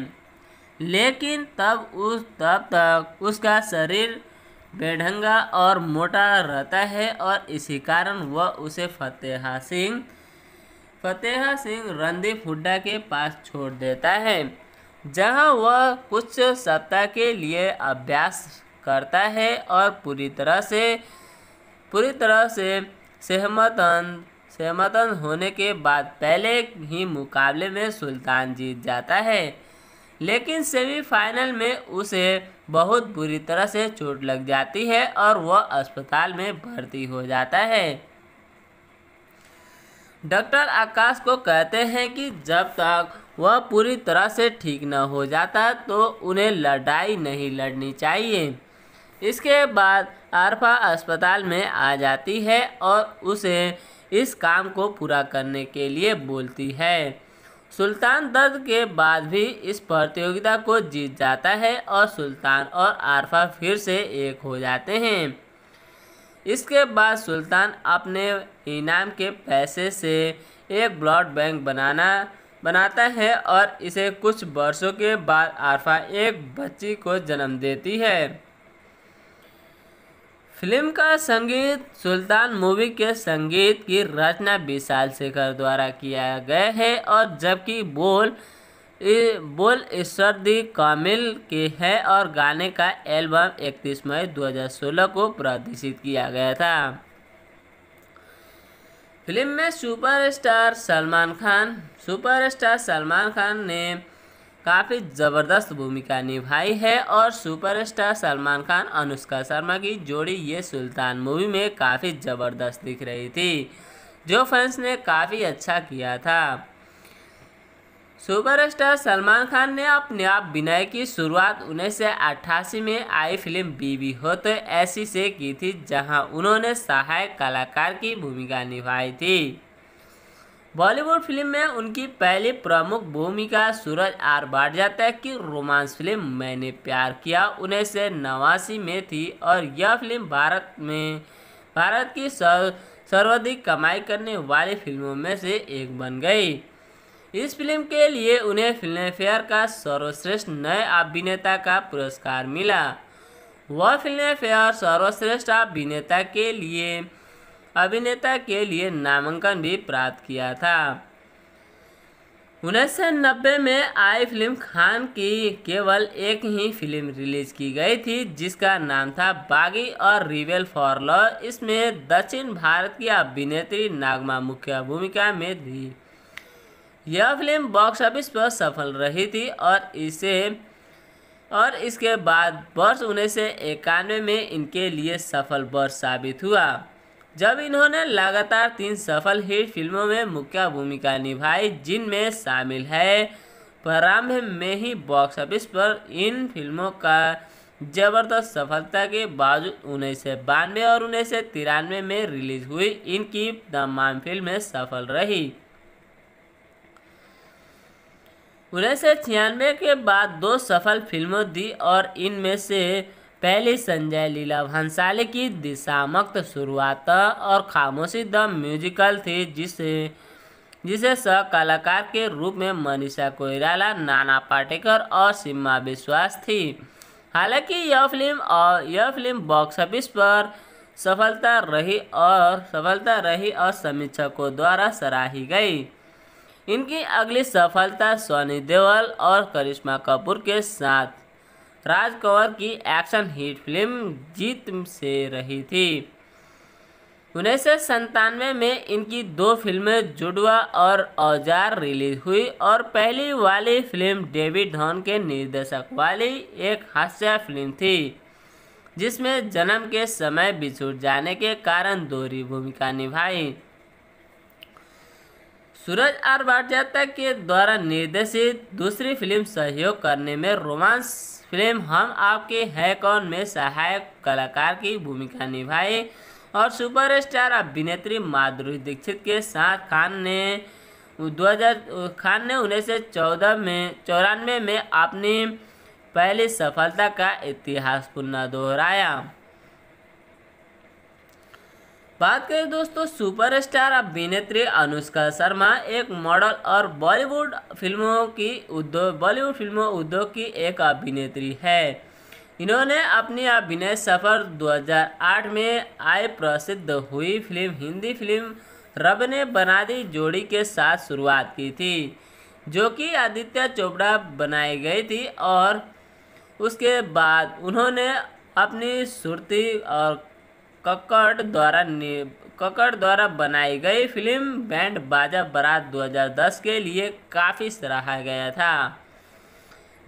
लेकिन तब उस तब तक उसका शरीर बेढंगा और मोटा रहता है और इसी कारण वह उसे फतेहा सिंह फतेहा सिंह रणदीप हुड्डा के पास छोड़ देता है जहां वह कुछ सप्ताह के लिए अभ्यास करता है और पूरी तरह से पूरी तरह से सहमतन सहमतन होने के बाद पहले ही मुकाबले में सुल्तान जीत जाता है लेकिन सेमीफाइनल में उसे बहुत बुरी तरह से चोट लग जाती है और वह अस्पताल में भर्ती हो जाता है डॉक्टर आकाश को कहते हैं कि जब तक वह पूरी तरह से ठीक न हो जाता तो उन्हें लड़ाई नहीं लड़नी चाहिए इसके बाद आरफा अस्पताल में आ जाती है और उसे इस काम को पूरा करने के लिए बोलती है सुल्तान दर्द के बाद भी इस प्रतियोगिता को जीत जाता है और सुल्तान और आरफा फिर से एक हो जाते हैं इसके बाद सुल्तान अपने इनाम के पैसे से एक ब्लड बैंक बनाना बनाता है और इसे कुछ वर्षों के बाद आरफा एक बच्ची को जन्म देती है फिल्म का संगीत सुल्तान मूवी के संगीत की रचना विशाल शेखर द्वारा किया गया है और जबकि बोल ए, बोल दी कामिल के है और गाने का एल्बम 31 मई 2016 को प्रदर्शित किया गया था फिल्म में सुपरस्टार सलमान खान सुपरस्टार सलमान खान ने काफ़ी ज़बरदस्त भूमिका निभाई है और सुपरस्टार सलमान खान अनुष्का शर्मा की जोड़ी ये सुल्तान मूवी में काफ़ी ज़बरदस्त दिख रही थी जो फैंस ने काफ़ी अच्छा किया था सुपरस्टार सलमान खान ने अपने आप विनय की शुरुआत उन्नीस में आई फिल्म बीबी होते ऐसी से की थी जहां उन्होंने सहायक कलाकार की भूमिका निभाई थी बॉलीवुड फिल्म में उनकी पहली प्रमुख भूमिका सूरज आर बाडजात्या की रोमांस फिल्म मैंने प्यार किया उन्नीस सौ नवासी में थी और यह फिल्म भारत में भारत की सर्वाधिक कमाई करने वाली फिल्मों में से एक बन गई इस फिल्म के लिए उन्हें फिल्म फेयर का सर्वश्रेष्ठ नए अभिनेता का पुरस्कार मिला वह फिल्म फेयर सर्वश्रेष्ठ अभिनेता के लिए अभिनेता के लिए नामांकन भी प्राप्त किया था उन्नीस सौ नब्बे में आई फिल्म खान की केवल एक ही फिल्म रिलीज की गई थी जिसका नाम था बागी और रिवेल फॉर लॉ इसमें दक्षिण भारत की अभिनेत्री नागमा मुख्य भूमिका में थी यह फिल्म बॉक्स ऑफिस पर सफल रही थी और इसे और इसके बाद वर्ष उन्नीस सौ इक्यानवे में इनके लिए सफल वर्ष साबित हुआ जब इन्होंने लगातार तीन सफल हिट फिल्मों में मुख्य भूमिका निभाई जिनमें शामिल है प्रारंभ में ही बॉक्स ऑफिस पर इन फिल्मों का जबरदस्त सफलता के बावजूद उन्नीस सौ बानवे और उन्नीस सौ तिरानवे में रिलीज हुई इनकी तमाम फिल्में सफल रही उन्नीस सौ छियानवे के बाद दो सफल फिल्मों दी और इनमें से पहली संजय लीला भंसाली की दिशामक्त शुरुआत और खामोशी द म्यूजिकल थी जिसे जिसे सह कलाकार के रूप में मनीषा कोइराला नाना पाटेकर और सीमा विश्वास थी हालांकि यह फिल्म और यह फिल्म बॉक्स ऑफिस पर सफलता रही और सफलता रही और समीक्षकों द्वारा सराही गई इनकी अगली सफलता सोनी देओल और करिश्मा कपूर के साथ राज कंवर की एक्शन हिट फिल्म जीत से रही थी उन्नीस सौ संतानवे में इनकी दो फिल्में जुड़वा और औजार रिलीज हुई और पहली वाली फिल्म डेविड धोन के निर्देशक वाली एक हास्य फिल्म थी जिसमें जन्म के समय बिछुड़ जाने के कारण दोहरी भूमिका निभाई सूरज आर भाटिया के द्वारा निर्देशित दूसरी फिल्म सहयोग करने में रोमांस फिल्म हम आपके है कौन में सहायक कलाकार की भूमिका निभाई और सुपरस्टार अभिनेत्री माधुरी दीक्षित के साथ खान ने दो खान ने उन्नीस सौ चौदह में चौरानवे में अपनी पहली सफलता का इतिहास पुनः दोहराया बात करें दोस्तों सुपरस्टार अभिनेत्री अनुष्का शर्मा एक मॉडल और बॉलीवुड फिल्मों की उद्योग बॉलीवुड फिल्मों उद्योग की एक अभिनेत्री है इन्होंने अपनी अभिनय सफर 2008 में आय प्रसिद्ध हुई फिल्म हिंदी फिल्म रब ने बना दी जोड़ी के साथ शुरुआत की थी जो कि आदित्य चोपड़ा बनाई गई थी और उसके बाद उन्होंने अपनी सुरती और कक्कड़ द्वारा कक्कड़ द्वारा बनाई गई फिल्म बैंड बाजा बारात 2010 के लिए काफ़ी सराहा गया था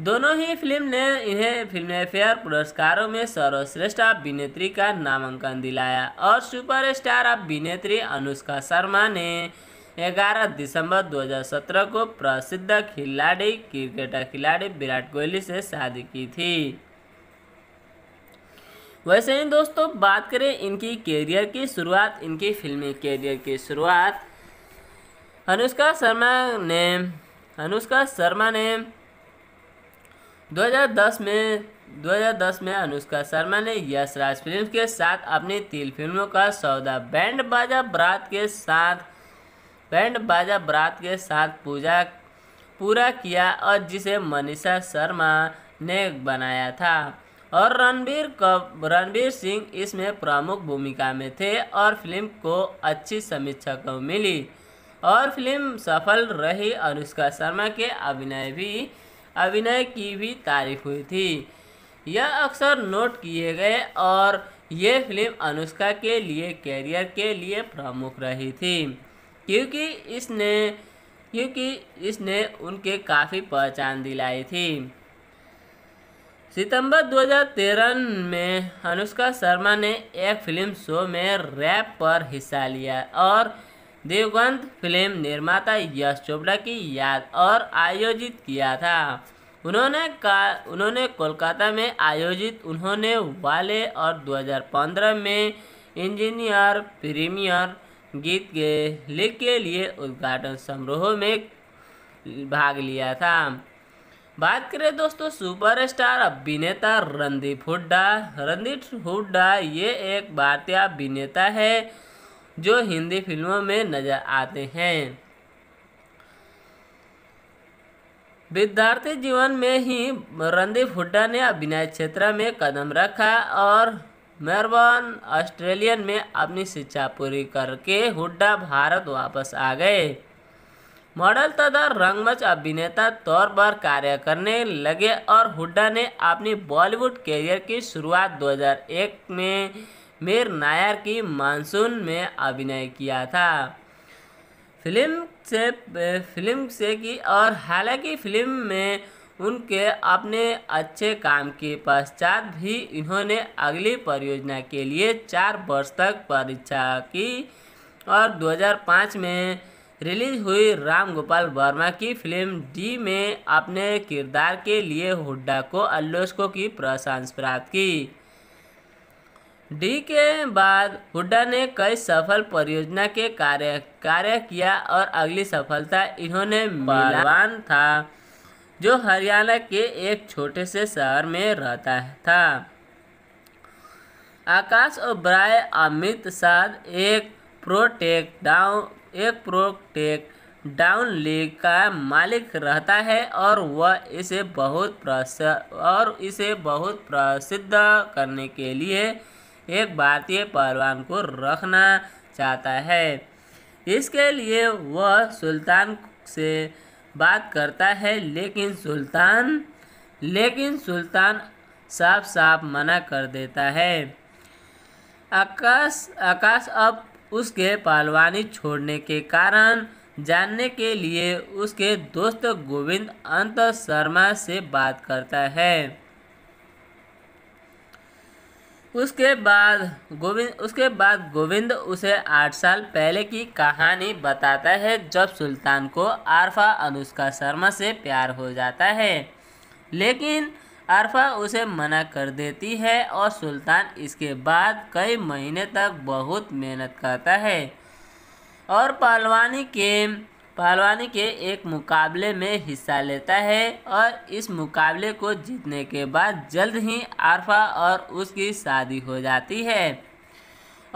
दोनों ही फिल्म ने इन्हें फिल्म फेयर पुरस्कारों में सर्वश्रेष्ठ अभिनेत्री का नामांकन दिलाया और सुपरस्टार अभिनेत्री अनुष्का शर्मा ने 11 दिसंबर 2017 को प्रसिद्ध खिलाड़ी क्रिकेटर खिलाड़ी विराट कोहली से शादी की थी वैसे ही दोस्तों बात करें इनकी कैरियर की शुरुआत इनकी फिल्मी कैरियर की शुरुआत अनुष्का शर्मा ने अनुष्का शर्मा ने 2010 में 2010 में अनुष्का शर्मा ने यश राज फिल्म के साथ अपनी तीन फिल्मों का सौदा बैंड बाजा बरात के साथ बैंड बाजा बरात के साथ पूजा पूरा किया और जिसे मनीषा शर्मा ने बनाया था और रणबीर रणबीर सिंह इसमें प्रमुख भूमिका में थे और फिल्म को अच्छी को मिली और फिल्म सफल रही अनुष्का शर्मा के अभिनय भी अभिनय की भी तारीफ हुई थी यह अक्सर नोट किए गए और ये फिल्म अनुष्का के लिए कैरियर के लिए प्रमुख रही थी क्योंकि इसने क्योंकि इसने उनके काफ़ी पहचान दिलाई थी सितंबर 2013 में अनुष्का शर्मा ने एक फिल्म शो में रैप पर हिस्सा लिया और देवगंत फिल्म निर्माता यश चोपड़ा की याद और आयोजित किया था उन्होंने का उन्होंने कोलकाता में आयोजित उन्होंने वाले और 2015 में इंजीनियर प्रीमियर गीत के लिख के लिए उद्घाटन समारोह में भाग लिया था बात करें दोस्तों सुपरस्टार अभिनेता रणदीप हुड्डा रणदीप हुड्डा ये एक भारतीय अभिनेता है जो हिंदी फिल्मों में नज़र आते हैं विद्यार्थी जीवन में ही रणदीप हुड्डा ने अभिनय क्षेत्र में कदम रखा और मेरबॉर्न ऑस्ट्रेलियन में अपनी शिक्षा पूरी करके हुड्डा भारत वापस आ गए मॉडल तथा रंगमंच अभिनेता तौर पर कार्य करने लगे और हुड्डा ने अपनी बॉलीवुड करियर की शुरुआत 2001 में मीर नायर की मानसून में अभिनय किया था फिल्म से फिल्म से की और हालांकि फिल्म में उनके अपने अच्छे काम के पश्चात भी इन्होंने अगली परियोजना के लिए चार वर्ष तक परीक्षा की और 2005 में रिलीज हुई राम गोपाल वर्मा की फिल्म डी में अपने किरदार के लिए हुड्डा को अल्लोस्को की प्रशंसा प्राप्त की डी के बाद हुड्डा ने कई सफल परियोजना के कार्य कार्य किया और अगली सफलता इन्होंने मिलान था जो हरियाणा के एक छोटे से शहर में रहता था आकाश ओब्राय अमित शाह एक प्रोटेक डाउन एक प्रोटेक डाउन लीग का मालिक रहता है और वह इसे बहुत और इसे बहुत प्रसिद्ध करने के लिए एक भारतीय पहलवान को रखना चाहता है इसके लिए वह सुल्तान से बात करता है लेकिन सुल्तान लेकिन सुल्तान साफ साफ मना कर देता है आकाश आकाश अब उसके पहलवानी छोड़ने के कारण जानने के लिए उसके दोस्त गोविंद अंत शर्मा से बात करता है उसके बाद गोविंद उसके बाद गोविंद उसे आठ साल पहले की कहानी बताता है जब सुल्तान को आरफा अनुष्का शर्मा से प्यार हो जाता है लेकिन आरफा उसे मना कर देती है और सुल्तान इसके बाद कई महीने तक बहुत मेहनत करता है और पहलवानी के पहलवानी के एक मुकाबले में हिस्सा लेता है और इस मुकाबले को जीतने के बाद जल्द ही आरफा और उसकी शादी हो जाती है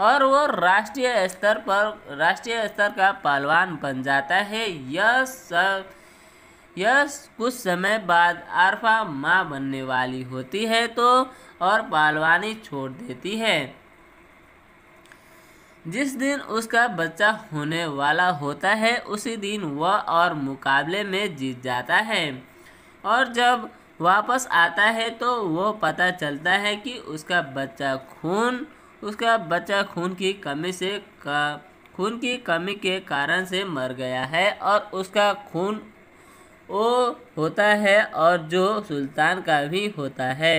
और वो राष्ट्रीय स्तर पर राष्ट्रीय स्तर का पहलवान बन जाता है यह सब यह कुछ समय बाद आरफा माँ बनने वाली होती है तो और बालवानी छोड़ देती है जिस दिन उसका बच्चा होने वाला होता है उसी दिन वह और मुकाबले में जीत जाता है और जब वापस आता है तो वो पता चलता है कि उसका बच्चा खून उसका बच्चा खून की कमी से का खून की कमी के कारण से मर गया है और उसका खून वो होता है और जो सुल्तान का भी होता है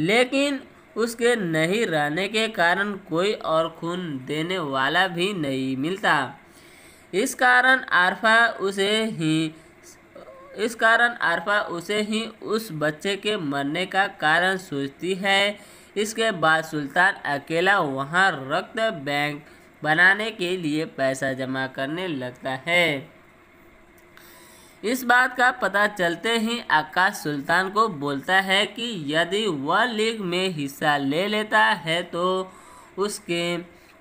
लेकिन उसके नहीं रहने के कारण कोई और खून देने वाला भी नहीं मिलता इस कारण आरफा उसे ही इस कारण आरफा उसे ही उस बच्चे के मरने का कारण सोचती है इसके बाद सुल्तान अकेला वहाँ रक्त बैंक बनाने के लिए पैसा जमा करने लगता है इस बात का पता चलते ही आकाश सुल्तान को बोलता है कि यदि वह लीग में हिस्सा ले लेता है तो उसके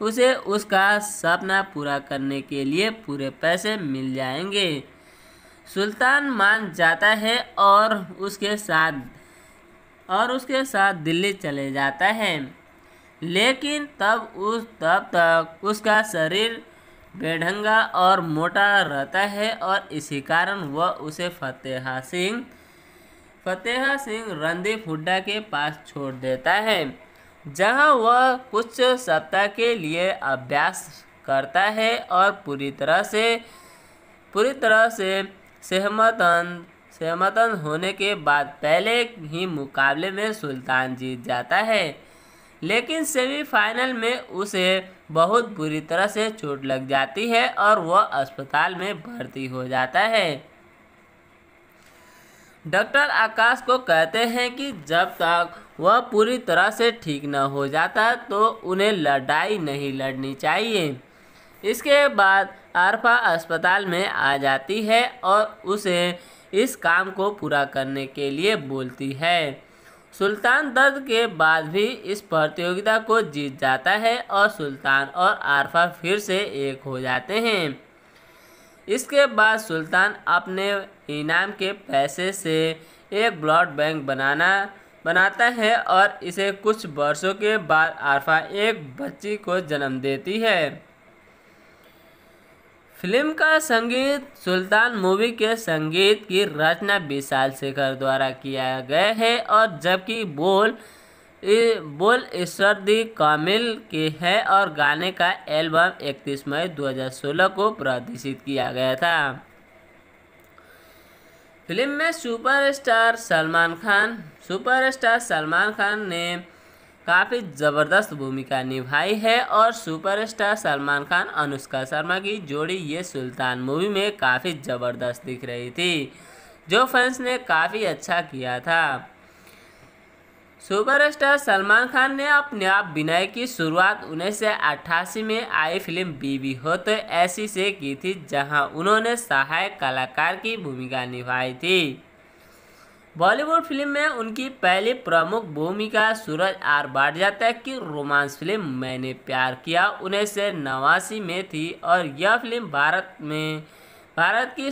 उसे उसका सपना पूरा करने के लिए पूरे पैसे मिल जाएंगे सुल्तान मान जाता है और उसके साथ और उसके साथ दिल्ली चले जाता है लेकिन तब उस तब तक उसका शरीर बेढंगा और मोटा रहता है और इसी कारण वह उसे फतेहा सिंह फतेहा सिंह रणदीप हुड्डा के पास छोड़ देता है जहां वह कुछ सप्ताह के लिए अभ्यास करता है और पूरी तरह से पूरी तरह से सहमतन सहमतन होने के बाद पहले ही मुकाबले में सुल्तान जीत जाता है लेकिन सेमीफाइनल में उसे बहुत बुरी तरह से चोट लग जाती है और वह अस्पताल में भर्ती हो जाता है डॉक्टर आकाश को कहते हैं कि जब तक वह पूरी तरह से ठीक न हो जाता तो उन्हें लड़ाई नहीं लड़नी चाहिए इसके बाद आरफा अस्पताल में आ जाती है और उसे इस काम को पूरा करने के लिए बोलती है सुल्तान दर्द के बाद भी इस प्रतियोगिता को जीत जाता है और सुल्तान और आरफा फिर से एक हो जाते हैं इसके बाद सुल्तान अपने इनाम के पैसे से एक ब्लड बैंक बनाना बनाता है और इसे कुछ वर्षों के बाद आरफा एक बच्ची को जन्म देती है फिल्म का संगीत सुल्तान मूवी के संगीत की रचना विशाल शेखर द्वारा किया गया है और जबकि बोल बोल दी कामिल के है और गाने का एल्बम 31 मई 2016 को प्रदर्शित किया गया था फिल्म में सुपरस्टार सलमान खान सुपरस्टार सलमान खान ने काफ़ी ज़बरदस्त भूमिका निभाई है और सुपरस्टार सलमान खान अनुष्का शर्मा की जोड़ी ये सुल्तान मूवी में काफ़ी ज़बरदस्त दिख रही थी जो फैंस ने काफ़ी अच्छा किया था सुपरस्टार सलमान खान ने अपने आप विनय की शुरुआत उन्नीस में आई फिल्म बीबी हो तो ऐसी से की थी जहां उन्होंने सहायक कलाकार की भूमिका निभाई थी बॉलीवुड फिल्म में उनकी पहली प्रमुख भूमिका सूरज आर तक की रोमांस फिल्म मैंने प्यार किया उन्नीस सौ नवासी में थी और यह फिल्म भारत में भारत की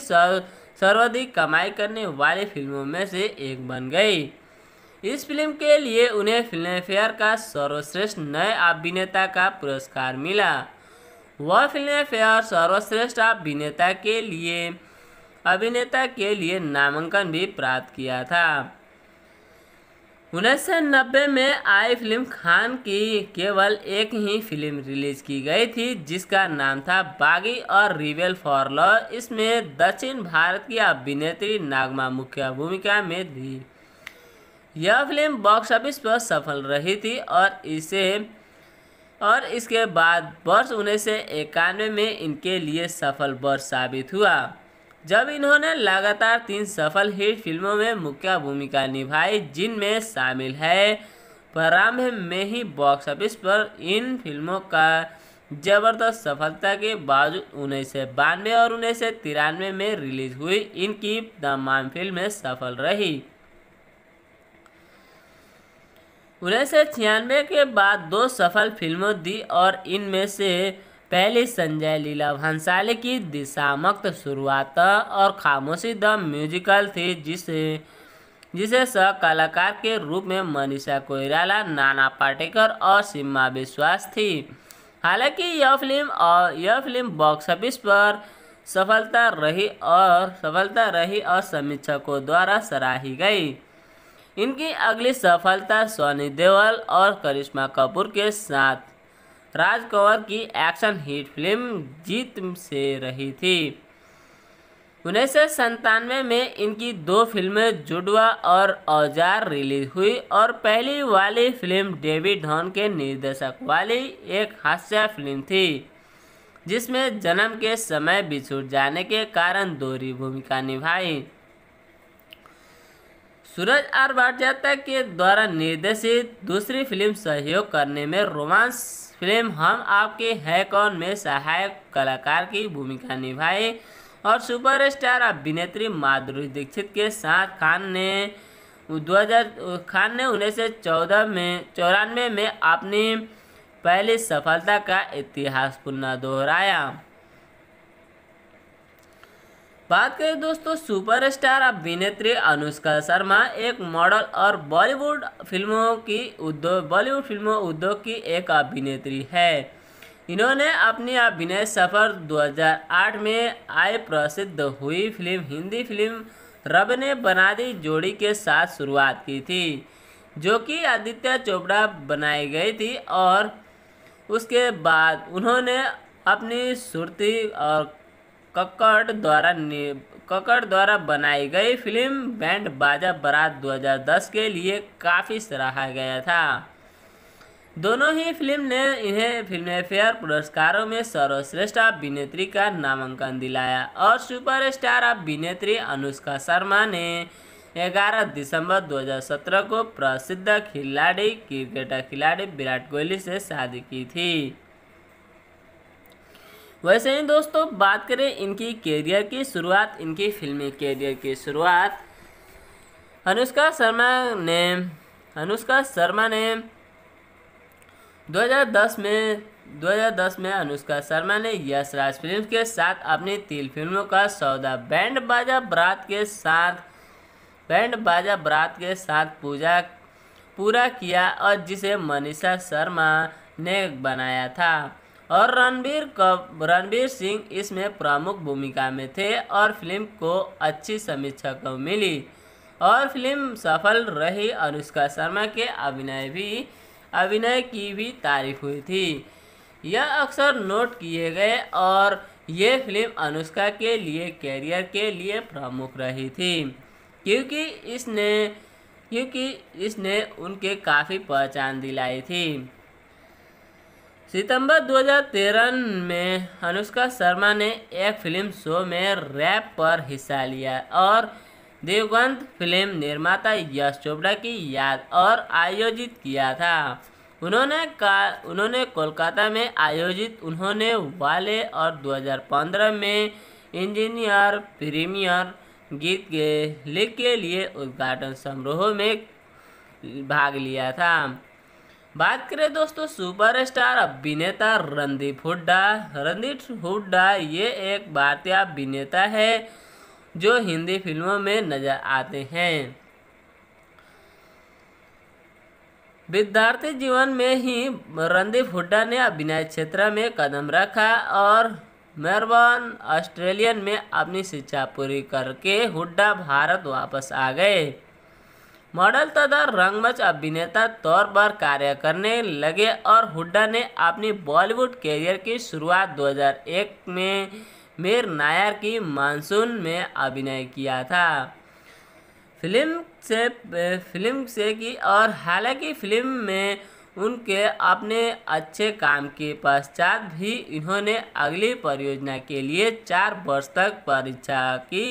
सर्वाधिक कमाई करने वाली फिल्मों में से एक बन गई इस फिल्म के लिए उन्हें फिल्म फेयर का सर्वश्रेष्ठ नए अभिनेता का पुरस्कार मिला वह फिल्म फेयर सर्वश्रेष्ठ अभिनेता के लिए अभिनेता के लिए नामांकन भी प्राप्त किया था उन्नीस में आई फिल्म खान की केवल एक ही फिल्म रिलीज की गई थी जिसका नाम था बागी और रिवेल फॉर लॉ इसमें दक्षिण भारत की अभिनेत्री नागमा मुख्य भूमिका में थी यह फिल्म बॉक्स ऑफिस पर सफल रही थी और इसे और इसके बाद वर्ष उन्नीस में इनके लिए सफल वर्ष साबित हुआ जब इन्होंने लगातार तीन सफल हिट फिल्मों में मुख्य भूमिका निभाई जिनमें शामिल है प्रारंभ में ही बॉक्स ऑफिस पर इन फिल्मों का जबरदस्त सफलता के बावजूद उन्नीस सौ बानवे और उन्नीस सौ तिरानवे में रिलीज हुई इनकी तमाम फिल्में सफल रही उन्नीस सौ छियानवे के बाद दो सफल फिल्मों दी और इनमें से पहले संजय लीला भंसाली की दिशामक्त शुरुआत और खामोशी द म्यूजिकल थी जिसे जिसे सह कलाकार के रूप में मनीषा कोइराला नाना पाटेकर और सीमा विश्वास थी हालांकि यह फिल्म और यह फिल्म बॉक्स ऑफिस पर सफलता रही और सफलता रही और समीक्षकों द्वारा सराही गई इनकी अगली सफलता सोनी देवल और करिश्मा कपूर के साथ राज की एक्शन हिट फिल्म जीत से रही थी उन्नीस सौ में इनकी दो फिल्में जुडवा और औजार रिलीज हुई और पहली वाली फिल्म डेविड धॉन के निर्देशक वाली एक हास्य फिल्म थी जिसमें जन्म के समय बिछुड़ जाने के कारण दोहरी भूमिका निभाई सूरज आर भाटियाता के द्वारा निर्देशित दूसरी फिल्म सहयोग करने में रोमांस फिल्म हम आपके है कौन में सहायक कलाकार की भूमिका निभाई और सुपरस्टार अभिनेत्री माधुरी दीक्षित के साथ खान ने दो खान ने उन्नीस सौ चौदह में चौरानवे में अपनी पहली सफलता का इतिहास पुनः दोहराया बात करें दोस्तों सुपरस्टार अभिनेत्री अनुष्का शर्मा एक मॉडल और बॉलीवुड फिल्मों की उद्योग बॉलीवुड फिल्मों उद्योग की एक अभिनेत्री है इन्होंने अपनी अभिनय सफर 2008 में आय प्रसिद्ध हुई फिल्म हिंदी फिल्म रब ने बना दी जोड़ी के साथ शुरुआत की थी जो कि आदित्य चोपड़ा बनाई गई थी और उसके बाद उन्होंने अपनी सुरती और कक्कड़ द्वारा कक्कड़ द्वारा बनाई गई फिल्म बैंड बाजा बारात 2010 के लिए काफ़ी सराहा गया था दोनों ही फिल्म ने इन्हें फिल्म फेयर पुरस्कारों में सर्वश्रेष्ठ अभिनेत्री का नामांकन दिलाया और सुपरस्टार अभिनेत्री अनुष्का शर्मा ने 11 दिसंबर 2017 को प्रसिद्ध खिलाड़ी क्रिकेटर खिलाड़ी विराट कोहली से शादी की थी वैसे ही दोस्तों बात करें इनकी कैरियर की शुरुआत इनकी फिल्मी कैरियर की शुरुआत अनुष्का शर्मा ने अनुष्का शर्मा ने 2010 में 2010 में अनुष्का शर्मा ने यशराज फिल्म के साथ अपनी तीन फिल्मों का सौदा बैंड बाजा बरात के साथ बैंड बाजा बरात के साथ पूजा पूरा किया और जिसे मनीषा शर्मा ने बनाया था और रणबीर कब रणबीर सिंह इसमें प्रमुख भूमिका में थे और फिल्म को अच्छी समीक्षा को मिली और फिल्म सफल रही अनुष्का शर्मा के अभिनय भी अभिनय की भी तारीफ हुई थी यह अक्सर नोट किए गए और ये फिल्म अनुष्का के लिए कैरियर के लिए प्रमुख रही थी क्योंकि इसने क्योंकि इसने उनके काफ़ी पहचान दिलाई थी सितंबर 2013 में अनुष्का शर्मा ने एक फिल्म शो में रैप पर हिस्सा लिया और देवगंत फिल्म निर्माता यश चोपड़ा की याद और आयोजित किया था उन्होंने का उन्होंने कोलकाता में आयोजित उन्होंने वाले और 2015 में इंजीनियर प्रीमियर गीत के लिख के लिए उद्घाटन समारोह में भाग लिया था बात करें दोस्तों सुपरस्टार अभिनेता रणदीप हुड्डा रणदीप हुड्डा ये एक भारतीय अभिनेता है जो हिंदी फिल्मों में नजर आते हैं विद्यार्थी जीवन में ही रणदीप हुड्डा ने अभिनय क्षेत्र में कदम रखा और मेरबर्न ऑस्ट्रेलियन में अपनी शिक्षा पूरी करके हुड्डा भारत वापस आ गए मॉडल तथा रंगमंच अभिनेता तौर पर कार्य करने लगे और हुड्डा ने अपनी बॉलीवुड कैरियर की शुरुआत 2001 में मीर नायर की मानसून में अभिनय किया था फिल्म से फिल्म से की और हालांकि फिल्म में उनके अपने अच्छे काम के पश्चात भी इन्होंने अगली परियोजना के लिए चार वर्ष तक परीक्षा की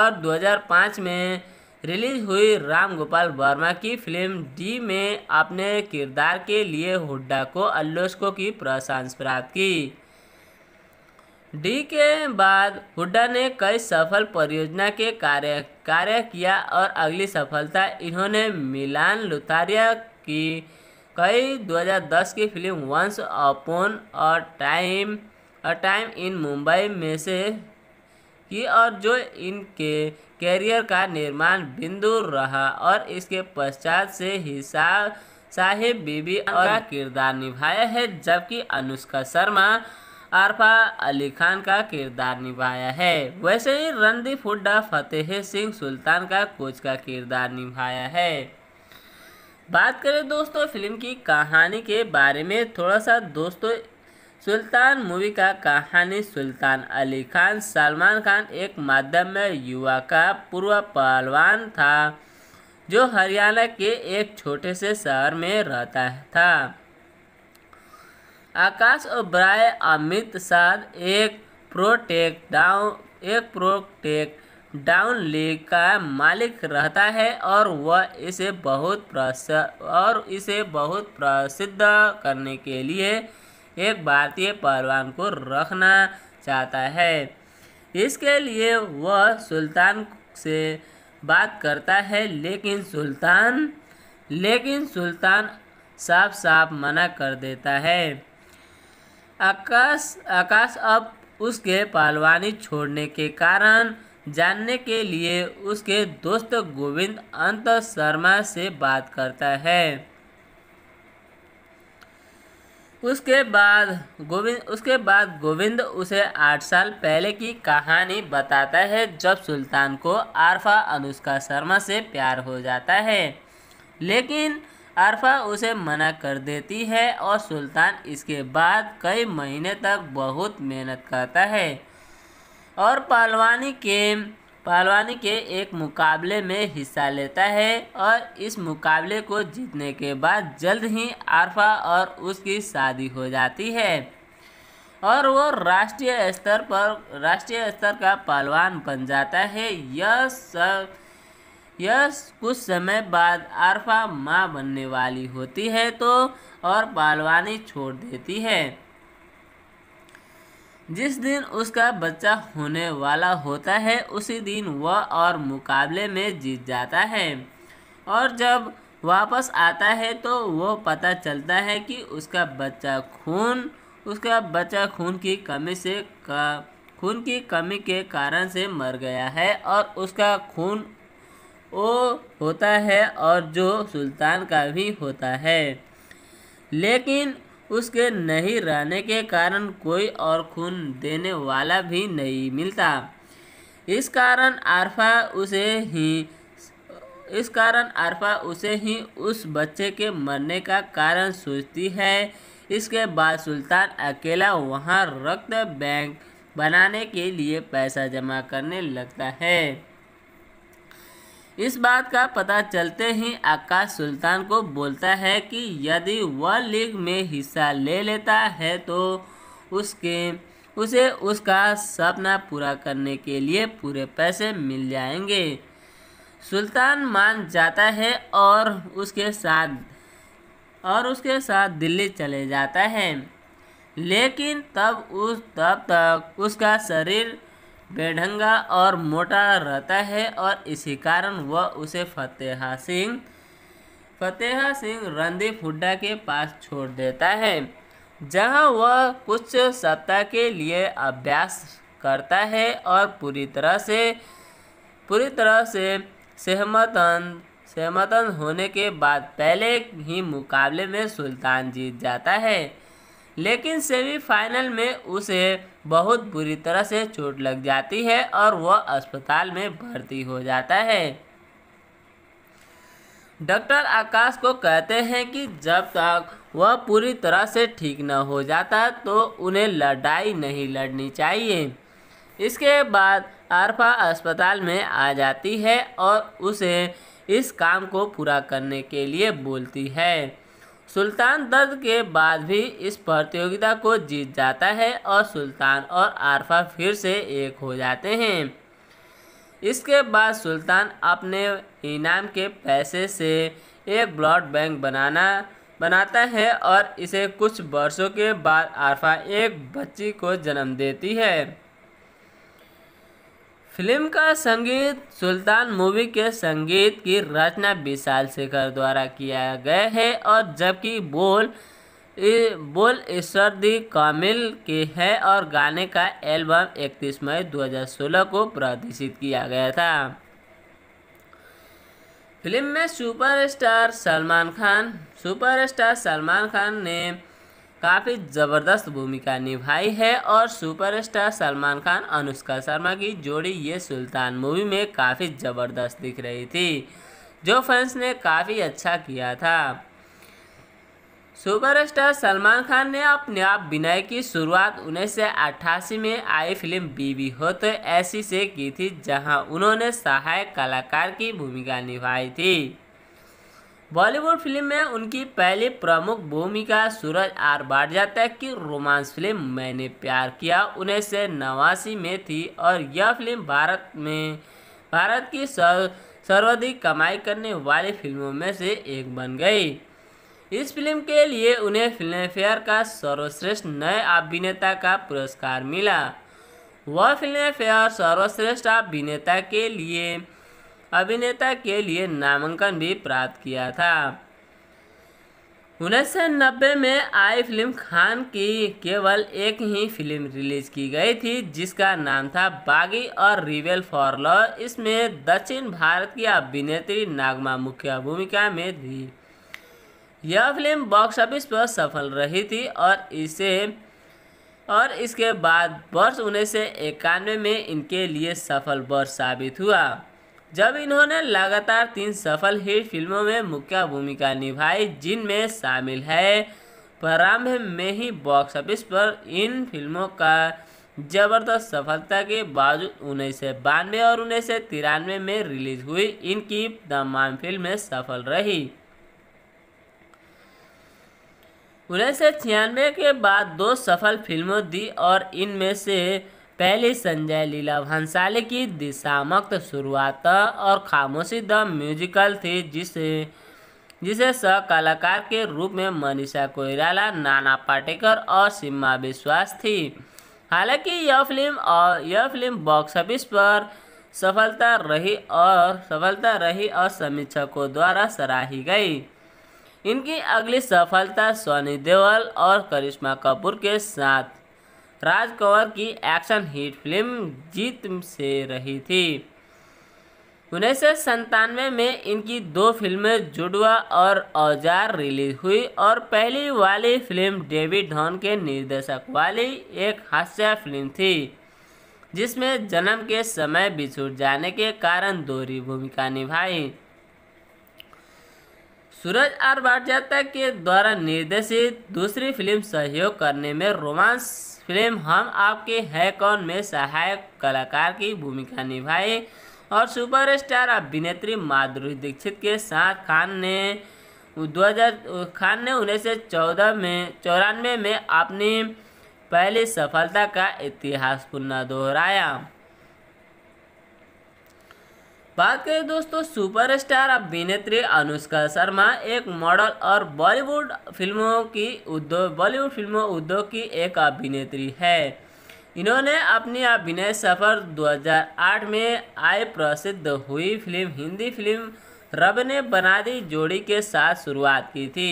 और 2005 में रिलीज हुई राम गोपाल वर्मा की फिल्म डी में अपने किरदार के लिए हुड्डा को अल्लोस्को की प्रशंस प्राप्त की डी के बाद हुड्डा ने कई सफल परियोजना के कार्य कार्य किया और अगली सफलता इन्होंने मिलान लुथारिया की कई 2010 की film once upon a time a time in Mumbai में से की और जो इनके कैरियर का निर्माण बिंदु रहा और इसके पश्चात से हिसाब साहिब बीबी और किरदार निभाया है जबकि अनुष्का शर्मा आरफा अली खान का किरदार निभाया है वैसे ही रणदीप हुड्डा फतेह सिंह सुल्तान का कोच का किरदार निभाया है बात करें दोस्तों फिल्म की कहानी के बारे में थोड़ा सा दोस्तों सुल्तान मूवी का कहानी सुल्तान अली खान सलमान खान एक माध्यम युवा का पूर्व पहलवान था जो हरियाणा के एक छोटे से शहर में रहता था आकाश ओब्राय अमित साध एक प्रोटेक डाउन एक प्रोटेक डाउन लीग का मालिक रहता है और वह इसे बहुत और इसे बहुत प्रसिद्ध करने के लिए एक भारतीय पहलवान को रखना चाहता है इसके लिए वह सुल्तान से बात करता है लेकिन सुल्तान लेकिन सुल्तान साफ साफ मना कर देता है आकाश आकाश अब उसके पहलवानी छोड़ने के कारण जानने के लिए उसके दोस्त गोविंद अंत शर्मा से बात करता है उसके बाद गोविंद उसके बाद गोविंद उसे आठ साल पहले की कहानी बताता है जब सुल्तान को आरफा अनुष्का शर्मा से प्यार हो जाता है लेकिन आरफा उसे मना कर देती है और सुल्तान इसके बाद कई महीने तक बहुत मेहनत करता है और पहलवानी के पहलवानी के एक मुकाबले में हिस्सा लेता है और इस मुकाबले को जीतने के बाद जल्द ही आरफा और उसकी शादी हो जाती है और वो राष्ट्रीय स्तर पर राष्ट्रीय स्तर का पहलवान बन जाता है यह सब यह कुछ समय बाद आरफा माँ बनने वाली होती है तो और पहलवानी छोड़ देती है जिस दिन उसका बच्चा होने वाला होता है उसी दिन वह और मुकाबले में जीत जाता है और जब वापस आता है तो वो पता चलता है कि उसका बच्चा खून उसका बच्चा खून की कमी से का खून की कमी के कारण से मर गया है और उसका खून ओ होता है और जो सुल्तान का भी होता है लेकिन उसके नहीं रहने के कारण कोई और खून देने वाला भी नहीं मिलता इस कारण आरफा उसे ही इस कारण आरफा उसे ही उस बच्चे के मरने का कारण सोचती है इसके बाद सुल्तान अकेला वहाँ रक्त बैंक बनाने के लिए पैसा जमा करने लगता है इस बात का पता चलते ही आकाश सुल्तान को बोलता है कि यदि वह लीग में हिस्सा ले लेता है तो उसके उसे उसका सपना पूरा करने के लिए पूरे पैसे मिल जाएंगे सुल्तान मान जाता है और उसके साथ और उसके साथ दिल्ली चले जाता है लेकिन तब उस तब तक उसका शरीर बेढंगा और मोटा रहता है और इसी कारण वह उसे फतेहा सिंह फतेहा सिंह रणदीप हुड्डा के पास छोड़ देता है जहां वह कुछ सप्ताह के लिए अभ्यास करता है और पूरी तरह से पूरी तरह से सहमतन सहमतन होने के बाद पहले ही मुकाबले में सुल्तान जीत जाता है लेकिन सेमीफाइनल में उसे बहुत बुरी तरह से चोट लग जाती है और वह अस्पताल में भर्ती हो जाता है डॉक्टर आकाश को कहते हैं कि जब तक वह पूरी तरह से ठीक न हो जाता तो उन्हें लड़ाई नहीं लड़नी चाहिए इसके बाद आरफा अस्पताल में आ जाती है और उसे इस काम को पूरा करने के लिए बोलती है सुल्तान दर्द के बाद भी इस प्रतियोगिता को जीत जाता है और सुल्तान और आरफा फिर से एक हो जाते हैं इसके बाद सुल्तान अपने इनाम के पैसे से एक ब्लड बैंक बनाना बनाता है और इसे कुछ वर्षों के बाद आरफा एक बच्ची को जन्म देती है फिल्म का संगीत सुल्तान मूवी के संगीत की रचना विशाल शेखर द्वारा किया गया है और जबकि बोल बोल ईश्वर दी कामिल के है और गाने का एल्बम 31 मई 2016 को प्रदर्शित किया गया था फिल्म में सुपरस्टार सलमान खान सुपरस्टार सलमान खान ने काफ़ी ज़बरदस्त भूमिका निभाई है और सुपरस्टार सलमान खान अनुष्का शर्मा की जोड़ी ये सुल्तान मूवी में काफ़ी ज़बरदस्त दिख रही थी जो फैंस ने काफ़ी अच्छा किया था सुपरस्टार सलमान खान ने अपने आप विनय की शुरुआत उन्नीस में आई फिल्म बीबी हो तो ऐसी से की थी जहां उन्होंने सहायक कलाकार की भूमिका निभाई थी बॉलीवुड फिल्म में उनकी पहली प्रमुख भूमिका सूरज आर बाडजा तक की रोमांस फिल्म मैंने प्यार किया उन्नीस सौ नवासी में थी और यह फिल्म भारत में भारत की सर्वाधिक कमाई करने वाली फिल्मों में से एक बन गई इस फिल्म के लिए उन्हें फिल्मफेयर का सर्वश्रेष्ठ नए अभिनेता का पुरस्कार मिला वह फिल्मफेयर सर्वश्रेष्ठ अभिनेता के लिए अभिनेता के लिए नामांकन भी प्राप्त किया था उन्नीस में आई फिल्म खान की केवल एक ही फिल्म रिलीज की गई थी जिसका नाम था बागी और रिवेल फॉर लॉ इसमें दक्षिण भारत की अभिनेत्री नागमा मुख्य भूमिका में थी यह फिल्म बॉक्स ऑफिस पर सफल रही थी और इसे और इसके बाद वर्ष उन्नीस में इनके लिए सफल वर्ष साबित हुआ जब इन्होंने लगातार तीन सफल हिट फिल्मों में मुख्य भूमिका निभाई जिनमें शामिल है प्रारंभ में ही बॉक्स ऑफिस पर इन फिल्मों का जबरदस्त सफलता के बावजूद उन्नीस सौ बानवे और उन्नीस सौ तिरानवे में रिलीज हुई इनकी तमाम फिल्में सफल रही उन्नीस सौ छियानवे के बाद दो सफल फिल्मों दी और इनमें से पहले संजय लीला भंसाली की दिशामक्त शुरुआत और खामोशी द म्यूजिकल थी जिसे जिसे सह कलाकार के रूप में मनीषा कोइराला नाना पाटेकर और सीमा विश्वास थी हालांकि यह फिल्म और यह फिल्म बॉक्स ऑफिस पर सफलता रही और सफलता रही और समीक्षकों द्वारा सराही गई इनकी अगली सफलता सोनी देओल और करिश्मा कपूर के साथ राज कंवर की एक्शन हिट फिल्म जीत से रही थी उन्नीस सौ संतानवे में इनकी दो फिल्में जुड़वा और औजार रिलीज हुई और पहली वाली फिल्म डेविड धॉन के निर्देशक वाली एक हास्य फिल्म थी जिसमें जन्म के समय बिछुट जाने के कारण दोहरी भूमिका निभाई सूरज आर भाटिया के द्वारा निर्देशित दूसरी फिल्म सहयोग करने में रोमांस फिल्म हम आपके है कौन में सहायक कलाकार की भूमिका निभाई और सुपरस्टार अभिनेत्री माधुरी दीक्षित के साथ खान ने हजार खान ने उन्नीस सौ चौदह में चौरानवे में अपनी पहली सफलता का इतिहास पुनः दोहराया बात करें दोस्तों सुपरस्टार अभिनेत्री अनुष्का शर्मा एक मॉडल और बॉलीवुड फिल्मों की उद्योग बॉलीवुड फिल्मों उद्योग की एक अभिनेत्री है इन्होंने अपनी अभिनय सफर 2008 में आय प्रसिद्ध हुई फिल्म हिंदी फिल्म रब ने बना दी जोड़ी के साथ शुरुआत की थी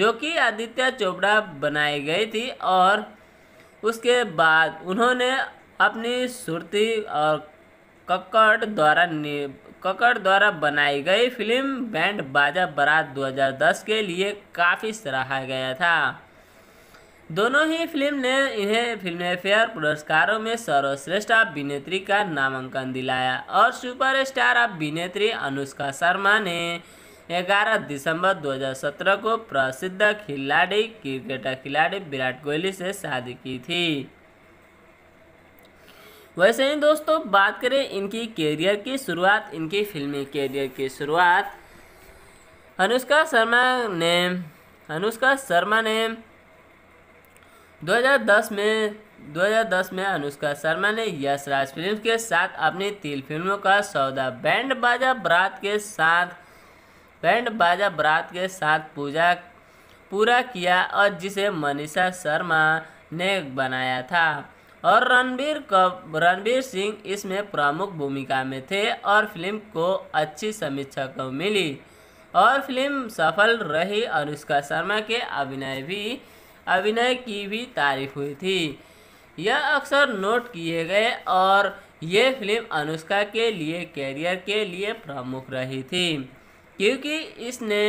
जो कि आदित्य चोपड़ा बनाई गई थी और उसके बाद उन्होंने अपनी सुरती और कक्कड़ द्वारा कक्कड़ द्वारा बनाई गई फिल्म बैंड बाजा बारात 2010 के लिए काफ़ी सराहा गया था दोनों ही फिल्म ने इन्हें फिल्म फेयर पुरस्कारों में सर्वश्रेष्ठ अभिनेत्री का नामांकन दिलाया और सुपरस्टार अभिनेत्री अनुष्का शर्मा ने 11 दिसंबर 2017 को प्रसिद्ध खिलाड़ी क्रिकेटर खिलाड़ी विराट कोहली से शादी की थी वैसे ही दोस्तों बात करें इनकी कैरियर की शुरुआत इनकी फिल्मी कैरियर की शुरुआत अनुष्का शर्मा ने अनुष्का शर्मा ने 2010 में 2010 में अनुष्का शर्मा ने यशराज फिल्म के साथ अपनी तीन फिल्मों का सौदा बैंड बाजा बरात के साथ बैंड बाजा बरात के साथ पूजा पूरा किया और जिसे मनीषा शर्मा ने बनाया था और रणबीर रणबीर सिंह इसमें प्रमुख भूमिका में थे और फिल्म को अच्छी समीक्षा को मिली और फिल्म सफल रही और उसका शर्मा के अभिनय भी अभिनय की भी तारीफ हुई थी यह अक्सर नोट किए गए और ये फिल्म अनुष्का के लिए कैरियर के लिए प्रमुख रही थी क्योंकि इसने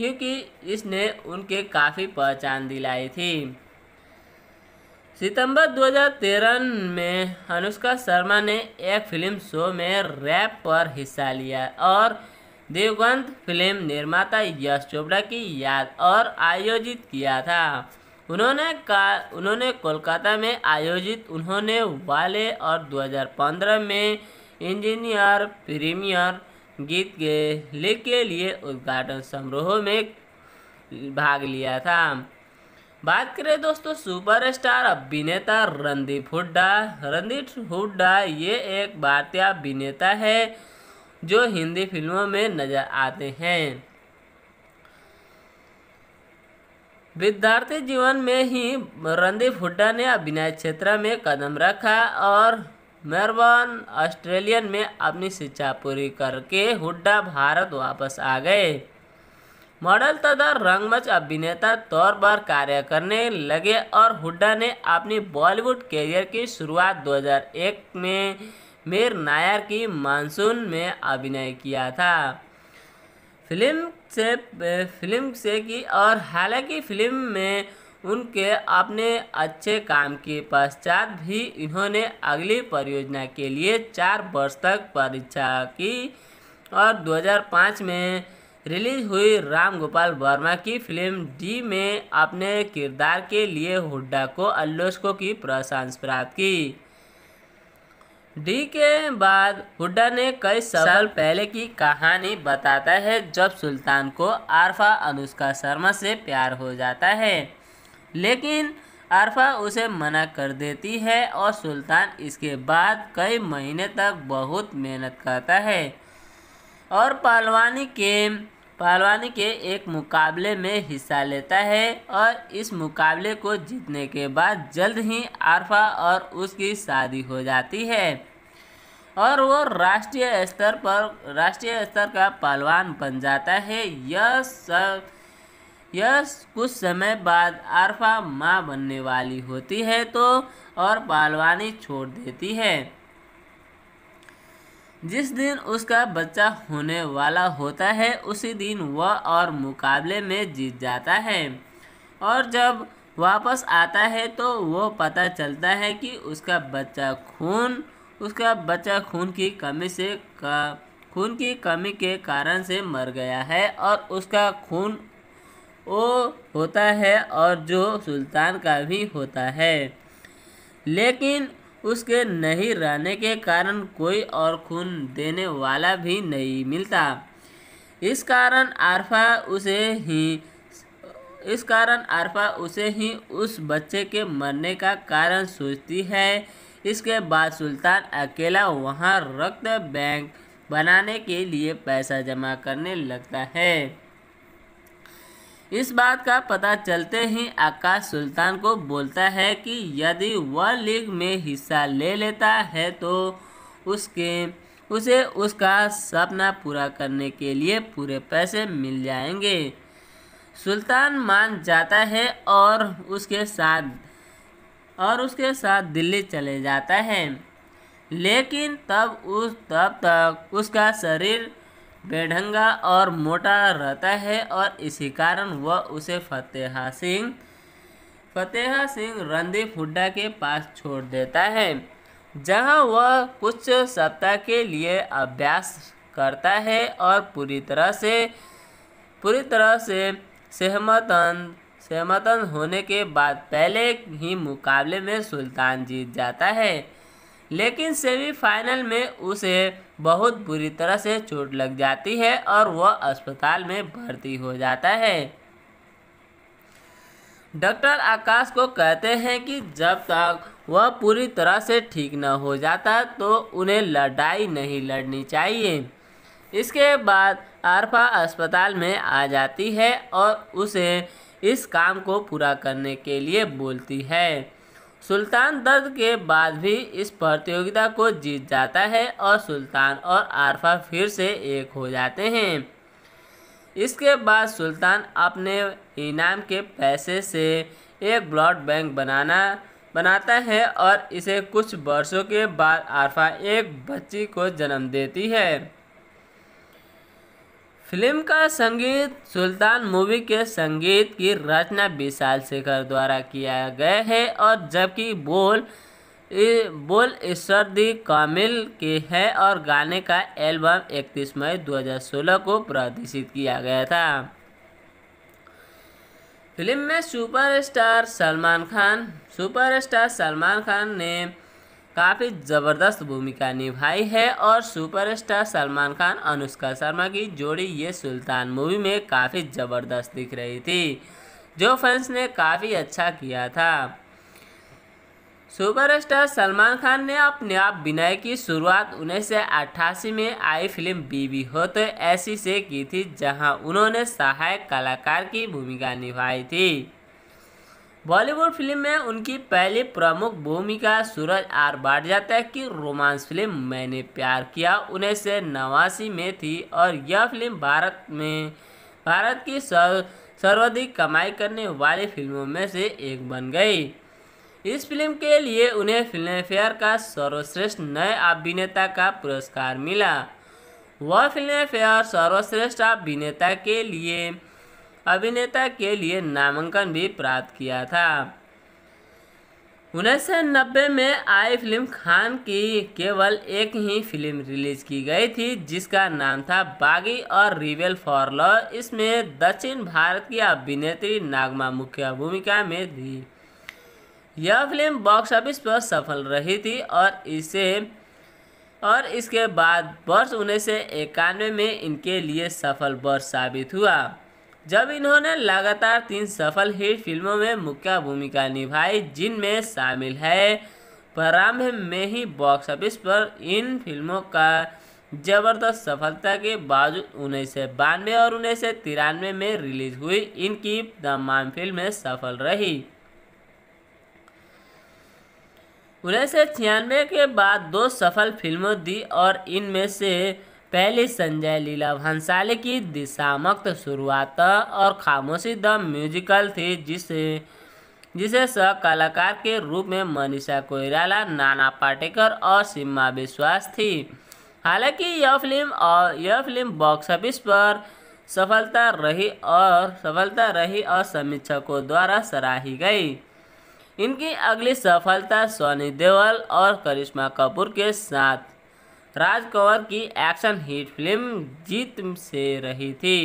क्योंकि इसने उनके काफ़ी पहचान दिलाई थी सितंबर 2013 में अनुष्का शर्मा ने एक फिल्म शो में रैप पर हिस्सा लिया और देवगंत फिल्म निर्माता यश चोपड़ा की याद और आयोजित किया था उन्होंने का उन्होंने कोलकाता में आयोजित उन्होंने वाले और 2015 में इंजीनियर प्रीमियर गीत के लिए के लिए उद्घाटन समारोह में भाग लिया था बात करें दोस्तों सुपरस्टार अभिनेता रणदीप हुड्डा रणदीप हुड्डा ये एक भारतीय अभिनेता है जो हिंदी फिल्मों में नजर आते हैं विद्यार्थी जीवन में ही रणदीप हुड्डा ने अभिनय क्षेत्र में कदम रखा और मेरबर्न ऑस्ट्रेलियन में अपनी शिक्षा पूरी करके हुड्डा भारत वापस आ गए मॉडल तथा रंगमंच अभिनेता तौर पर कार्य करने लगे और हुड्डा ने अपनी बॉलीवुड करियर की शुरुआत 2001 में मीर नायर की मानसून में अभिनय किया था फिल्म से फिल्म से की और हालांकि फिल्म में उनके अपने अच्छे काम के पश्चात भी इन्होंने अगली परियोजना के लिए चार वर्ष तक परीक्षा की और 2005 में रिलीज हुई राम गोपाल वर्मा की फिल्म डी में अपने किरदार के लिए हुड्डा को अल्लोस्को की प्रशंसा प्राप्त की डी के बाद हुड्डा ने कई साल पहले की कहानी बताता है जब सुल्तान को आरफा अनुष्का शर्मा से प्यार हो जाता है लेकिन आरफा उसे मना कर देती है और सुल्तान इसके बाद कई महीने तक बहुत मेहनत करता है और पहलवानी के पहलवानी के एक मुकाबले में हिस्सा लेता है और इस मुकाबले को जीतने के बाद जल्द ही आरफा और उसकी शादी हो जाती है और वो राष्ट्रीय स्तर पर राष्ट्रीय स्तर का पहलवान बन जाता है यह सब यस कुछ समय बाद आरफा माँ बनने वाली होती है तो और पहलवानी छोड़ देती है जिस दिन उसका बच्चा होने वाला होता है उसी दिन वह और मुकाबले में जीत जाता है और जब वापस आता है तो वो पता चलता है कि उसका बच्चा खून उसका बच्चा खून की कमी से का खून की कमी के कारण से मर गया है और उसका खून ओ होता है और जो सुल्तान का भी होता है लेकिन उसके नहीं रहने के कारण कोई और खून देने वाला भी नहीं मिलता इस कारण आरफा उसे ही इस कारण आरफा उसे ही उस बच्चे के मरने का कारण सोचती है इसके बाद सुल्तान अकेला वहाँ रक्त बैंक बनाने के लिए पैसा जमा करने लगता है इस बात का पता चलते ही आकाश सुल्तान को बोलता है कि यदि वह लीग में हिस्सा ले लेता है तो उसके उसे उसका सपना पूरा करने के लिए पूरे पैसे मिल जाएंगे सुल्तान मान जाता है और उसके साथ और उसके साथ दिल्ली चले जाता है लेकिन तब उस तब तक उसका शरीर बेढंगा और मोटा रहता है और इसी कारण वह उसे फतेहा सिंह फतेहा सिंह रणदीप हुड्डा के पास छोड़ देता है जहां वह कुछ सप्ताह के लिए अभ्यास करता है और पूरी तरह से पूरी तरह से सहमतन सहमतन होने के बाद पहले ही मुकाबले में सुल्तान जीत जाता है लेकिन सेमीफाइनल में उसे बहुत बुरी तरह से चोट लग जाती है और वह अस्पताल में भर्ती हो जाता है डॉक्टर आकाश को कहते हैं कि जब तक वह पूरी तरह से ठीक न हो जाता तो उन्हें लड़ाई नहीं लड़नी चाहिए इसके बाद आरफा अस्पताल में आ जाती है और उसे इस काम को पूरा करने के लिए बोलती है सुल्तान दर्द के बाद भी इस प्रतियोगिता को जीत जाता है और सुल्तान और आरफा फिर से एक हो जाते हैं इसके बाद सुल्तान अपने इनाम के पैसे से एक ब्लड बैंक बनाना बनाता है और इसे कुछ वर्षों के बाद आरफा एक बच्ची को जन्म देती है फिल्म का संगीत सुल्तान मूवी के संगीत की रचना विशाल शेखर द्वारा किया गया है और जबकि बोल बोल ईश्वर दी कामिल के है और गाने का एल्बम 31 मई 2016 को प्रदर्शित किया गया था फिल्म में सुपरस्टार सलमान खान सुपरस्टार सलमान खान ने काफ़ी ज़बरदस्त भूमिका निभाई है और सुपरस्टार सलमान खान अनुष्का शर्मा की जोड़ी ये सुल्तान मूवी में काफ़ी ज़बरदस्त दिख रही थी जो फैंस ने काफ़ी अच्छा किया था सुपरस्टार सलमान खान ने अपने आप विनय की शुरुआत उन्नीस में आई फिल्म बीबी हो तो ऐसी से की थी जहां उन्होंने सहायक कलाकार की भूमिका निभाई थी बॉलीवुड फिल्म में उनकी पहली प्रमुख भूमिका सूरज आर बाडजात्या की रोमांस फिल्म मैंने प्यार किया उन्नीस सौ नवासी में थी और यह फिल्म भारत में भारत की सर्वाधिक कमाई करने वाली फिल्मों में से एक बन गई इस फिल्म के लिए उन्हें फिल्म फेयर का सर्वश्रेष्ठ नए अभिनेता का पुरस्कार मिला वह फिल्म फेयर सर्वश्रेष्ठ अभिनेता के लिए अभिनेता के लिए नामांकन भी प्राप्त किया था उन्नीस में आई फिल्म खान की केवल एक ही फिल्म रिलीज की गई थी जिसका नाम था बागी और रिवेल फॉर लॉ इसमें दक्षिण भारत की अभिनेत्री नागमा मुख्य भूमिका में थी यह फिल्म बॉक्स ऑफिस पर सफल रही थी और इसे और इसके बाद वर्ष उन्नीस में इनके लिए सफल वर्ष साबित हुआ जब इन्होंने लगातार तीन सफल हिट फिल्मों में मुख्य भूमिका निभाई जिनमें शामिल है प्रारंभ में ही बॉक्स ऑफिस पर इन फिल्मों का जबरदस्त सफलता के बावजूद उन्नीस सौ बानवे और उन्नीस सौ तिरानवे में रिलीज हुई इनकी तमाम फिल्में सफल रही उन्नीस सौ छियानवे के बाद दो सफल फिल्मों दी और इनमें से पहली संजय लीला भंसाली की दिशामक्त शुरुआत और खामोशी द म्यूजिकल थी जिसे जिसे सह कलाकार के रूप में मनीषा कोइराला नाना पाटेकर और सीमा विश्वास थी हालांकि यह फिल्म और यह फिल्म बॉक्स ऑफिस पर सफलता रही और सफलता रही और समीक्षकों द्वारा सराही गई इनकी अगली सफलता सोनी देवल और करिश्मा कपूर के साथ राज कंवर की एक्शन हिट फिल्म जीत से रही थी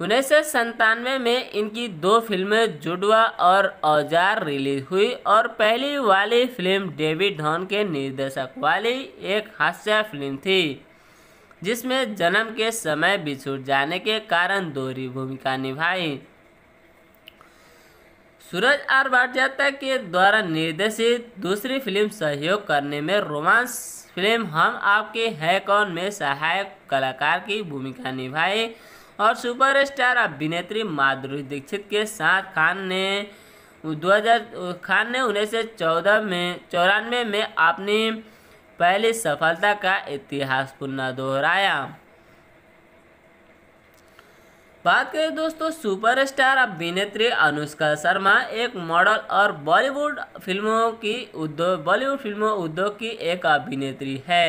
उन्नीस सौ में इनकी दो फिल्में जुडवा और औजार रिलीज हुई और पहली वाली फिल्म डेविड धॉन के निर्देशक वाली एक हास्य फिल्म थी जिसमें जन्म के समय बिछुड़ जाने के कारण दोहरी भूमिका निभाई सूरज आर भाटियाता के द्वारा निर्देशित दूसरी फिल्म सहयोग करने में रोमांस फिल्म हम आपके है कौन में सहायक कलाकार की भूमिका निभाई और सुपरस्टार अभिनेत्री माधुरी दीक्षित के साथ खान ने 2000 खान ने उन्नीस सौ चौदह में चौरानवे में अपनी पहली सफलता का इतिहास पुनः दोहराया बात करें दोस्तों सुपरस्टार अभिनेत्री अनुष्का शर्मा एक मॉडल और बॉलीवुड फिल्मों की उद्योग बॉलीवुड फिल्मों उद्योग की एक अभिनेत्री है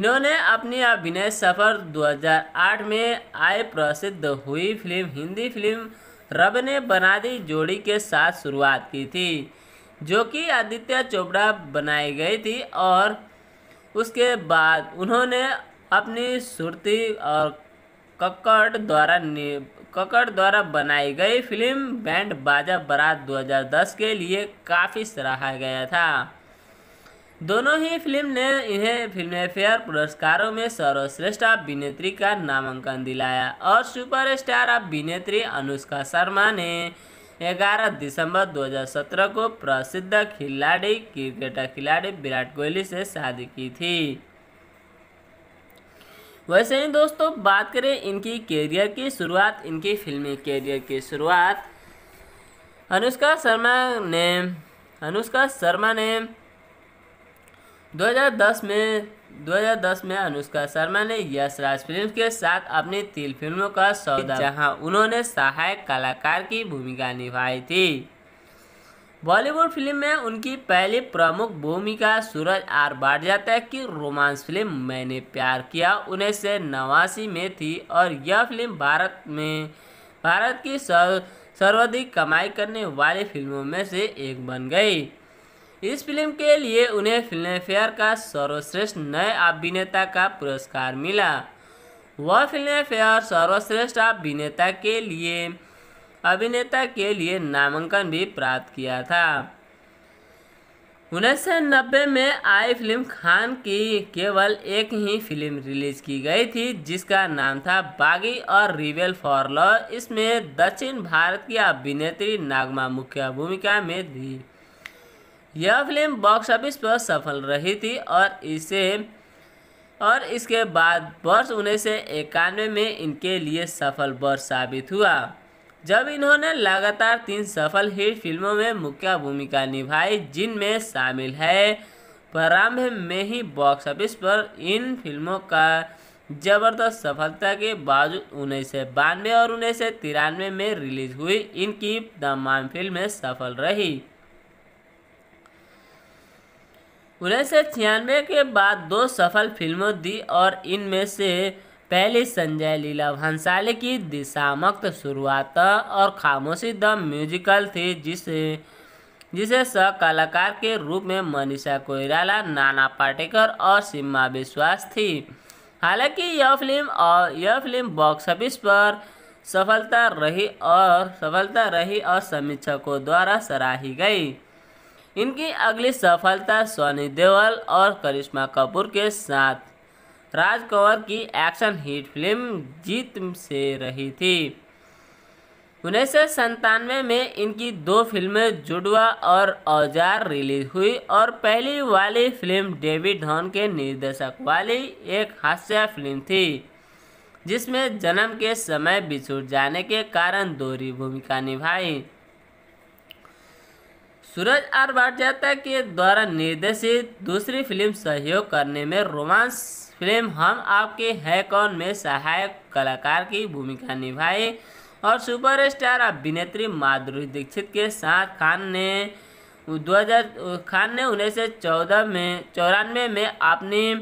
इन्होंने अपनी अभिनय सफर 2008 में आय प्रसिद्ध हुई फिल्म हिंदी फिल्म रब ने बना दी जोड़ी के साथ शुरुआत की थी जो कि आदित्य चोपड़ा बनाई गई थी और उसके बाद उन्होंने अपनी सुरती और कक्कड़ द्वारा कक्कड़ द्वारा बनाई गई फिल्म बैंड बाजा बारात 2010 के लिए काफ़ी सराहा गया था दोनों ही फिल्म ने इन्हें फिल्म फेयर पुरस्कारों में सर्वश्रेष्ठ अभिनेत्री का नामांकन दिलाया और सुपरस्टार अभिनेत्री अनुष्का शर्मा ने 11 दिसंबर 2017 को प्रसिद्ध खिलाड़ी क्रिकेटर खिलाड़ी विराट कोहली से शादी की थी वैसे ही दोस्तों बात करें इनकी कैरियर की शुरुआत इनकी फिल्मी कैरियर की शुरुआत अनुष्का शर्मा ने अनुष्का शर्मा ने 2010 में 2010 में अनुष्का शर्मा ने यश राज फिल्म के साथ अपनी तीन फिल्मों का सौदा जहां उन्होंने सहायक कलाकार की भूमिका निभाई थी बॉलीवुड फिल्म में उनकी पहली प्रमुख भूमिका सूरज आर है की रोमांस फिल्म मैंने प्यार किया उन्नीस सौ नवासी में थी और यह फिल्म भारत में भारत की सर्वाधिक कमाई करने वाली फिल्मों में से एक बन गई इस फिल्म के लिए उन्हें फिल्म फेयर का सर्वश्रेष्ठ नए अभिनेता का पुरस्कार मिला वह फिल्म फेयर सर्वश्रेष्ठ अभिनेता के लिए अभिनेता के लिए नामांकन भी प्राप्त किया था उन्नीस में आई फिल्म खान की केवल एक ही फिल्म रिलीज की गई थी जिसका नाम था बागी और रिवेल फॉर लॉ इसमें दक्षिण भारत की अभिनेत्री नागमा मुख्य भूमिका में थी यह फिल्म बॉक्स ऑफिस पर सफल रही थी और इसे और इसके बाद वर्ष उन्नीस में इनके लिए सफल वर्ष साबित हुआ जब इन्होंने लगातार तीन सफल हिट फिल्मों में मुख्य भूमिका निभाई जिनमें शामिल है प्रारंभ में ही बॉक्स ऑफिस पर इन फिल्मों का जबरदस्त सफलता के बावजूद उन्नीस सौ बानवे और उन्नीस सौ तिरानवे में रिलीज हुई इनकी तमाम फिल्में सफल रही उन्नीस सौ छियानवे के बाद दो सफल फिल्मों दी और इनमें से पहले संजय लीला भंसाली की दिशामक्त शुरुआत और खामोशी द म्यूजिकल थी जिसे जिसे कलाकार के रूप में मनीषा कोइराला नाना पाटेकर और सीमा विश्वास थी हालांकि यह फिल्म और यह फिल्म बॉक्स ऑफिस पर सफलता रही और सफलता रही और समीक्षकों द्वारा सराही गई इनकी अगली सफलता सोनी देवल और करिश्मा कपूर के साथ राज कंवर की एक्शन हिट फिल्म जीत से रही थी उन्नीस सौ में इनकी दो फिल्में जुड़वा और औजार रिलीज हुई और पहली वाली फिल्म डेविड धॉन के निर्देशक वाली एक हास्य फिल्म थी जिसमें जन्म के समय बिछुड़ जाने के कारण दोहरी भूमिका निभाई सूरज आर भारजाता के द्वारा निर्देशित दूसरी फिल्म सहयोग करने में रोमांस फिल्म हम आपके है कौन में सहायक कलाकार की भूमिका निभाई और सुपरस्टार अभिनेत्री माधुरी दीक्षित के साथ खान ने 2000 खान ने उन्नीस सौ चौदह में चौरानवे में अपनी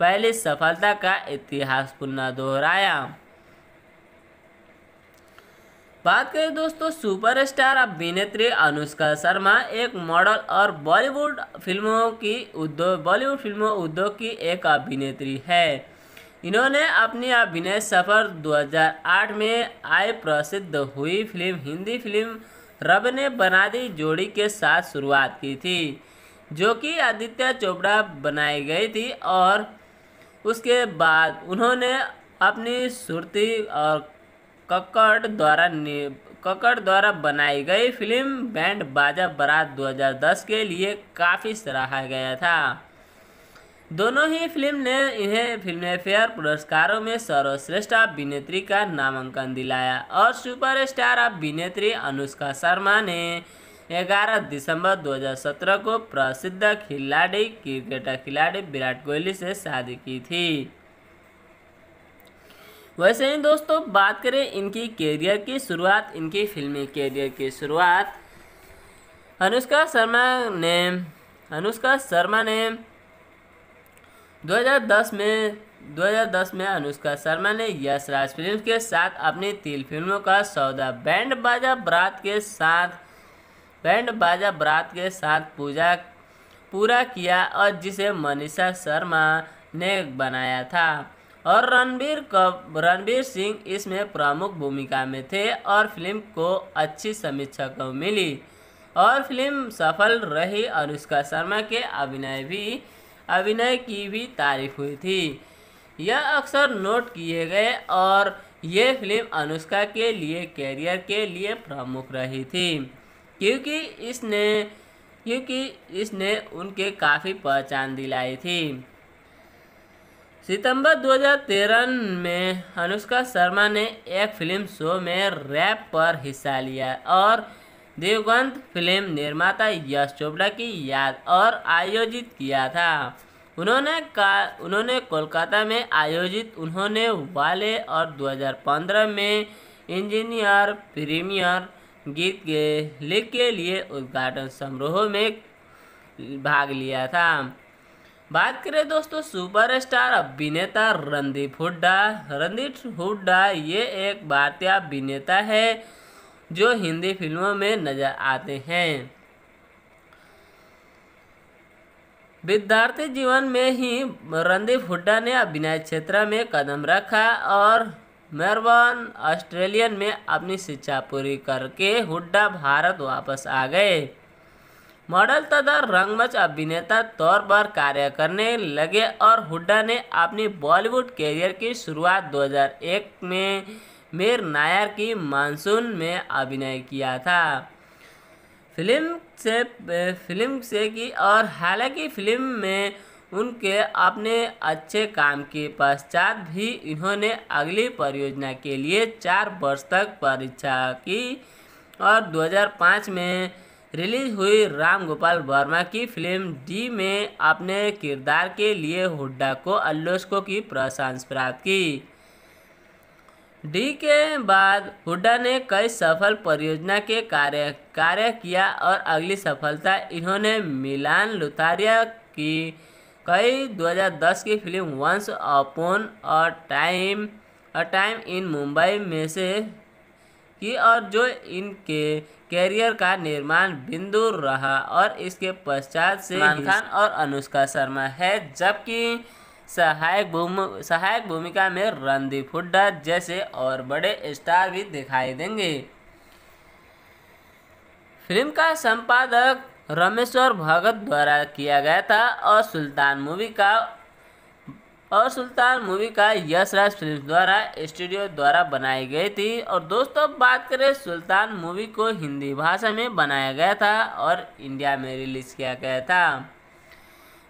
पहली सफलता का इतिहास पुनः दोहराया बात करें दोस्तों सुपरस्टार अभिनेत्री अनुष्का शर्मा एक मॉडल और बॉलीवुड फिल्मों की उद्योग बॉलीवुड फिल्मों उद्योग की एक अभिनेत्री है इन्होंने अपनी अभिनय सफर 2008 में आय प्रसिद्ध हुई फिल्म हिंदी फिल्म रब ने बना दी जोड़ी के साथ शुरुआत की थी जो कि आदित्य चोपड़ा बनाई गई थी और उसके बाद उन्होंने अपनी सुरती और कक्कड़ द्वारा कक्कड़ द्वारा बनाई गई फिल्म बैंड बाजा बारात 2010 के लिए काफ़ी सराहा गया था दोनों ही फिल्म ने इन्हें फिल्म फेयर पुरस्कारों में सर्वश्रेष्ठ अभिनेत्री का नामांकन दिलाया और सुपरस्टार अभिनेत्री अनुष्का शर्मा ने 11 दिसंबर 2017 को प्रसिद्ध खिलाड़ी क्रिकेटर खिलाड़ी विराट कोहली से शादी की थी वैसे ही दोस्तों बात करें इनकी कैरियर की शुरुआत इनकी फिल्मी कैरियर की शुरुआत अनुष्का शर्मा ने अनुष्का शर्मा ने 2010 में 2010 में अनुष्का शर्मा ने यशराज फिल्म के साथ अपनी तीन फिल्मों का सौदा बैंड बाजा बरात के साथ बैंड बाजा बरात के साथ पूजा पूरा किया और जिसे मनीषा शर्मा ने बनाया था और रणबीर रणबीर सिंह इसमें प्रमुख भूमिका में थे और फिल्म को अच्छी को मिली और फिल्म सफल रही और उसका शर्मा के अभिनय भी अभिनय की भी तारीफ हुई थी यह अक्सर नोट किए गए और ये फिल्म अनुष्का के लिए कैरियर के लिए प्रमुख रही थी क्योंकि इसने क्योंकि इसने उनके काफ़ी पहचान दिलाई थी सितंबर 2013 में अनुष्का शर्मा ने एक फिल्म शो में रैप पर हिस्सा लिया और देवगंत फिल्म निर्माता यश चोपड़ा की याद और आयोजित किया था उन्होंने का उन्होंने कोलकाता में आयोजित उन्होंने वाले और 2015 में इंजीनियर प्रीमियर गीत के लिख के लिए उद्घाटन समारोह में भाग लिया था बात करें दोस्तों सुपरस्टार अभिनेता रणदीप हुड्डा रणदीप हुड्डा ये एक भारतीय अभिनेता है जो हिंदी फिल्मों में नजर आते हैं विद्यार्थी जीवन में ही रणदीप हुड्डा ने अभिनय क्षेत्र में कदम रखा और मेरबर्न ऑस्ट्रेलियन में अपनी शिक्षा पूरी करके हुड्डा भारत वापस आ गए मॉडल तथा रंगमंच अभिनेता तौर पर कार्य करने लगे और हुड्डा ने अपनी बॉलीवुड कैरियर की शुरुआत 2001 में मीर नायर की मानसून में अभिनय किया था फिल्म से फिल्म से की और हालांकि फिल्म में उनके अपने अच्छे काम के पश्चात भी इन्होंने अगली परियोजना के लिए चार वर्ष तक परीक्षा की और 2005 में रिलीज हुई राम गोपाल वर्मा की फिल्म डी में अपने किरदार के लिए हुड्डा को अल्लोस्को की प्रशंसा प्राप्त की डी के बाद हुड्डा ने कई सफल परियोजना के कार्य कार्य किया और अगली सफलता इन्होंने मिलान लुथारिया की कई 2010 की film once upon a time a time in Mumbai में से की और जो इनके कैरियर का निर्माण बिंदु रहा और इसके पश्चात से खान और अनुष्का शर्मा है जबकि सहायक भूम सहायक भूमिका में रणदीप हुड्डा जैसे और बड़े स्टार भी दिखाई देंगे फिल्म का संपादक रमेश्वर भगत द्वारा किया गया था और सुल्तान मूवी का और सुल्तान मूवी का यशराज फिल्म द्वारा स्टूडियो द्वारा बनाई गई थी और दोस्तों बात करें सुल्तान मूवी को हिंदी भाषा में बनाया गया था और इंडिया में रिलीज़ किया गया था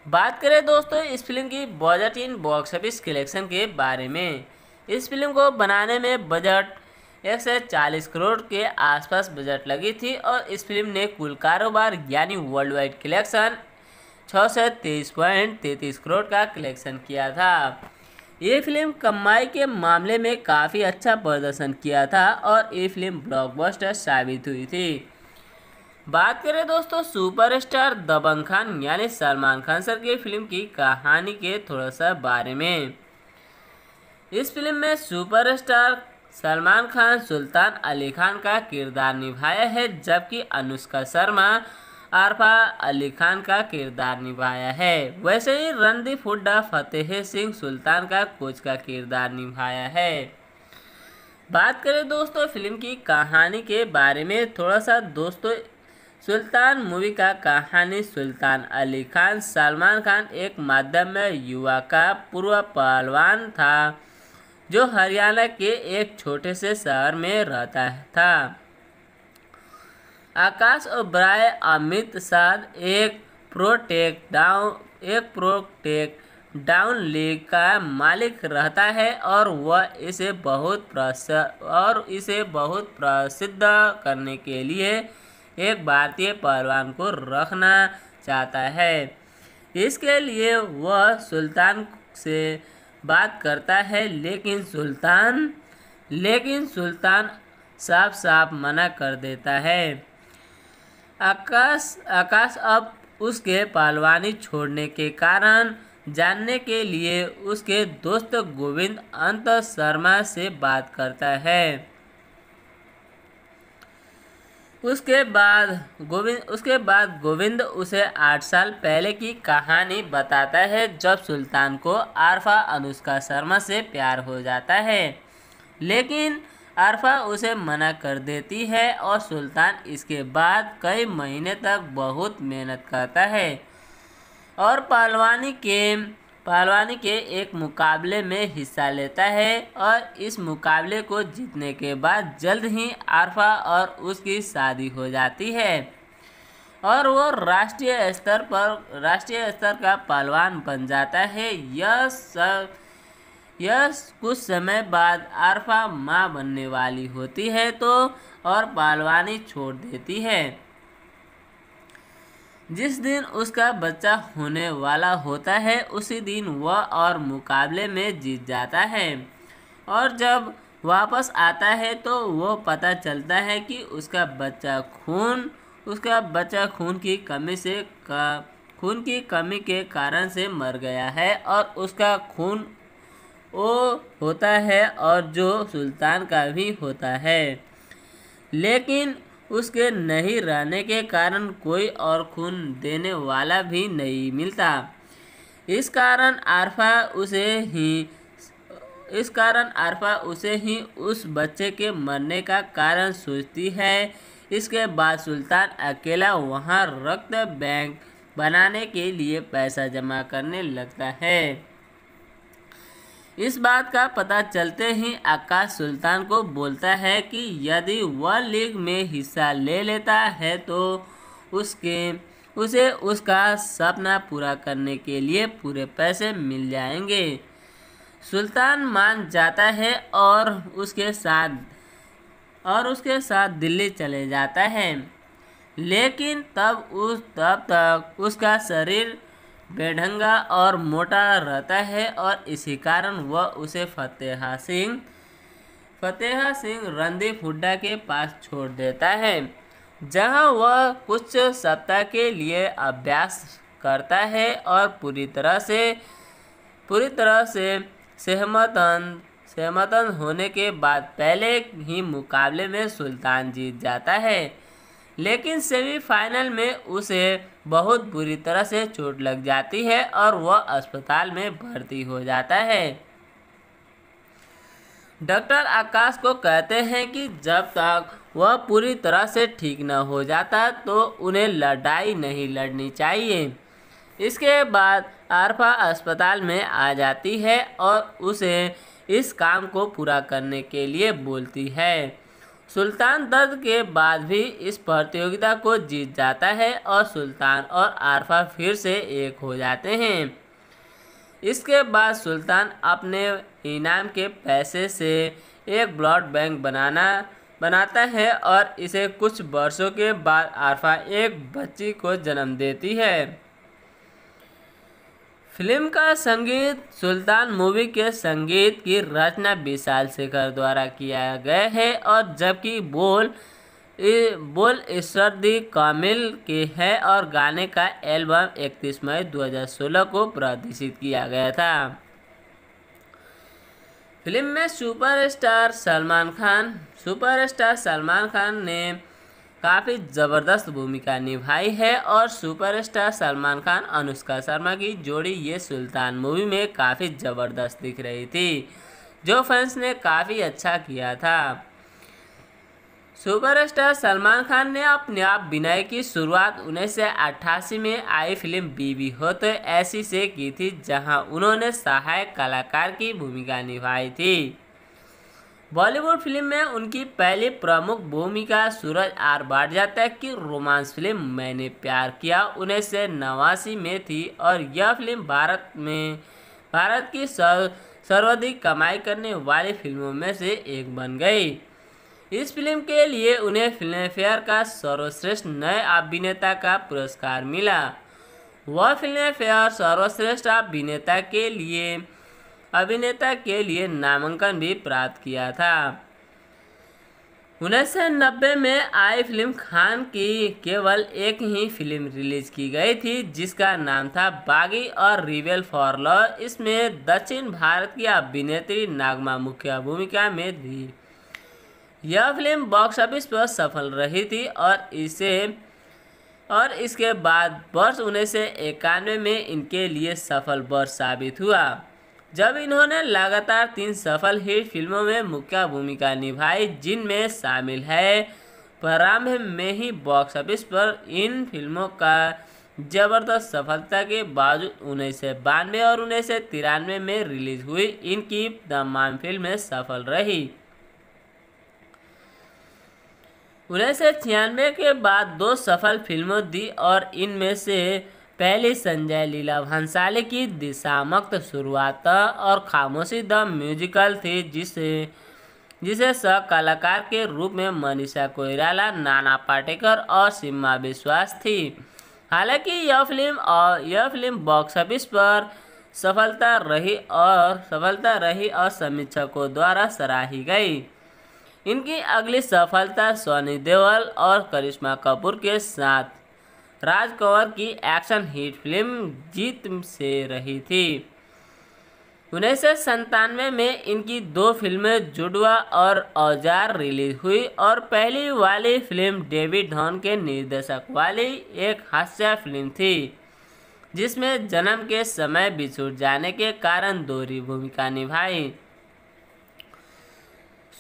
बात करें दोस्तों इस फिल्म की बजट इन बॉक्स ऑफिस कलेक्शन के बारे में इस फिल्म को बनाने में बजट एक से चालीस करोड़ के आसपास बजट लगी थी और इस फिल्म ने कुल कारोबार यानी वर्ल्ड वाइड कलेक्शन छः तेईस पॉइंट करोड़ का कलेक्शन किया था ये फिल्म कमाई के मामले में काफ़ी अच्छा प्रदर्शन किया था और ये फिल्म ब्लॉकबस्टर साबित हुई थी बात करें दोस्तों सुपरस्टार दबंग खान यानी सलमान खान सर की फिल्म की कहानी के थोड़ा सा बारे में इस फिल्म में सुपरस्टार सलमान खान सुल्तान अली खान का किरदार निभाया है जबकि अनुष्का शर्मा आरफा अली खान का किरदार निभाया है वैसे ही रणदीप हुड्डा फतेह सिंह सुल्तान का कोच का किरदार निभाया है बात करें दोस्तों फिल्म की कहानी के बारे में थोड़ा सा दोस्तों सुल्तान मूवी का कहानी सुल्तान अली खान सलमान खान एक माध्यम युवा का पूर्व पहलवान था जो हरियाणा के एक छोटे से शहर में रहता था आकाश और ब्राय अमित साध एक प्रोटेक डाउन एक प्रोटेक डाउन लीग का मालिक रहता है और वह इसे बहुत और इसे बहुत प्रसिद्ध करने के लिए एक भारतीय पहलवान को रखना चाहता है इसके लिए वह सुल्तान से बात करता है लेकिन सुल्तान लेकिन सुल्तान साफ साफ मना कर देता है आकाश आकाश अब उसके पालवानी छोड़ने के कारण जानने के लिए उसके दोस्त गोविंद अंत शर्मा से बात करता है उसके बाद गोविंद उसके बाद गोविंद उसे आठ साल पहले की कहानी बताता है जब सुल्तान को आरफा अनुष्का शर्मा से प्यार हो जाता है लेकिन आरफा उसे मना कर देती है और सुल्तान इसके बाद कई महीने तक बहुत मेहनत करता है और पहलवानी के पहलवानी के एक मुकाबले में हिस्सा लेता है और इस मुकाबले को जीतने के बाद जल्द ही आरफा और उसकी शादी हो जाती है और वो राष्ट्रीय स्तर पर राष्ट्रीय स्तर का पहलवान बन जाता है यह सब यह कुछ समय बाद आरफा माँ बनने वाली होती है तो और पालवानी छोड़ देती है जिस दिन उसका बच्चा होने वाला होता है उसी दिन वह और मुकाबले में जीत जाता है और जब वापस आता है तो वो पता चलता है कि उसका बच्चा खून उसका बच्चा खून की कमी से का खून की कमी के कारण से मर गया है और उसका खून वो होता है और जो सुल्तान का भी होता है लेकिन उसके नहीं रहने के कारण कोई और खून देने वाला भी नहीं मिलता इस कारण आरफा उसे ही इस कारण आरफा उसे ही उस बच्चे के मरने का कारण सोचती है इसके बाद सुल्तान अकेला वहाँ रक्त बैंक बनाने के लिए पैसा जमा करने लगता है इस बात का पता चलते ही आकाश सुल्तान को बोलता है कि यदि वह लीग में हिस्सा ले लेता है तो उसके उसे उसका सपना पूरा करने के लिए पूरे पैसे मिल जाएंगे सुल्तान मान जाता है और उसके साथ और उसके साथ दिल्ली चले जाता है लेकिन तब उस तब तक उसका शरीर बेढंगा और मोटा रहता है और इसी कारण वह उसे फतेहा सिंह फतेहा सिंह रणदीप हुड्डा के पास छोड़ देता है जहां वह कुछ सप्ताह के लिए अभ्यास करता है और पूरी तरह से पूरी तरह से सहमतन सहमतन होने के बाद पहले ही मुकाबले में सुल्तान जीत जाता है लेकिन सेमीफाइनल में उसे बहुत बुरी तरह से चोट लग जाती है और वह अस्पताल में भर्ती हो जाता है डॉक्टर आकाश को कहते हैं कि जब तक वह पूरी तरह से ठीक न हो जाता तो उन्हें लड़ाई नहीं लड़नी चाहिए इसके बाद आरफा अस्पताल में आ जाती है और उसे इस काम को पूरा करने के लिए बोलती है सुल्तान दर्द के बाद भी इस प्रतियोगिता को जीत जाता है और सुल्तान और आरफा फिर से एक हो जाते हैं इसके बाद सुल्तान अपने इनाम के पैसे से एक ब्लड बैंक बनाना बनाता है और इसे कुछ वर्षों के बाद आरफा एक बच्ची को जन्म देती है फिल्म का संगीत सुल्तान मूवी के संगीत की रचना विशाल शेखर द्वारा किया गया है और जबकि बोल ए, बोल ईश्वर दी कामिल के है और गाने का एल्बम 31 मई 2016 को प्रदर्शित किया गया था फिल्म में सुपरस्टार सलमान खान सुपरस्टार सलमान खान ने काफ़ी ज़बरदस्त भूमिका निभाई है और सुपरस्टार सलमान खान अनुष्का शर्मा की जोड़ी ये सुल्तान मूवी में काफ़ी ज़बरदस्त दिख रही थी जो फैंस ने काफ़ी अच्छा किया था सुपरस्टार सलमान खान ने अपने आप विनय की शुरुआत उन्नीस में आई फिल्म बीबी हो तो ऐसी से की थी जहां उन्होंने सहायक कलाकार की भूमिका निभाई थी बॉलीवुड फिल्म में उनकी पहली प्रमुख भूमिका सूरज आर बाडजा तक की रोमांस फिल्म मैंने प्यार किया उन्नीस सौ नवासी में थी और यह फिल्म भारत में भारत की सर्वाधिक कमाई करने वाली फिल्मों में से एक बन गई इस फिल्म के लिए उन्हें फिल्मफेयर का सर्वश्रेष्ठ नए अभिनेता का पुरस्कार मिला वह फिल्मफेयर सर्वश्रेष्ठ अभिनेता के लिए अभिनेता के लिए नामांकन भी प्राप्त किया था उन्नीस में आई फिल्म खान की केवल एक ही फिल्म रिलीज की गई थी जिसका नाम था बागी और रिवेल फॉर लॉ इसमें दक्षिण भारत की अभिनेत्री नागमा मुख्य भूमिका में थी यह फिल्म बॉक्स ऑफिस पर सफल रही थी और इसे और इसके बाद वर्ष उन्नीस में इनके लिए सफल वर्ष साबित हुआ जब इन्होंने लगातार तीन सफल हिट फिल्मों में मुख्य भूमिका निभाई जिनमें शामिल है प्रारंभ में ही बॉक्स ऑफिस पर इन फिल्मों का जबरदस्त सफलता के बावजूद उन्नीस सौ बानवे और उन्नीस सौ तिरानवे में रिलीज हुई इनकी तमाम फिल्में सफल रही उन्नीस सौ छियानवे के बाद दो सफल फिल्मों दी और इनमें से पहली संजय लीला भंसाली की दिशामक्त शुरुआत और खामोशी द म्यूजिकल थी जिसे जिसे कलाकार के रूप में मनीषा कोइराला नाना पाटेकर और सीमा विश्वास थी हालांकि यह फिल्म और यह फिल्म बॉक्स ऑफिस पर सफलता रही और सफलता रही और समीक्षकों द्वारा सराही गई इनकी अगली सफलता सोनी देवल और करिश्मा कपूर के साथ राज कंवर की एक्शन हिट फिल्म जीत से रही थी उन्नीस सौ संतानवे में इनकी दो फिल्में जुड़वा और औजार रिलीज हुई और पहली वाली फिल्म डेविड धॉन के निर्देशक वाली एक हास्य फिल्म थी जिसमें जन्म के समय बिछुड़ जाने के कारण दोहरी भूमिका निभाई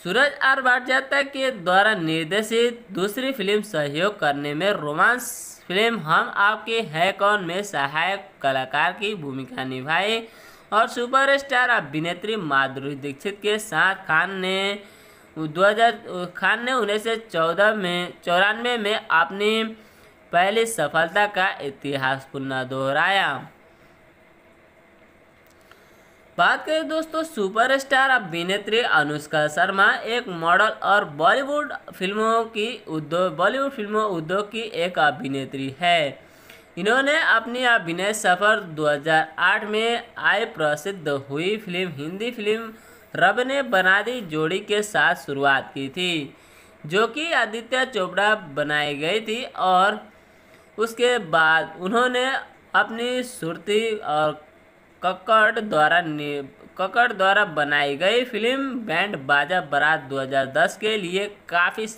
सूरज आर भाटजा के द्वारा निर्देशित दूसरी फिल्म सहयोग करने में रोमांस फिल्म हम आपके है कौन में सहायक कलाकार की भूमिका निभाई और सुपरस्टार अभिनेत्री माधुरी दीक्षित के साथ खान ने हजार खान ने उन्नीस सौ चौदह में चौरानवे में अपनी पहली सफलता का इतिहास पुनः दोहराया बात करें दोस्तों सुपरस्टार अभिनेत्री अनुष्का शर्मा एक मॉडल और बॉलीवुड फिल्मों की उद्योग बॉलीवुड फिल्मों उद्योग की एक अभिनेत्री है इन्होंने अपनी अभिनय सफर 2008 में आय प्रसिद्ध हुई फिल्म हिंदी फिल्म रब ने बना दी जोड़ी के साथ शुरुआत की थी जो कि आदित्य चोपड़ा बनाई गई थी और उसके बाद उन्होंने अपनी सुरती और कक्कड़ द्वारा कक्कड़ द्वारा बनाई गई फिल्म बैंड बाजा बारात 2010 के लिए काफ़ी